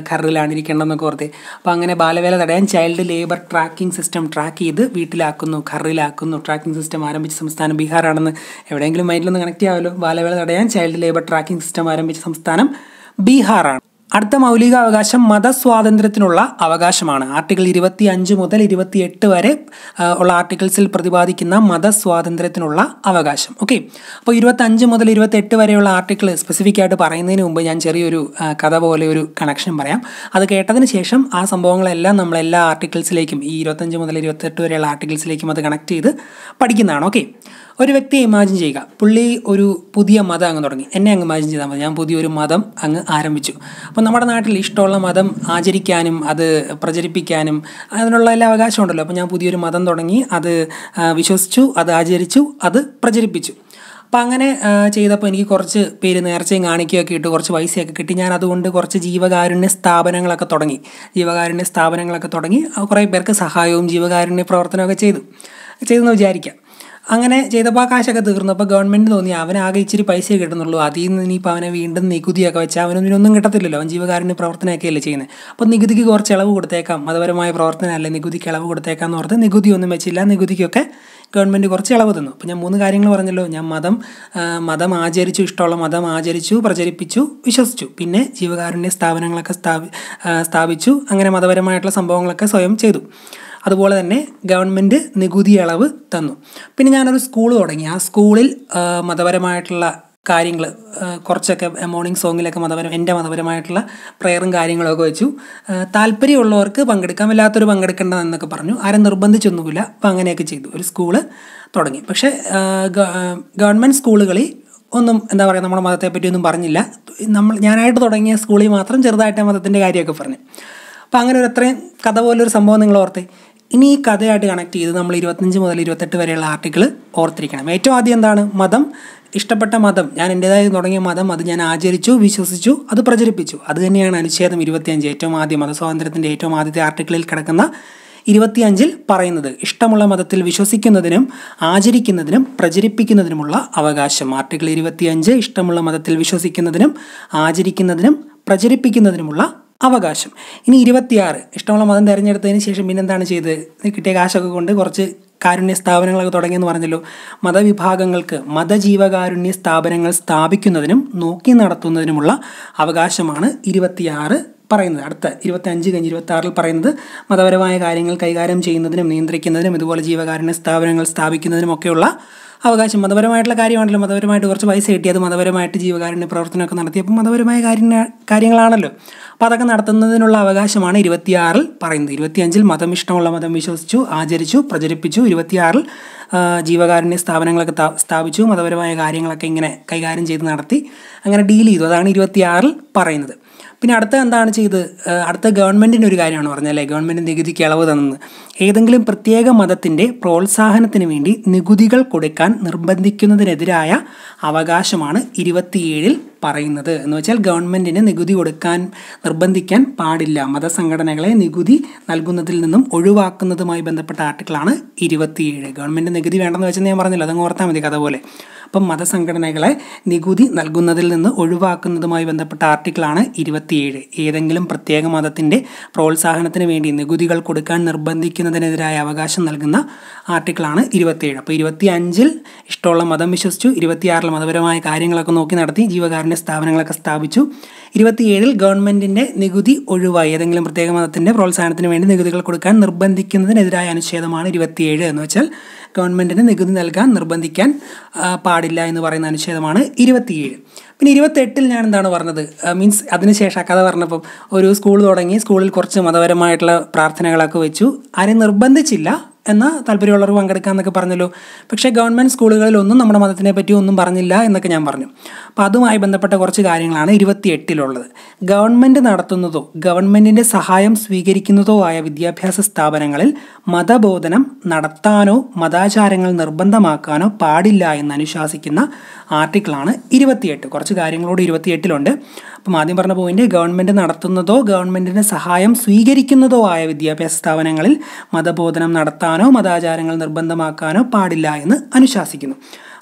ഖറിലാണ് ഇരിക്കേണ്ടതെന്നൊക്കെ ഓർത്ത് അപ്പോൾ അങ്ങനെ ബാലവേല തടയാൻ child labour tracking system track ചെയ്ത് വീട്ടിലാക്കുന്നു ഖറിലാക്കുന്നു ട്രാക്കിംഗ് സിസ്റ്റം ആരംഭിച്ച സംസ്ഥാനം ബീഹാറാണെന്ന് എവിടെയെങ്കിലും മൈൻഡിലൊന്ന് കണക്ട് ചെയ്യാമല്ലോ ബാലവേല തടയാൻ ചൈൽഡ് ലേബർ ട്രാക്കിംഗ് സിസ്റ്റം ആരംഭിച്ച സംസ്ഥാനം ബീഹാറാണ് അടുത്ത മൗലിക അവകാശം മതസ്വാതന്ത്ര്യത്തിനുള്ള അവകാശമാണ് ആർട്ടിക്കിൾ ഇരുപത്തി അഞ്ച് മുതൽ എട്ട് വരെ ഉള്ള ആർട്ടിക്കിൾസിൽ പ്രതിപാദിക്കുന്ന മതസ്വാതന്ത്ര്യത്തിനുള്ള അവകാശം ഓക്കെ അപ്പോൾ അഞ്ച് മുതൽ എട്ട് വരെയുള്ള ആർട്ടിക്കിൾ സ്പെസിഫിക് ആയിട്ട് പറയുന്നതിന് മുമ്പ് ഞാൻ ചെറിയൊരു കഥ പോലെ ഒരു കണക്ഷൻ പറയാം അത് കേട്ടതിന് ശേഷം ആ സംഭവങ്ങളെല്ലാം നമ്മൾ എല്ലാ ആർട്ടിക്കിൾസിലേക്കും ഈ ഇരുപത്തഞ്ച് മുതൽ ഇരുപത്തെട്ട് വരെയുള്ള ആർട്ടിക്കിൾസിലേക്കും അത് കണക്ട് ചെയ്ത് പഠിക്കുന്നതാണ് ഓക്കെ ഒരു വ്യക്തിയെ ഇമാജിൻ ചെയ്യുക പുള്ളി ഒരു പുതിയ മതം അങ്ങ് തുടങ്ങി എന്നെ അങ്ങ് ഇമാജിൻ ചെയ്താൽ മതി ഞാൻ പുതിയൊരു മതം അങ്ങ് ആരംഭിച്ചു അപ്പോൾ നമ്മുടെ നാട്ടിൽ ഇഷ്ടമുള്ള മതം ആചരിക്കാനും അത് പ്രചരിപ്പിക്കാനും അതിനുള്ള എല്ലാ അവകാശം ഉണ്ടല്ലോ അപ്പോൾ ഞാൻ പുതിയൊരു മതം തുടങ്ങി അത് വിശ്വസിച്ചു അത് ആചരിച്ചു അത് പ്രചരിപ്പിച്ചു അപ്പം അങ്ങനെ ചെയ്തപ്പോൾ എനിക്ക് കുറച്ച് പേര് നേർച്ചയും കാണിക്കുകയൊക്കെ ഇട്ട് കുറച്ച് പൈസയൊക്കെ കിട്ടി ഞാൻ അതുകൊണ്ട് കുറച്ച് ജീവകാരുണ്യ സ്ഥാപനങ്ങളൊക്കെ തുടങ്ങി ജീവകാരുണ്യ സ്ഥാപനങ്ങളൊക്കെ തുടങ്ങി കുറേ പേർക്ക് സഹായവും ജീവകാരുണ്യ പ്രവർത്തനമൊക്കെ ചെയ്തു ചെയ്തെന്ന് വിചാരിക്കാം അങ്ങനെ ചെയ്തപ്പോൾ ആ കാശൊക്കെ തീർന്നപ്പോൾ ഗവൺമെൻറ് തോന്നി അവനാകെ ഇച്ചിരി പൈസ കിട്ടുന്നുള്ളൂ അതിൽ നിന്ന് ഇനിയിപ്പോൾ അവനെ വീണ്ടും നികുതിയൊക്കെ വെച്ചാൽ അവനൊന്നിനൊന്നും കിട്ടത്തില്ലല്ലോ അവൻ ജീവകാരുണ്യ പ്രവർത്തനമൊക്കെയല്ലേ അല്ലേ ചെയ്യുന്നത് അപ്പോൾ നികുതിക്ക് കുറച്ച് ഇളവ് കൊടുത്തേക്കാം മതപരമായ പ്രവർത്തനം അല്ലെങ്കിൽ നികുതിക്ക് ഇളവ് കൊടുത്തേക്കാം എന്ന് ഓർത്ത് ഒന്നും വെച്ചില്ല നികുതിക്കൊക്കെ ഗവൺമെൻറ് കുറച്ച് ഇളവ് തന്നു അപ്പോൾ ഞാൻ മൂന്ന് കാര്യങ്ങൾ പറഞ്ഞല്ലോ ഞാൻ മതം മതം ആചരിച്ചു ഇഷ്ടമുള്ള മതം ആചരിച്ചു പ്രചരിപ്പിച്ചു വിശ്വസിച്ചു പിന്നെ ജീവകാരുണ്യ സ്ഥാപനങ്ങളൊക്കെ സ്ഥാപിച്ചു അങ്ങനെ മതപരമായിട്ടുള്ള സംഭവങ്ങളൊക്കെ സ്വയം ചെയ്തു അതുപോലെ തന്നെ ഗവൺമെൻറ് നികുതി ഇളവ് തന്നു പിന്നെ ഞാനൊരു സ്കൂൾ തുടങ്ങി ആ സ്കൂളിൽ മതപരമായിട്ടുള്ള കാര്യങ്ങൾ കുറച്ചൊക്കെ മോർണിംഗ് സോങ്ങിലൊക്കെ മതപരം എൻ്റെ മതപരമായിട്ടുള്ള പ്രെയറും കാര്യങ്ങളൊക്കെ വെച്ചു താല്പര്യമുള്ളവർക്ക് പങ്കെടുക്കാം വല്ലാത്തൊരു പങ്കെടുക്കേണ്ടതെന്നൊക്കെ പറഞ്ഞു ആരും നിർബന്ധിച്ചൊന്നുമില്ല അപ്പം അങ്ങനെയൊക്കെ ചെയ്തു ഒരു സ്കൂള് തുടങ്ങി പക്ഷേ ഗവൺമെൻറ് സ്കൂളുകളിൽ ഒന്നും എന്താ പറയുക നമ്മുടെ മതത്തെപ്പറ്റി ഒന്നും പറഞ്ഞില്ല നമ്മൾ ഞാനായിട്ട് തുടങ്ങിയ സ്കൂളിൽ മാത്രം ചെറുതായിട്ട് മതത്തിൻ്റെ കാര്യമൊക്കെ പറഞ്ഞു അപ്പോൾ അങ്ങനെ ഒരു അത്രയും കഥ പോലൊരു സംഭവം നിങ്ങൾ ഓർത്തേ ഇനി ഈ കഥയായിട്ട് കണക്ട് ചെയ്ത് നമ്മൾ ഇരുപത്തഞ്ച് മുതൽ ഇരുപത്തെട്ട് വരെയുള്ള ആർട്ടിക്കിൾ ഓർത്തിരിക്കണം ഏറ്റവും ആദ്യം എന്താണ് മതം ഇഷ്ടപ്പെട്ട മതം ഞാൻ എൻ്റെതായി തുടങ്ങിയ മതം അത് ഞാൻ ആചരിച്ചു വിശ്വസിച്ചു അത് പ്രചരിപ്പിച്ചു അത് തന്നെയാണ് അനുച്ഛേദം ഇരുപത്തിയഞ്ച് ഏറ്റവും ആദ്യം മതസ്വാതന്ത്ര്യത്തിൻ്റെ ഏറ്റവും ആദ്യത്തെ ആർട്ടിക്കിളിൽ കിടക്കുന്ന ഇരുപത്തിയഞ്ചിൽ പറയുന്നത് ഇഷ്ടമുള്ള മതത്തിൽ വിശ്വസിക്കുന്നതിനും ആചരിക്കുന്നതിനും പ്രചരിപ്പിക്കുന്നതിനുമുള്ള അവകാശം ആർട്ടിക്കിൾ ഇരുപത്തിയഞ്ച് ഇഷ്ടമുള്ള മതത്തിൽ വിശ്വസിക്കുന്നതിനും ആചരിക്കുന്നതിനും പ്രചരിപ്പിക്കുന്നതിനുമുള്ള അവകാശം ഇനി ഇരുപത്തിയാറ് ഇഷ്ടമുള്ള മതം തിരഞ്ഞെടുത്തതിന് ശേഷം പിന്നെന്താണ് ചെയ്ത് കിട്ടിയ കാശൊക്കെ കൊണ്ട് കുറച്ച് കാരുണ്യ സ്ഥാപനങ്ങളൊക്കെ തുടങ്ങിയെന്ന് പറഞ്ഞല്ലോ മതവിഭാഗങ്ങൾക്ക് മതജീവകാരുണ്യ സ്ഥാപനങ്ങൾ സ്ഥാപിക്കുന്നതിനും നോക്കി നടത്തുന്നതിനുമുള്ള അവകാശമാണ് ഇരുപത്തിയാറ് പറയുന്നത് അടുത്ത ഇരുപത്തി അഞ്ച് കഴിഞ്ഞ് ഇരുപത്തി ആറിൽ പറയുന്നത് മതപരമായ കാര്യങ്ങൾ കൈകാര്യം ചെയ്യുന്നതിനും നിയന്ത്രിക്കുന്നതിനും ഇതുപോലെ ജീവകാരുണ്യ സ്ഥാപനങ്ങൾ സ്ഥാപിക്കുന്നതിനുമൊക്കെയുള്ള അവകാശം മതപരമായിട്ടുള്ള കാര്യമാണല്ലോ മതപരമായിട്ട് കുറച്ച് പൈസ കിട്ടിയത് മതപരമായിട്ട് ജീവകാരുണ്യ പ്രവർത്തനമൊക്കെ നടത്തി അപ്പം മതപരമായ കാര്യ കാര്യങ്ങളാണല്ലോ അപ്പോൾ അതൊക്കെ നടത്തുന്നതിനുള്ള അവകാശമാണ് ഇരുപത്തിയാറിൽ പറയുന്നത് ഇരുപത്തിയഞ്ചിൽ മതം ഇഷ്ടമുള്ള മതം വിശ്വസിച്ചു ആചരിച്ചു പ്രചരിപ്പിച്ചു ഇരുപത്തിയാറിൽ ജീവകാരുണ്യ സ്ഥാപനങ്ങളൊക്കെ സ്ഥാപിച്ചു മതപരമായ കാര്യങ്ങളൊക്കെ ഇങ്ങനെ കൈകാര്യം ചെയ്ത് നടത്തി അങ്ങനെ ഡീൽ ചെയ്തു അതാണ് ഇരുപത്തിയാറിൽ പറയുന്നത് പിന്നെ അടുത്ത എന്താണ് ചെയ്ത് അടുത്ത ഗവൺമെൻറ്റിൻ്റെ ഒരു കാര്യമാണ് പറഞ്ഞല്ലേ ഗവൺമെൻറ് നികുതിക്ക് ഇളവ് തന്നത് ഏതെങ്കിലും പ്രത്യേക മതത്തിൻ്റെ പ്രോത്സാഹനത്തിന് വേണ്ടി നികുതികൾ കൊടുക്കാൻ നിർബന്ധിക്കുന്നതിനെതിരായ അവകാശമാണ് ഇരുപത്തിയേഴിൽ പറയുന്നത് എന്ന് വെച്ചാൽ ഗവൺമെൻറ്റിന് നികുതി കൊടുക്കാൻ നിർബന്ധിക്കാൻ പാടില്ല മതസംഘടനകളെ നികുതി നൽകുന്നതിൽ നിന്നും ഒഴിവാക്കുന്നതുമായി ബന്ധപ്പെട്ട ആർട്ടിക്കിളാണ് ഇരുപത്തിയേഴ് ഗവൺമെൻറ് നികുതി വേണ്ടെന്ന് വെച്ചാൽ ഞാൻ പറഞ്ഞില്ല അതങ്ങ് ഓർത്താൽ മതി കഥ പോലെ അപ്പം മതസംഘടനകളെ നികുതി നൽകുന്നതിൽ നിന്ന് ഒഴിവാക്കുന്നതുമായി ബന്ധപ്പെട്ട ആർട്ടിക്കിളാണ് ഇരുപത്തിയേഴ് ഏതെങ്കിലും പ്രത്യേക മതത്തിൻ്റെ പ്രോത്സാഹനത്തിന് വേണ്ടി നികുതികൾ കൊടുക്കാൻ നിർബന്ധിക്കുന്നതിനെതിരായ അവകാശം നൽകുന്ന ആർട്ടിക്കിളാണ് ഇരുപത്തിയേഴ് അപ്പോൾ ഇരുപത്തി അഞ്ചിൽ ഇഷ്ടമുള്ള മതം വിശ്വസിച്ചു ഇരുപത്തിയാറിൽ മതപരമായ കാര്യങ്ങളൊക്കെ നോക്കി നടത്തി ജീവകാരുണ്യ ഗവൺമെൻറ് സ്ഥാപനങ്ങളൊക്കെ സ്ഥാപിച്ചു ഇരുപത്തിയേഴിൽ ഗവൺമെൻറ്റിൻ്റെ നികുതി ഒഴിവായി ഏതെങ്കിലും പ്രത്യേക മതത്തിൻ്റെ പ്രോത്സാഹനത്തിന് വേണ്ടി നികുതികൾ കൊടുക്കാൻ നിർബന്ധിക്കുന്നതിനെതിരായ അനുച്ഛേദമാണ് ഇരുപത്തിയേഴ് എന്ന് വെച്ചാൽ ഗവൺമെൻറ്റിന് നികുതി നൽകാൻ നിർബന്ധിക്കാൻ പാടില്ല എന്ന് പറയുന്ന അനുച്ഛേദമാണ് ഇരുപത്തിയേഴ് പിന്നെ ഇരുപത്തെട്ടിൽ ഞാൻ എന്താണ് പറഞ്ഞത് മീൻസ് അതിനുശേഷം ആ കഥ പറഞ്ഞപ്പം ഒരു സ്കൂൾ തുടങ്ങി സ്കൂളിൽ കുറച്ച് മതപരമായിട്ടുള്ള പ്രാർത്ഥനകളൊക്കെ വെച്ചു ആരെയും നിർബന്ധിച്ചില്ല എന്ന താല്പര്യമുള്ളവർ എന്നൊക്കെ പറഞ്ഞല്ലോ പക്ഷേ ഗവൺമെൻറ് സ്കൂളുകളിലൊന്നും നമ്മുടെ മതത്തിനെ പറ്റി ഒന്നും പറഞ്ഞില്ല എന്നൊക്കെ ഞാൻ പറഞ്ഞു അപ്പോൾ അതുമായി ബന്ധപ്പെട്ട കുറച്ച് കാര്യങ്ങളാണ് ഇരുപത്തി എട്ടിലുള്ളത് ഗവൺമെൻറ് നടത്തുന്നതോ ഗവൺമെൻറ്റിൻ്റെ സഹായം സ്വീകരിക്കുന്നതോ ആയ വിദ്യാഭ്യാസ സ്ഥാപനങ്ങളിൽ മതബോധനം നടത്താനോ മതാചാരങ്ങൾ നിർബന്ധമാക്കാനോ പാടില്ല എന്ന് അനുശാസിക്കുന്ന ആർട്ടിക്കിളാണ് ഇരുപത്തിയെട്ട് കുറച്ച് കാര്യങ്ങളോട് ഇരുപത്തിയെട്ടിലുണ്ട് അപ്പം ആദ്യം പറഞ്ഞ പോയിൻ്റ് ഗവൺമെൻറ് നടത്തുന്നതോ ഗവൺമെൻറ്റിൻ്റെ സഹായം സ്വീകരിക്കുന്നതോ ആയ വിദ്യാഭ്യാസ സ്ഥാപനങ്ങളിൽ മതബോധനം നടത്താനോ മതാചാരങ്ങൾ നിർബന്ധമാക്കാനോ പാടില്ല എന്ന് അനുശാസിക്കുന്നു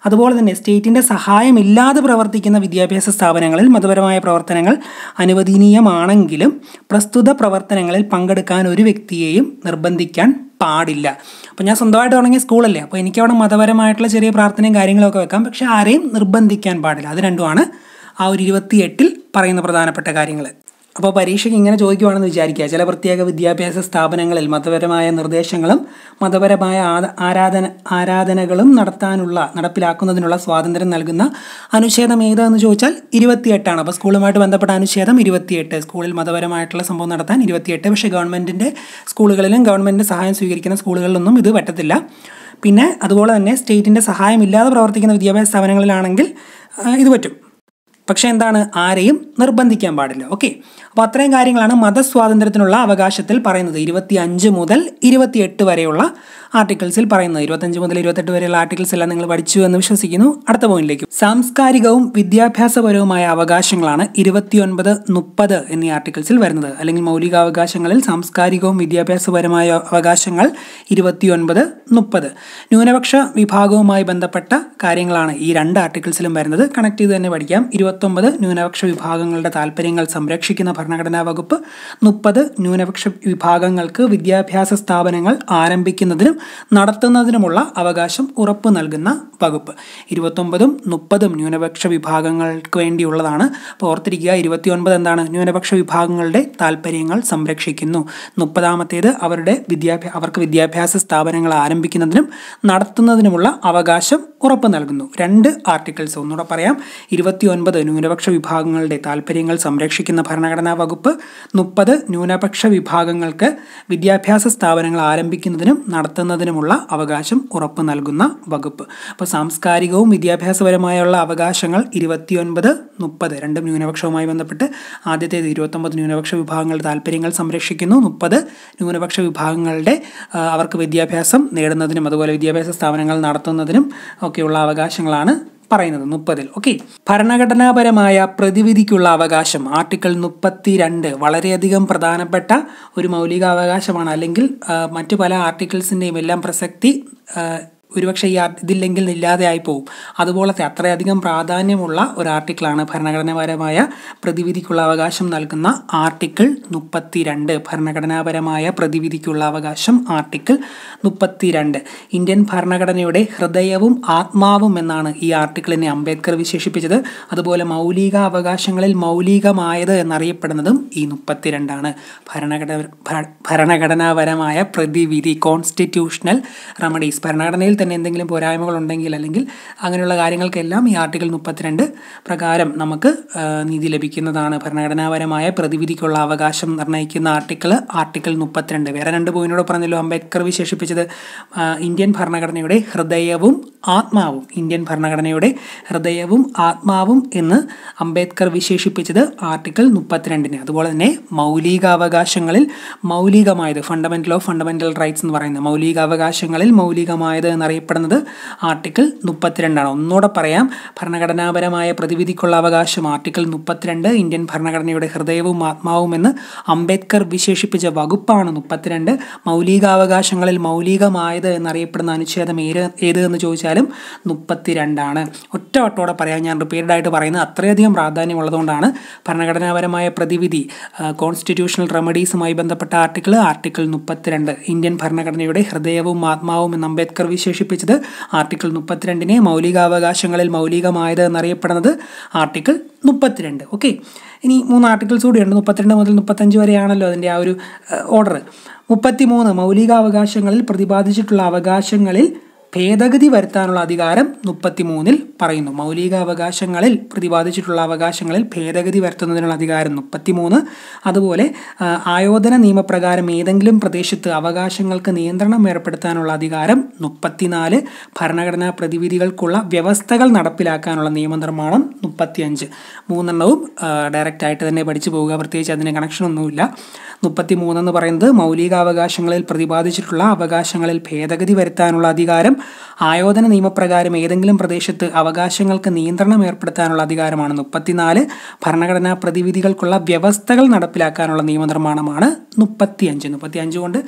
അതുപോലെ തന്നെ സ്റ്റേറ്റിൻ്റെ സഹായമില്ലാതെ പ്രവർത്തിക്കുന്ന വിദ്യാഭ്യാസ സ്ഥാപനങ്ങളിൽ മതപരമായ പ്രവർത്തനങ്ങൾ അനുവദനീയമാണെങ്കിലും പ്രസ്തുത പ്രവർത്തനങ്ങളിൽ പങ്കെടുക്കാൻ ഒരു വ്യക്തിയെയും നിർബന്ധിക്കാൻ പാടില്ല അപ്പം ഞാൻ സ്വന്തമായിട്ട് തുടങ്ങിയ സ്കൂളല്ലേ അപ്പോൾ എനിക്കവിടെ മതപരമായിട്ടുള്ള ചെറിയ പ്രാർത്ഥനയും കാര്യങ്ങളൊക്കെ വെക്കാം പക്ഷേ ആരെയും നിർബന്ധിക്കാൻ പാടില്ല അത് രണ്ടുമാണ് ആ ഒരു ഇരുപത്തിയെട്ടിൽ പറയുന്ന പ്രധാനപ്പെട്ട കാര്യങ്ങൾ അപ്പോൾ പരീക്ഷയ്ക്ക് ഇങ്ങനെ ചോദിക്കുവാണെന്ന് വിചാരിക്കുക ചില പ്രത്യേക വിദ്യാഭ്യാസ സ്ഥാപനങ്ങളിൽ മതപരമായ നിർദ്ദേശങ്ങളും മതപരമായ ആരാധന ആരാധനകളും നടത്താനുള്ള നടപ്പിലാക്കുന്നതിനുള്ള സ്വാതന്ത്ര്യം നൽകുന്ന അനുച്ഛേദം ഏതാന്ന് ചോദിച്ചാൽ ഇരുപത്തിയെട്ടാണ് അപ്പോൾ സ്കൂളുമായിട്ട് ബന്ധപ്പെട്ട അനുച്ഛേദം ഇരുപത്തിയെട്ട് സ്കൂളിൽ മതപരമായിട്ടുള്ള സംഭവം നടത്താൻ ഇരുപത്തിയെട്ട് പക്ഷേ ഗവൺമെൻറ്റിൻ്റെ സ്കൂളുകളിലും ഗവൺമെൻറ്റിൻ്റെ സഹായം സ്വീകരിക്കുന്ന സ്കൂളുകളിലൊന്നും ഇത് പറ്റത്തില്ല പിന്നെ അതുപോലെ തന്നെ സ്റ്റേറ്റിൻ്റെ സഹായമില്ലാതെ പ്രവർത്തിക്കുന്ന വിദ്യാഭ്യാസ സ്ഥാപനങ്ങളിലാണെങ്കിൽ ഇത് പറ്റും പക്ഷേ എന്താണ് ആരെയും നിർബന്ധിക്കാൻ പാടില്ല ഓക്കെ അപ്പോൾ അത്രയും കാര്യങ്ങളാണ് മതസ്വാതന്ത്ര്യത്തിനുള്ള അവകാശത്തിൽ പറയുന്നത് ഇരുപത്തി അഞ്ച് മുതൽ ഇരുപത്തിയെട്ട് വരെയുള്ള ആർട്ടിക്കിൾസിൽ പറയുന്നത് ഇരുപത്തഞ്ച് മുതൽ ഇരുപത്തെട്ട് വരെയുള്ള ആർട്ടിക്കിൾസ് എല്ലാം നിങ്ങൾ പഠിച്ചു എന്ന് വിശ്വസിക്കുന്നു അടുത്ത പോയിന്റിലേക്ക് സാംസ്കാരികവും വിദ്യാഭ്യാസപരവുമായ അവകാശങ്ങളാണ് ഇരുപത്തിയൊൻപത് മുപ്പത് എന്നീ ആർട്ടിക്കിൾസിൽ വരുന്നത് അല്ലെങ്കിൽ മൗലികാവകാശങ്ങളിൽ സാംസ്കാരികവും വിദ്യാഭ്യാസപരമായ അവകാശങ്ങൾ ഇരുപത്തിയൊൻപത് മുപ്പത് ന്യൂനപക്ഷ വിഭാഗവുമായി ബന്ധപ്പെട്ട കാര്യങ്ങളാണ് ഈ രണ്ട് ആർട്ടിക്കിൾസിലും വരുന്നത് കണക്ട് ചെയ്ത് തന്നെ പഠിക്കാം ഇരുപത്തൊമ്പത് ന്യൂനപക്ഷ വിഭാഗങ്ങളുടെ താല്പര്യങ്ങൾ സംരക്ഷിക്കുന്ന ഭരണഘടനാ വകുപ്പ് മുപ്പത് ന്യൂനപക്ഷ വിഭാഗങ്ങൾക്ക് വിദ്യാഭ്യാസ സ്ഥാപനങ്ങൾ ആരംഭിക്കുന്നതിനും നടത്തുന്നതിനുമുള്ള അവകാശം ഉറപ്പ് നൽകുന്ന വകുപ്പ് ഇരുപത്തൊമ്പതും മുപ്പതും ന്യൂനപക്ഷ വിഭാഗങ്ങൾക്ക് വേണ്ടിയുള്ളതാണ് അപ്പോൾ ഓർത്തിരിക്കുക ഇരുപത്തിയൊൻപത് എന്താണ് ന്യൂനപക്ഷ വിഭാഗങ്ങളുടെ താല്പര്യങ്ങൾ സംരക്ഷിക്കുന്നു മുപ്പതാമത്തേത് അവരുടെ വിദ്യാഭ്യാസ അവർക്ക് വിദ്യാഭ്യാസ സ്ഥാപനങ്ങൾ ആരംഭിക്കുന്നതിനും നടത്തുന്നതിനുമുള്ള അവകാശം ഉറപ്പ് നൽകുന്നു രണ്ട് ആർട്ടിക്കിൾസ് ഒന്നുകൂടെ പറയാം ഇരുപത്തിയൊൻപത് ന്യൂനപക്ഷ വിഭാഗങ്ങളുടെ താല്പര്യങ്ങൾ സംരക്ഷിക്കുന്ന ഭരണഘടനാ വകുപ്പ് മുപ്പത് ന്യൂനപക്ഷ വിഭാഗങ്ങൾക്ക് വിദ്യാഭ്യാസ സ്ഥാപനങ്ങൾ ആരംഭിക്കുന്നതിനും നടത്തുന്ന നടത്തുന്നതിനുമുള്ള അവകാശം ഉറപ്പു നൽകുന്ന വകുപ്പ് അപ്പോൾ സാംസ്കാരികവും വിദ്യാഭ്യാസപരമായുള്ള അവകാശങ്ങൾ ഇരുപത്തിയൊൻപത് മുപ്പത് രണ്ടും ന്യൂനപക്ഷവുമായി ബന്ധപ്പെട്ട് ആദ്യത്തേത് ഇരുപത്തൊമ്പത് ന്യൂനപക്ഷ വിഭാഗങ്ങളുടെ താല്പര്യങ്ങൾ സംരക്ഷിക്കുന്നു മുപ്പത് ന്യൂനപക്ഷ വിഭാഗങ്ങളുടെ അവർക്ക് വിദ്യാഭ്യാസം നേടുന്നതിനും അതുപോലെ വിദ്യാഭ്യാസ സ്ഥാപനങ്ങൾ നടത്തുന്നതിനും ഒക്കെയുള്ള അവകാശങ്ങളാണ് പറയുന്നത് മുപ്പതിൽ ഓക്കെ ഭരണഘടനാപരമായ പ്രതിവിധിക്കുള്ള അവകാശം ആർട്ടിക്കിൾ മുപ്പത്തി രണ്ട് വളരെയധികം പ്രധാനപ്പെട്ട ഒരു മൗലികാവകാശമാണ് അല്ലെങ്കിൽ മറ്റു പല ആർട്ടിക്കിൾസിൻ്റെയും എല്ലാം പ്രസക്തി ഒരുപക്ഷെ ഈ ഇതില്ലെങ്കിൽ ഇല്ലാതെയായി പോകും അതുപോലത്തെ അത്രയധികം പ്രാധാന്യമുള്ള ഒരു ആർട്ടിക്കിളാണ് ഭരണഘടനാപരമായ പ്രതിവിധിക്കുള്ള അവകാശം നൽകുന്ന ആർട്ടിക്കിൾ രണ്ട് ഭരണഘടനാപരമായ പ്രതിവിധിക്കുള്ള അവകാശം ആർട്ടിക്കിൾ രണ്ട് ഇന്ത്യൻ ഭരണഘടനയുടെ ഹൃദയവും ആത്മാവും എന്നാണ് ഈ ആർട്ടിക്കിളിനെ അംബേദ്കർ വിശേഷിപ്പിച്ചത് അതുപോലെ മൗലിക അവകാശങ്ങളിൽ മൗലികമായത് എന്നറിയപ്പെടുന്നതും ഈ മുപ്പത്തിരണ്ടാണ് ഭരണഘടന ഭരണഘടനാപരമായ പ്രതിവിധി കോൺസ്റ്റിറ്റ്യൂഷണൽ റെമഡീസ് ഭരണഘടനയിൽ തന്നെ എന്തെങ്കിലും പോരായ്മകളുണ്ടെങ്കിൽ അല്ലെങ്കിൽ അങ്ങനെയുള്ള കാര്യങ്ങൾക്കെല്ലാം ഈ ആർട്ടിക്കിൾ മുപ്പത്തിരണ്ട് പ്രകാരം നമുക്ക് നീതി ലഭിക്കുന്നതാണ് ഭരണഘടനാപരമായ പ്രതിവിധിക്കുള്ള അവകാശം നിർണ്ണയിക്കുന്ന ആർട്ടിക്കിൾ ആർട്ടിക്കിൾ മുപ്പത്തിരണ്ട് വേറെ രണ്ട് പോയിന്റോട് പറഞ്ഞല്ലോ അംബേദ്കർ വിശേഷിപ്പിച്ചത് ഇന്ത്യൻ ഭരണഘടനയുടെ ഹൃദയവും ആത്മാവും ഇന്ത്യൻ ഭരണഘടനയുടെ ഹൃദയവും ആത്മാവും എന്ന് അംബേദ്കർ വിശേഷിപ്പിച്ചത് ആർട്ടിക്കിൾ മുപ്പത്തിരണ്ടിന് അതുപോലെ തന്നെ മൗലികാവകാശങ്ങളിൽ മൗലികമായത് ഫണ്ടമെന്റൽ ഓഫ് ഫണ്ടമെന്റൽ റൈറ്റ്സ് എന്ന് പറയുന്നത് മൗലികാവകാശങ്ങളിൽ മൗലികമായത് എന്ന് അറിയപ്പെടുന്നത് ആർട്ടിക്കിൾ മുപ്പത്തിരണ്ടാണ് ഒന്നുകൂടെ പറയാം ഭരണഘടനാപരമായ പ്രതിവിധിക്കുള്ള അവകാശം ആർട്ടിക്കിൾ മുപ്പത്തിരണ്ട് ഇന്ത്യൻ ഭരണഘടനയുടെ ഹൃദയവും എന്ന് അംബേദ്കർ വിശേഷിപ്പിച്ച വകുപ്പാണ് മുപ്പത്തിരണ്ട് മൗലികാവകാശങ്ങളിൽ മൗലികമായത് എന്നറിയപ്പെടുന്ന അനുച്ഛേദം ഏത് ഏത് എന്ന് ചോദിച്ചാലും മുപ്പത്തിരണ്ടാണ് ഒറ്റ പറയാം ഞാൻ ഞാൻ ആയിട്ട് പറയുന്നത് അത്രയധികം പ്രാധാന്യമുള്ളതുകൊണ്ടാണ് ഭരണഘടനാപരമായ പ്രതിവിധി കോൺസ്റ്റിറ്റ്യൂഷണൽ റെമഡീസുമായി ബന്ധപ്പെട്ട ആർട്ടിക്കിൾ ആർട്ടിക്കിൾ മുപ്പത്തിരണ്ട് ഇന്ത്യൻ ഭരണഘടനയുടെ ഹൃദയവും ആത്മാവും എന്ന് അംബേദ്കർ വിശേഷ വിശേഷിപ്പിച്ചത് ആർട്ടിക്കിൾ മുപ്പത്തിരണ്ടിനെ മൗലികാവകാശങ്ങളിൽ മൗലികമായത് എന്നറിയപ്പെടുന്നത് ആർട്ടിക്കിൾ മുപ്പത്തിരണ്ട് ഓക്കെ ഇനി മൂന്ന് ആർട്ടിക്കിൾസ് കൂടിയുണ്ട് മുപ്പത്തിരണ്ട് മുതൽ മുപ്പത്തഞ്ച് വരെയാണല്ലോ അതിൻ്റെ ആ ഒരു ഓർഡർ മുപ്പത്തിമൂന്ന് മൗലികാവകാശങ്ങളിൽ പ്രതിപാദിച്ചിട്ടുള്ള അവകാശങ്ങളിൽ ഭേദഗതി വരുത്താനുള്ള അധികാരം മുപ്പത്തിമൂന്നിൽ പറയുന്നു മൗലികാവകാശങ്ങളിൽ പ്രതിപാദിച്ചിട്ടുള്ള അവകാശങ്ങളിൽ ഭേദഗതി വരുത്തുന്നതിനുള്ള അധികാരം മുപ്പത്തിമൂന്ന് അതുപോലെ ആയോധന നിയമപ്രകാരം ഏതെങ്കിലും പ്രദേശത്ത് അവകാശങ്ങൾക്ക് നിയന്ത്രണം ഏർപ്പെടുത്താനുള്ള അധികാരം മുപ്പത്തിനാല് ഭരണഘടനാ പ്രതിവിധികൾക്കുള്ള വ്യവസ്ഥകൾ നടപ്പിലാക്കാനുള്ള നിയമനിർമ്മാണം മുപ്പത്തിയഞ്ച് മൂന്നെണ്ണവും ഡയറക്റ്റായിട്ട് തന്നെ പഠിച്ചു പോവുക പ്രത്യേകിച്ച് അതിന് കണക്ഷനൊന്നുമില്ല മുപ്പത്തി മൂന്നെന്ന് പറയുന്നത് മൗലികാവകാശങ്ങളിൽ പ്രതിപാദിച്ചിട്ടുള്ള അവകാശങ്ങളിൽ ഭേദഗതി വരുത്താനുള്ള അധികാരം ആയോധന നിയമപ്രകാരം ഏതെങ്കിലും പ്രദേശത്ത് അവകാശങ്ങൾക്ക് നിയന്ത്രണം ഏർപ്പെടുത്താനുള്ള അധികാരമാണ് മുപ്പത്തിനാല് ഭരണഘടനാ പ്രതിവിധികൾക്കുള്ള വ്യവസ്ഥകൾ നടപ്പിലാക്കാനുള്ള നിയമനിർമ്മാണമാണ് മുപ്പത്തിയഞ്ച് മുപ്പത്തിയഞ്ച് കൊണ്ട്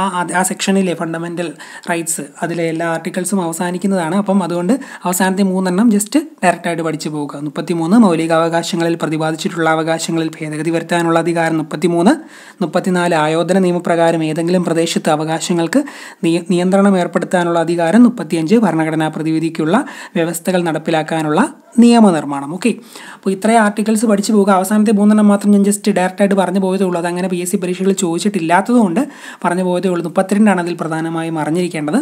ആ ആ സെക്ഷനിലെ ഫണ്ടമെൻ്റൽ റൈറ്റ്സ് അതിലെ എല്ലാ ആർട്ടിക്കിൾസും അവസാനിക്കുന്നതാണ് അപ്പം അതുകൊണ്ട് അവസാനത്തെ മൂന്നെണ്ണം ജസ്റ്റ് ഡയറക്റ്റായിട്ട് പഠിച്ചു പോവുക മുപ്പത്തിമൂന്ന് മൗലികാവകാശങ്ങളിൽ പ്രതിപാദിച്ചിട്ടുള്ള അവകാശങ്ങളിൽ ഭേദഗതി വരുത്താനുള്ള അധികാരം മുപ്പത്തിമൂന്ന് മുപ്പത്തിനാല് ആയോധന നിയമപ്രകാരം ഏതെങ്കിലും പ്രദേശത്ത് അവകാശങ്ങൾക്ക് നിയന്ത്രണം ഏർപ്പെടുത്താനുള്ള അധികാരം പ്രകാരം മുപ്പത്തിയഞ്ച് ഭരണഘടനാ പ്രതിവിധിക്കുള്ള വ്യവസ്ഥകൾ നടപ്പിലാക്കാനുള്ള നിയമനിർമ്മാണം ഓക്കെ അപ്പോൾ ഇത്രയും ആർട്ടിക്കിൾസ് പഠിച്ചു പോകുക അവസാനത്തെ മൂന്നെണ്ണം മാത്രം ഞാൻ ജസ്റ്റ് ഡയറക്റ്റായിട്ട് പറഞ്ഞു പോയതേ ഉള്ളൂ അതങ്ങനെ പി എസ് സി പരീക്ഷകൾ ചോദിച്ചിട്ടില്ലാത്തതുകൊണ്ട് പറഞ്ഞു പോയതേ ഉള്ളൂ മുപ്പത്തിരണ്ടാണ് അതിൽ പ്രധാനമായും അറിഞ്ഞിരിക്കേണ്ടത്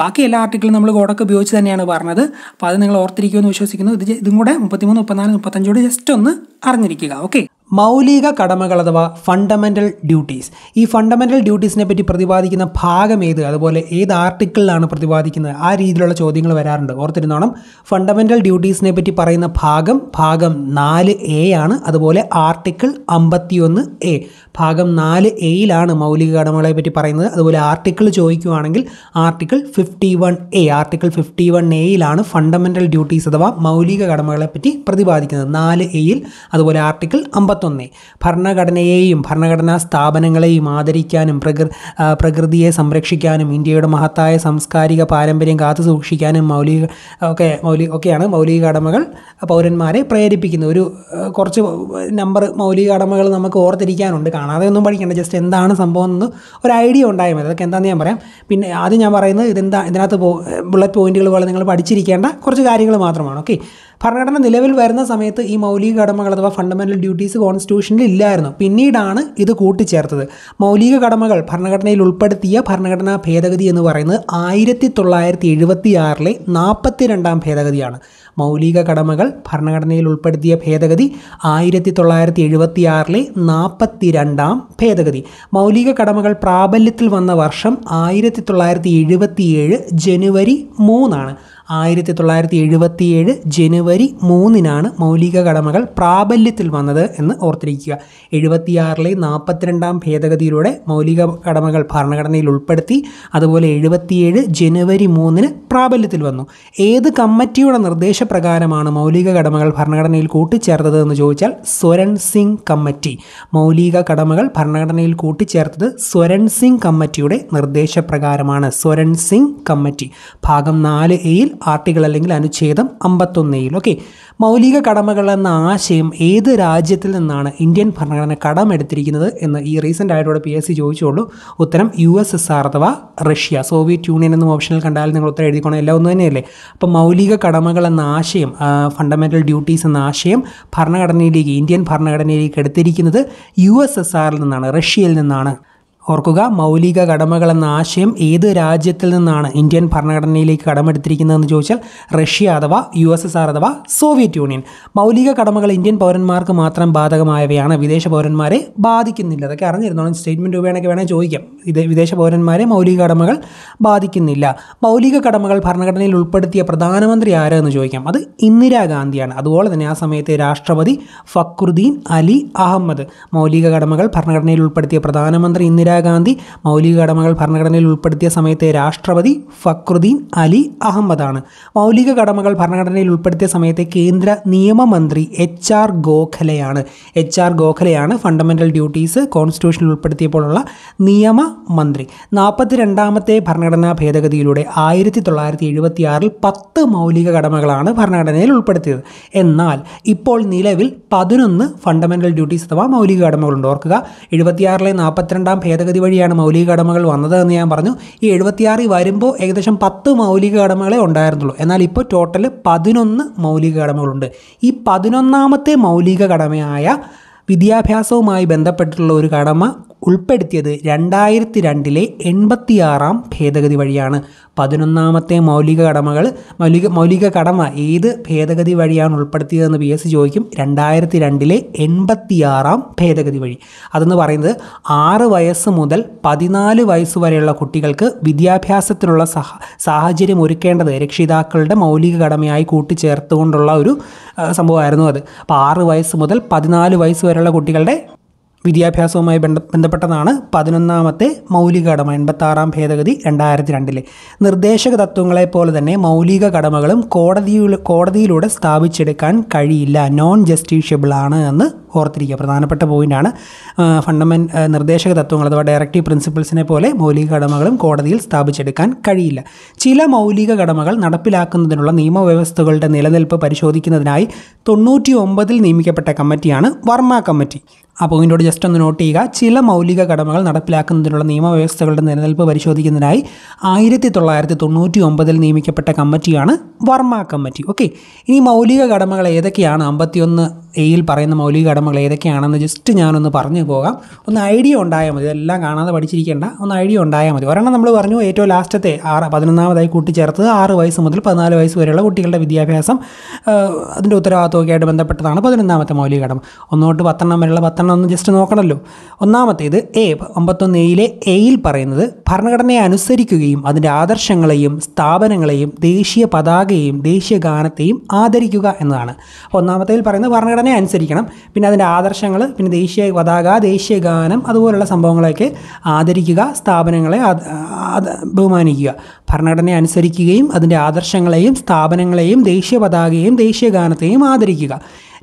ബാക്കി എല്ലാ ആർട്ടിക്കിളും നമ്മൾ കോടൊക്കെ ഉപയോഗിച്ച് തന്നെയാണ് പറഞ്ഞത് അപ്പോൾ അത് നിങ്ങൾ ഓർത്തിരിക്കുമെന്ന് വിശ്വസിക്കുന്നു ഇത് ഇതും കൂടെ മുപ്പത്തിമൂന്ന് മുപ്പത്തിനാല് മുപ്പത്തഞ്ചോട് ജസ്റ്റ് ഒന്ന് അറിഞ്ഞിരിക്കുക ഓക്കെ മൗലിക കടമകൾ അഥവാ ഫണ്ടമെൻ്റൽ ഡ്യൂട്ടീസ് ഈ ഫണ്ടമെൻ്റൽ ഡ്യൂട്ടീസിനെ പറ്റി പ്രതിപാദിക്കുന്ന ഭാഗം ഏത് അതുപോലെ ഏത് ആർട്ടിക്കിളിലാണ് പ്രതിപാദിക്കുന്നത് ആ രീതിയിലുള്ള ചോദ്യങ്ങൾ വരാറുണ്ട് ഓർത്തിരുന്നോണം ഫണ്ടമെൻ്റൽ ഡ്യൂട്ടീസിനെ പറ്റി പറയുന്ന ഭാഗം ഭാഗം നാല് എ ആണ് അതുപോലെ ആർട്ടിക്കിൾ അമ്പത്തിയൊന്ന് എ ഭാഗം നാല് എയിലാണ് മൗലിക കടമകളെ പറ്റി പറയുന്നത് അതുപോലെ ആർട്ടിക്കിൾ ചോദിക്കുകയാണെങ്കിൽ article fifty one A article fifty one എയിലാണ് ഫണ്ടമെൻ്റൽ ഡ്യൂട്ടീസ് അഥവാ മൗലിക കടമകളെ പറ്റി പ്രതിപാദിക്കുന്നത് നാല് എയിൽ അതുപോലെ ആർട്ടിക്കിൾ അമ്പത്തൊന്ന് ഭരണഘടനയെയും ഭരണഘടനാ സ്ഥാപനങ്ങളെയും ആദരിക്കാനും പ്രകൃ പ്രകൃതിയെ സംരക്ഷിക്കാനും ഇന്ത്യയുടെ മഹത്തായ സാംസ്കാരിക പാരമ്പര്യം കാത്തു സൂക്ഷിക്കാനും മൗലിക ഒക്കെ മൗലിക ഒക്കെയാണ് മൗലിക കടമകൾ പൗരന്മാരെ പ്രേരിപ്പിക്കുന്നത് ഒരു കുറച്ച് നമ്പർ മൗലിക കടമകൾ നമുക്ക് ഓർത്തിരിക്കാനുണ്ട് ആണ് അതൊന്നും പഠിക്കേണ്ട ജസ്റ്റ് എന്താണ് സംഭവം എന്ന് ഒരു ഐഡിയ ഉണ്ടായാൽ മതി അതൊക്കെ എന്താണെന്ന് ഞാൻ പറയാം പിന്നെ ആദ്യം ഞാൻ പറയുന്നത് ഇതെന്താ ഇതിനകത്ത് ബുള്ളറ്റ് പോയിന്റുകൾ പോലെ നിങ്ങൾ പഠിച്ചിരിക്കേണ്ട കുറച്ച് കാര്യങ്ങൾ മാത്രമാണ് ഓക്കെ ഭരണഘടന നിലവിൽ വരുന്ന സമയത്ത് ഈ മൗലിക കടമകൾ അഥവാ ഫണ്ടമെൻ്റൽ ഡ്യൂട്ടീസ് കോൺസ്റ്റിറ്റ്യൂഷനിൽ ഇല്ലായിരുന്നു പിന്നീടാണ് ഇത് കൂട്ടിച്ചേർത്തത് മൗലിക കടമകൾ ഭരണഘടനയിൽ ഉൾപ്പെടുത്തിയ ഭരണഘടനാ ഭേദഗതി എന്ന് പറയുന്നത് ആയിരത്തി തൊള്ളായിരത്തി എഴുപത്തി ആറിലെ രണ്ടാം ഭേദഗതിയാണ് മൗലിക കടമകൾ ഭരണഘടനയിൽ ഉൾപ്പെടുത്തിയ ഭേദഗതി ആയിരത്തി തൊള്ളായിരത്തി എഴുപത്തി ആറിലെ രണ്ടാം ഭേദഗതി മൗലിക കടമകൾ പ്രാബല്യത്തിൽ വന്ന വർഷം ആയിരത്തി തൊള്ളായിരത്തി ഏഴ് ജനുവരി മൂന്നാണ് ആയിരത്തി തൊള്ളായിരത്തി എഴുപത്തിയേഴ് ജനുവരി മൂന്നിനാണ് മൗലിക കടമകൾ പ്രാബല്യത്തിൽ വന്നത് എന്ന് ഓർത്തിരിക്കുക എഴുപത്തിയാറിലെ നാൽപ്പത്തിരണ്ടാം ഭേദഗതിയിലൂടെ മൗലിക കടമകൾ ഭരണഘടനയിൽ ഉൾപ്പെടുത്തി അതുപോലെ എഴുപത്തിയേഴ് ജനുവരി മൂന്നിന് പ്രാബല്യത്തിൽ വന്നു ഏത് കമ്മിറ്റിയുടെ നിർദ്ദേശപ്രകാരമാണ് മൗലിക കടമകൾ ഭരണഘടനയിൽ കൂട്ടിച്ചേർത്തത് എന്ന് ചോദിച്ചാൽ സ്വരൺ സിംഗ് കമ്മിറ്റി മൗലിക കടമകൾ ഭരണഘടനയിൽ കൂട്ടിച്ചേർത്തത് സ്വരൺ സിംഗ് കമ്മിറ്റിയുടെ നിർദ്ദേശപ്രകാരമാണ് സ്വരൺ സിംഗ് കമ്മിറ്റി ഭാഗം നാല് എയിൽ ആർട്ടിക്കിൾ അല്ലെങ്കിൽ അനുച്ഛേദം അമ്പത്തൊന്നേയിൽ ഓക്കെ മൗലിക കടമകൾ എന്ന ആശയം ഏത് രാജ്യത്തിൽ നിന്നാണ് ഇന്ത്യൻ ഭരണഘടന കടമെടുത്തിരിക്കുന്നത് എന്ന് ഈ റീസെൻ്റ് ആയിട്ടുള്ള പി എസ് സി ചോദിച്ചോളൂ ഉത്തരം യു എസ് എസ് ആർ അഥവാ റഷ്യ സോവിയറ്റ് യൂണിയൻ എന്നും ഓപ്ഷനിൽ കണ്ടാൽ നിങ്ങൾ ഉത്തരം എഴുതിക്കണം എല്ലാം ഒന്നും തന്നെയല്ലേ അപ്പോൾ മൗലിക കടമകൾ എന്ന ആശയം ഫണ്ടമെൻ്റൽ ഡ്യൂട്ടീസ് എന്ന ആശയം ഭരണഘടനയിലേക്ക് ഇന്ത്യൻ ഭരണഘടനയിലേക്ക് എടുത്തിരിക്കുന്നത് യു എസ് എസ് ആറിൽ നിന്നാണ് റഷ്യയിൽ നിന്നാണ് ഓർക്കുക മൗലിക കടമകൾ എന്ന ആശയം ഏത് രാജ്യത്തിൽ നിന്നാണ് ഇന്ത്യൻ ഭരണഘടനയിലേക്ക് കടമെടുത്തിരിക്കുന്നതെന്ന് ചോദിച്ചാൽ റഷ്യ അഥവാ യു എസ് എസ് ആർ അഥവാ സോവിയറ്റ് യൂണിയൻ മൗലിക കടമകൾ ഇന്ത്യൻ പൗരന്മാർക്ക് മാത്രം ബാധകമായവയാണ് വിദേശ പൗരന്മാരെ ബാധിക്കുന്നില്ല അതൊക്കെ അറിഞ്ഞിരുന്നോളും സ്റ്റേറ്റ്മെൻറ്റ് രൂപേണൊക്കെ വേണേൽ ചോദിക്കാം ഇത് വിദേശ പൗരന്മാരെ മൗലിക കടമകൾ ബാധിക്കുന്നില്ല മൗലിക കടമകൾ ഭരണഘടനയിൽ ഉൾപ്പെടുത്തിയ പ്രധാനമന്ത്രി ആരെന്ന് ചോദിക്കാം അത് ഇന്ദിരാഗാന്ധിയാണ് അതുപോലെ തന്നെ ആ സമയത്ത് രാഷ്ട്രപതി ഫക്രുദ്ദീൻ അലി അഹമ്മദ് മൗലിക കടമകൾ ഭരണഘടനയിൽ ഉൾപ്പെടുത്തിയ പ്രധാനമന്ത്രി ഇന്ദിരാ ഇന്ദിരാഗാന്ധി മൗലിക കടമകൾ ഭരണഘടനയിൽ ഉൾപ്പെടുത്തിയ സമയത്തെ രാഷ്ട്രപതി ഫക്രുദ്ദീൻ അലി അഹമ്മദാണ് മൗലിക കടമകൾ ഭരണഘടനയിൽ ഉൾപ്പെടുത്തിയ സമയത്തെ കേന്ദ്ര നിയമമന്ത്രി എച്ച് ആർ ഗോഖലെയാണ് എച്ച് ആർ ഗോഖലെയാണ് ഫണ്ടമെൻ്റൽ ഡ്യൂട്ടീസ് കോൺസ്റ്റിറ്റ്യൂഷനിൽ ഉൾപ്പെടുത്തിയപ്പോഴുള്ള നിയമമന്ത്രി നാൽപ്പത്തിരണ്ടാമത്തെ ഭരണഘടനാ ഭേദഗതിയിലൂടെ ആയിരത്തി തൊള്ളായിരത്തി എഴുപത്തിയാറിൽ പത്ത് മൗലിക കടമകളാണ് ഭരണഘടനയിൽ ഉൾപ്പെടുത്തിയത് എന്നാൽ ഇപ്പോൾ നിലവിൽ പതിനൊന്ന് ഫണ്ടമെൻ്റൽ ഡ്യൂട്ടീസ് അഥവാ മൗലിക കടമകളുണ്ട് ഓർക്കുക എഴുപത്തിയാറിലെ നാൽപ്പത്തിരണ്ടാം ഭേദഗതി ഭേദഗതി വഴിയാണ് മൗലിക കടമകൾ വന്നത് എന്ന് ഞാൻ പറഞ്ഞു ഈ എഴുപത്തിയാറ് വരുമ്പോൾ ഏകദേശം പത്ത് മൗലിക കടമകളെ ഉണ്ടായിരുന്നുള്ളൂ എന്നാൽ ഇപ്പോൾ ടോട്ടൽ പതിനൊന്ന് മൗലിക കടമകളുണ്ട് ഈ പതിനൊന്നാമത്തെ മൗലിക കടമയായ വിദ്യാഭ്യാസവുമായി ബന്ധപ്പെട്ടിട്ടുള്ള ഒരു കടമ ഉൾപ്പെടുത്തിയത് രണ്ടായിരത്തി രണ്ടിലെ എൺപത്തിയാറാം ഭേദഗതി വഴിയാണ് പതിനൊന്നാമത്തെ മൗലിക കടമകൾ മൗലിക മൗലിക കടമ ഏത് ഭേദഗതി വഴിയാണ് ഉൾപ്പെടുത്തിയതെന്ന് പി എസ് സി ചോദിക്കും രണ്ടായിരത്തി രണ്ടിലെ എൺപത്തിയാറാം ഭേദഗതി വഴി അതെന്ന് പറയുന്നത് ആറ് വയസ്സ് മുതൽ പതിനാല് വയസ്സ് വരെയുള്ള കുട്ടികൾക്ക് വിദ്യാഭ്യാസത്തിനുള്ള സഹ സാഹചര്യം ഒരുക്കേണ്ടത് രക്ഷിതാക്കളുടെ മൗലിക കടമയായി കൂട്ടിച്ചേർത്തുകൊണ്ടുള്ള ഒരു സംഭവമായിരുന്നു അത് അപ്പോൾ ആറ് വയസ്സ് മുതൽ പതിനാല് വയസ്സ് വരെയുള്ള കുട്ടികളുടെ വിദ്യാഭ്യാസവുമായി ബന്ധ ബന്ധപ്പെട്ടതാണ് പതിനൊന്നാമത്തെ മൗലിക കടമ എൺപത്താറാം ഭേദഗതി രണ്ടായിരത്തി രണ്ടിലെ നിർദ്ദേശക തത്വങ്ങളെപ്പോലെ തന്നെ മൗലിക കടമകളും കോടതിയിൽ കോടതിയിലൂടെ സ്ഥാപിച്ചെടുക്കാൻ കഴിയില്ല നോൺ ജസ്റ്റിഷ്യബിൾ ആണ് എന്ന് ഓർത്തിരിക്കുക പ്രധാനപ്പെട്ട പോയിൻ്റാണ് ഫണ്ടമെൻ്റ് നിർദ്ദേശക തത്വങ്ങൾ അഥവാ ഡയറക്റ്റീവ് പ്രിൻസിപ്പിൾസിനെ പോലെ മൗലിക കടമകളും കോടതിയിൽ സ്ഥാപിച്ചെടുക്കാൻ കഴിയില്ല ചില മൗലിക കടമകൾ നടപ്പിലാക്കുന്നതിനുള്ള നിയമവ്യവസ്ഥകളുടെ നിലനിൽപ്പ് പരിശോധിക്കുന്നതിനായി തൊണ്ണൂറ്റി ഒമ്പതിൽ നിയമിക്കപ്പെട്ട കമ്മിറ്റിയാണ് വർമ്മ കമ്മിറ്റി ആ പോയിൻ്റോട് ജസ്റ്റ് ഒന്ന് നോട്ട് ചെയ്യുക ചില മൗലിക കടമകൾ നടപ്പിലാക്കുന്നതിനുള്ള നിയമവ്യവസ്ഥകളുടെ നിലനിൽപ്പ് പരിശോധിക്കുന്നതിനായി ആയിരത്തി തൊള്ളായിരത്തി തൊണ്ണൂറ്റി ഒമ്പതിൽ നിയമിക്കപ്പെട്ട കമ്മിറ്റിയാണ് വർമ്മ കമ്മിറ്റി ഓക്കെ ഇനി മൗലിക കടമകൾ ഏതൊക്കെയാണ് അമ്പത്തിയൊന്ന് എയിൽ പറയുന്ന മൗലിക കടമകൾ ഏതൊക്കെയാണെന്ന് ജസ്റ്റ് ഞാനൊന്ന് പറഞ്ഞു പോകാം ഒന്ന് ഐഡിയ ഉണ്ടായാൽ മതി ഇതെല്ലാം കാണാതെ പഠിച്ചിരിക്കേണ്ട ഒന്ന് ഐഡിയ ഉണ്ടായാൽ മതി ഒരെണ്ണം നമ്മൾ പറഞ്ഞു ഏറ്റവും ലാസ്റ്റത്തെ ആറ് പതിനൊന്നാമതായി കൂട്ടിച്ചേർത്ത് ആറ് വയസ്സ് മുതൽ പതിനാല് വയസ്സ് വരെയുള്ള കുട്ടികളുടെ വിദ്യാഭ്യാസം അതിൻ്റെ ഉത്തരവാദിത്വമൊക്കെ ആയിട്ട് ബന്ധപ്പെട്ടതാണ് പതിനൊന്നാമത്തെ മൗലിക കടമ ഒന്നോട്ട് പത്തെണ്ണം വരെയുള്ള പത്തെണ്ണം ഒന്ന് ജസ്റ്റ് നോക്കാം നോക്കണമല്ലോ ഒന്നാമത്തേത് എ അമ്പത്തൊന്ന് എയിലെ എയിൽ പറയുന്നത് ഭരണഘടനയെ അനുസരിക്കുകയും അതിൻ്റെ ആദർശങ്ങളെയും സ്ഥാപനങ്ങളെയും ദേശീയ പതാകയെയും ദേശീയ ഗാനത്തെയും ആദരിക്കുക എന്നതാണ് അപ്പോൾ ഒന്നാമത്തേൽ പറയുന്നത് ഭരണഘടനയെ അനുസരിക്കണം പിന്നെ അതിൻ്റെ ആദർശങ്ങൾ പിന്നെ ദേശീയ പതാക ദേശീയ ഗാനം അതുപോലുള്ള സംഭവങ്ങളെയൊക്കെ ആദരിക്കുക സ്ഥാപനങ്ങളെ ബഹുമാനിക്കുക ഭരണഘടനയെ അനുസരിക്കുകയും അതിൻ്റെ ആദർശങ്ങളെയും സ്ഥാപനങ്ങളെയും ദേശീയ പതാകയെയും ദേശീയ ഗാനത്തെയും ആദരിക്കുക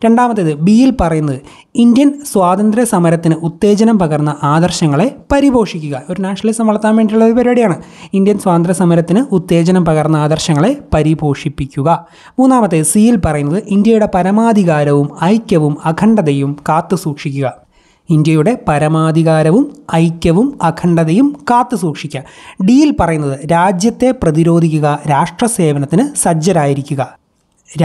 രണ്ടാമത്തേത് ബിയിൽ പറയുന്നത് ഇന്ത്യൻ സ്വാതന്ത്ര്യ സമരത്തിന് ഉത്തേജനം പകർന്ന ആദർശങ്ങളെ പരിപോഷിക്കുക ഒരു നാഷണലിസം വളർത്താൻ വേണ്ടിയിട്ടുള്ള ഒരു പരിപാടിയാണ് ഇന്ത്യൻ സ്വാതന്ത്ര്യ സമരത്തിന് ഉത്തേജനം പകർന്ന ആദർശങ്ങളെ പരിപോഷിപ്പിക്കുക മൂന്നാമത്തേത് സിയിൽ പറയുന്നത് ഇന്ത്യയുടെ പരമാധികാരവും ഐക്യവും അഖണ്ഡതയും കാത്തു സൂക്ഷിക്കുക ഇന്ത്യയുടെ പരമാധികാരവും ഐക്യവും അഖണ്ഡതയും കാത്തു സൂക്ഷിക്കുക ഡിയിൽ പറയുന്നത് രാജ്യത്തെ പ്രതിരോധിക്കുക രാഷ്ട്രസേവനത്തിന് സജ്ജരായിരിക്കുക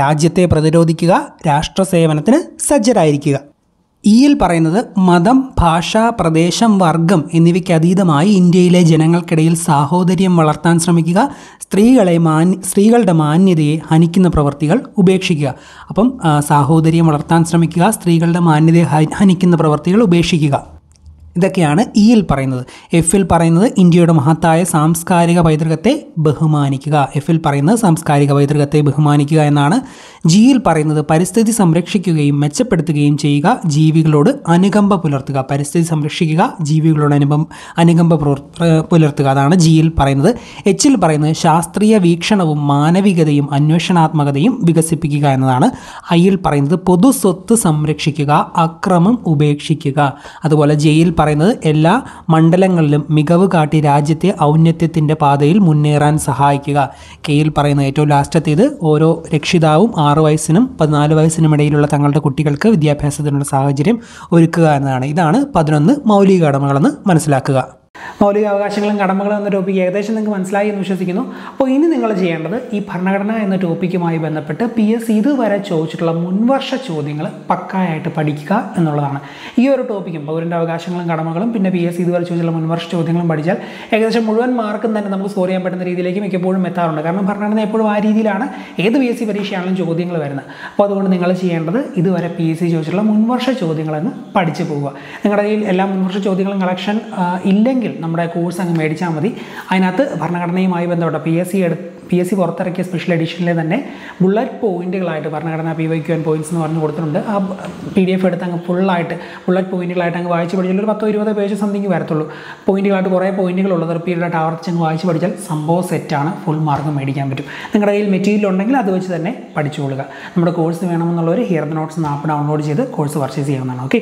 രാജ്യത്തെ പ്രതിരോധിക്കുക രാഷ്ട്രസേവനത്തിന് സജ്ജരായിരിക്കുക ഈയിൽ പറയുന്നത് മതം ഭാഷ പ്രദേശം വർഗം എന്നിവയ്ക്ക് അതീതമായി ഇന്ത്യയിലെ ജനങ്ങൾക്കിടയിൽ സാഹോദര്യം വളർത്താൻ ശ്രമിക്കുക സ്ത്രീകളെ മാന്യ സ്ത്രീകളുടെ മാന്യതയെ ഹനിക്കുന്ന പ്രവർത്തികൾ ഉപേക്ഷിക്കുക അപ്പം സാഹോദര്യം വളർത്താൻ ശ്രമിക്കുക സ്ത്രീകളുടെ മാന്യതയെ ഹനിക്കുന്ന പ്രവർത്തികൾ ഉപേക്ഷിക്കുക ഇതൊക്കെയാണ് ഇയിൽ e പറയുന്നത് എഫിൽ പറയുന്നത് ഇന്ത്യയുടെ മഹത്തായ സാംസ്കാരിക പൈതൃകത്തെ ബഹുമാനിക്കുക എഫിൽ പറയുന്നത് സാംസ്കാരിക പൈതൃകത്തെ ബഹുമാനിക്കുക എന്നാണ് ജിയിൽ പറയുന്നത് പരിസ്ഥിതി സംരക്ഷിക്കുകയും മെച്ചപ്പെടുത്തുകയും ചെയ്യുക ജീവികളോട് അനുകമ്പ പുലർത്തുക പരിസ്ഥിതി സംരക്ഷിക്കുക ജീവികളോട് അനുപം അനുകമ്പ പുലർത്തുക അതാണ് ജിയിൽ പറയുന്നത് എച്ചിൽ പറയുന്നത് ശാസ്ത്രീയ വീക്ഷണവും മാനവികതയും അന്വേഷണാത്മകതയും വികസിപ്പിക്കുക എന്നതാണ് ഐയിൽ പറയുന്നത് പൊതു സ്വത്ത് സംരക്ഷിക്കുക അക്രമം ഉപേക്ഷിക്കുക അതുപോലെ ജയിൽ പറയുന്നത് പറയുന്നത് എല്ലാ മണ്ഡലങ്ങളിലും മികവ് കാട്ടി രാജ്യത്തെ ഔന്നത്യത്തിൻ്റെ പാതയിൽ മുന്നേറാൻ സഹായിക്കുക കെയിൽ പറയുന്ന ഏറ്റവും ലാസ്റ്റത്തേത് ഓരോ രക്ഷിതാവും ആറു വയസ്സിനും പതിനാല് വയസ്സിനും ഇടയിലുള്ള തങ്ങളുടെ കുട്ടികൾക്ക് വിദ്യാഭ്യാസത്തിനുള്ള സാഹചര്യം ഒരുക്കുക എന്നതാണ് ഇതാണ് പതിനൊന്ന് മൗലിക കടമകളെന്ന് മനസ്സിലാക്കുക മൗലിക അവകാശങ്ങളും കടമകളും എന്ന ടോപ്പിക്ക് ഏകദേശം നിങ്ങൾക്ക് മനസ്സിലായി എന്ന് വിശ്വസിക്കുന്നു അപ്പോൾ ഇനി നിങ്ങൾ ചെയ്യേണ്ടത് ഈ ഭരണഘടന എന്ന ടോപ്പിക്കുമായി ബന്ധപ്പെട്ട് പി എസ് ഇതുവരെ ചോദിച്ചിട്ടുള്ള മുൻവർഷ ചോദ്യങ്ങൾ പക്കായായിട്ട് പഠിക്കുക എന്നുള്ളതാണ് ഈ ഒരു ടോപ്പിക്കും പൗരൻ്റെ അവകാശങ്ങളും കടമകളും പിന്നെ പി എസ് ഇതുവരെ ചോദിച്ചിട്ടുള്ള മുൻവർഷ ചോദ്യങ്ങളും പഠിച്ചാൽ ഏകദേശം മുഴുവൻ മാർക്കും തന്നെ നമുക്ക് സ്കോർ ചെയ്യാൻ പറ്റുന്ന രീതിയിലേക്ക് മിക്കപ്പോഴും എത്താറുണ്ട് കാരണം ഭരണഘടന എപ്പോഴും ആ രീതിയിലാണ് ഏത് പി എസ് സി പരീക്ഷയാണെങ്കിലും ചോദ്യങ്ങൾ വരുന്നത് അപ്പോൾ അതുകൊണ്ട് നിങ്ങൾ ചെയ്യേണ്ടത് ഇതുവരെ പി എസ് സി ചോദിച്ചിട്ടുള്ള മുൻവർഷ ചോദ്യങ്ങളെന്ന് പഠിച്ചു പോവുക നിങ്ങളുടെ കയ്യിൽ എല്ലാ മുൻവർഷ ചോദ്യങ്ങളും കളക്ഷൻ ഇല്ലെങ്കിൽ ഉണ്ടെങ്കിൽ നമ്മുടെ കോഴ്സ് അങ്ങ് മേടിച്ചാൽ മതി അതിനകത്ത് ഭരണഘടനയുമായി ബന്ധപ്പെട്ട പി എസ് സി എടുത്ത് പി എസ് സി പുറത്തിറക്കിയ സ്പെഷ്യൽ എഡിഷനിലെ തന്നെ ബുള്ളറ്റ് പോയിന്റുകളായിട്ട് ഭരണഘടന P Y Q and points എന്ന് പറഞ്ഞ് കൊടുത്തിട്ടുണ്ട് ആ പി ഡി എഫ് എടുത്ത് അങ്ങ് ഫുള്ളായിട്ട് ബുള്ളറ്റ് പോയിന്റുകളായിട്ട് അങ്ങ് വായിച്ച് പഠിച്ചാൽ ഒരു പത്തോ ഇരുപതോ പേജ് സംതിങ് വരത്തുള്ളൂ പോയിന്റുകളായിട്ട് കുറേ പോയിന്റുകൾ ഉള്ളത് റിപ്പീറ്റഡായിട്ട് ആവർത്തിച്ച് അങ്ങ് വായിച്ച് പഠിച്ചാൽ സംഭവം സെറ്റാണ് ഫുൾ മാർക്ക് മേടിക്കാൻ പറ്റും നിങ്ങളുടെ കയ്യിൽ മെറ്റീരിയൽ ഉണ്ടെങ്കിൽ അത് വെച്ച് തന്നെ പഠിച്ചുകൊള്ളുക നമ്മുടെ കോഴ്സ് വേണമെന്നുള്ളവർ ഹിയർ ദ നോട്ട്സ് എന്ന ആപ്പ് ഡൗൺലോഡ് ചെയ്ത് കോഴ്സ് പർച്ചേസ് ചെയ്യാവുന്നതാണ് ഓക്കെ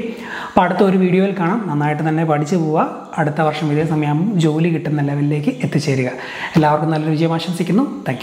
അപ്പോൾ അടുത്ത ഒരു വീഡിയോയിൽ കാണാം നന്നായിട്ട് തന്നെ പഠിച്ചു പോവുക അടുത്ത വർഷം ഇതേ സമയം ജോലി കിട്ടുന്ന ലെവലിലേക്ക് എത്തിച്ചേരുക എല്ലാവർക്കും നല്ലൊരു വിജയം ആശംസിക്കുന്നു Thank you.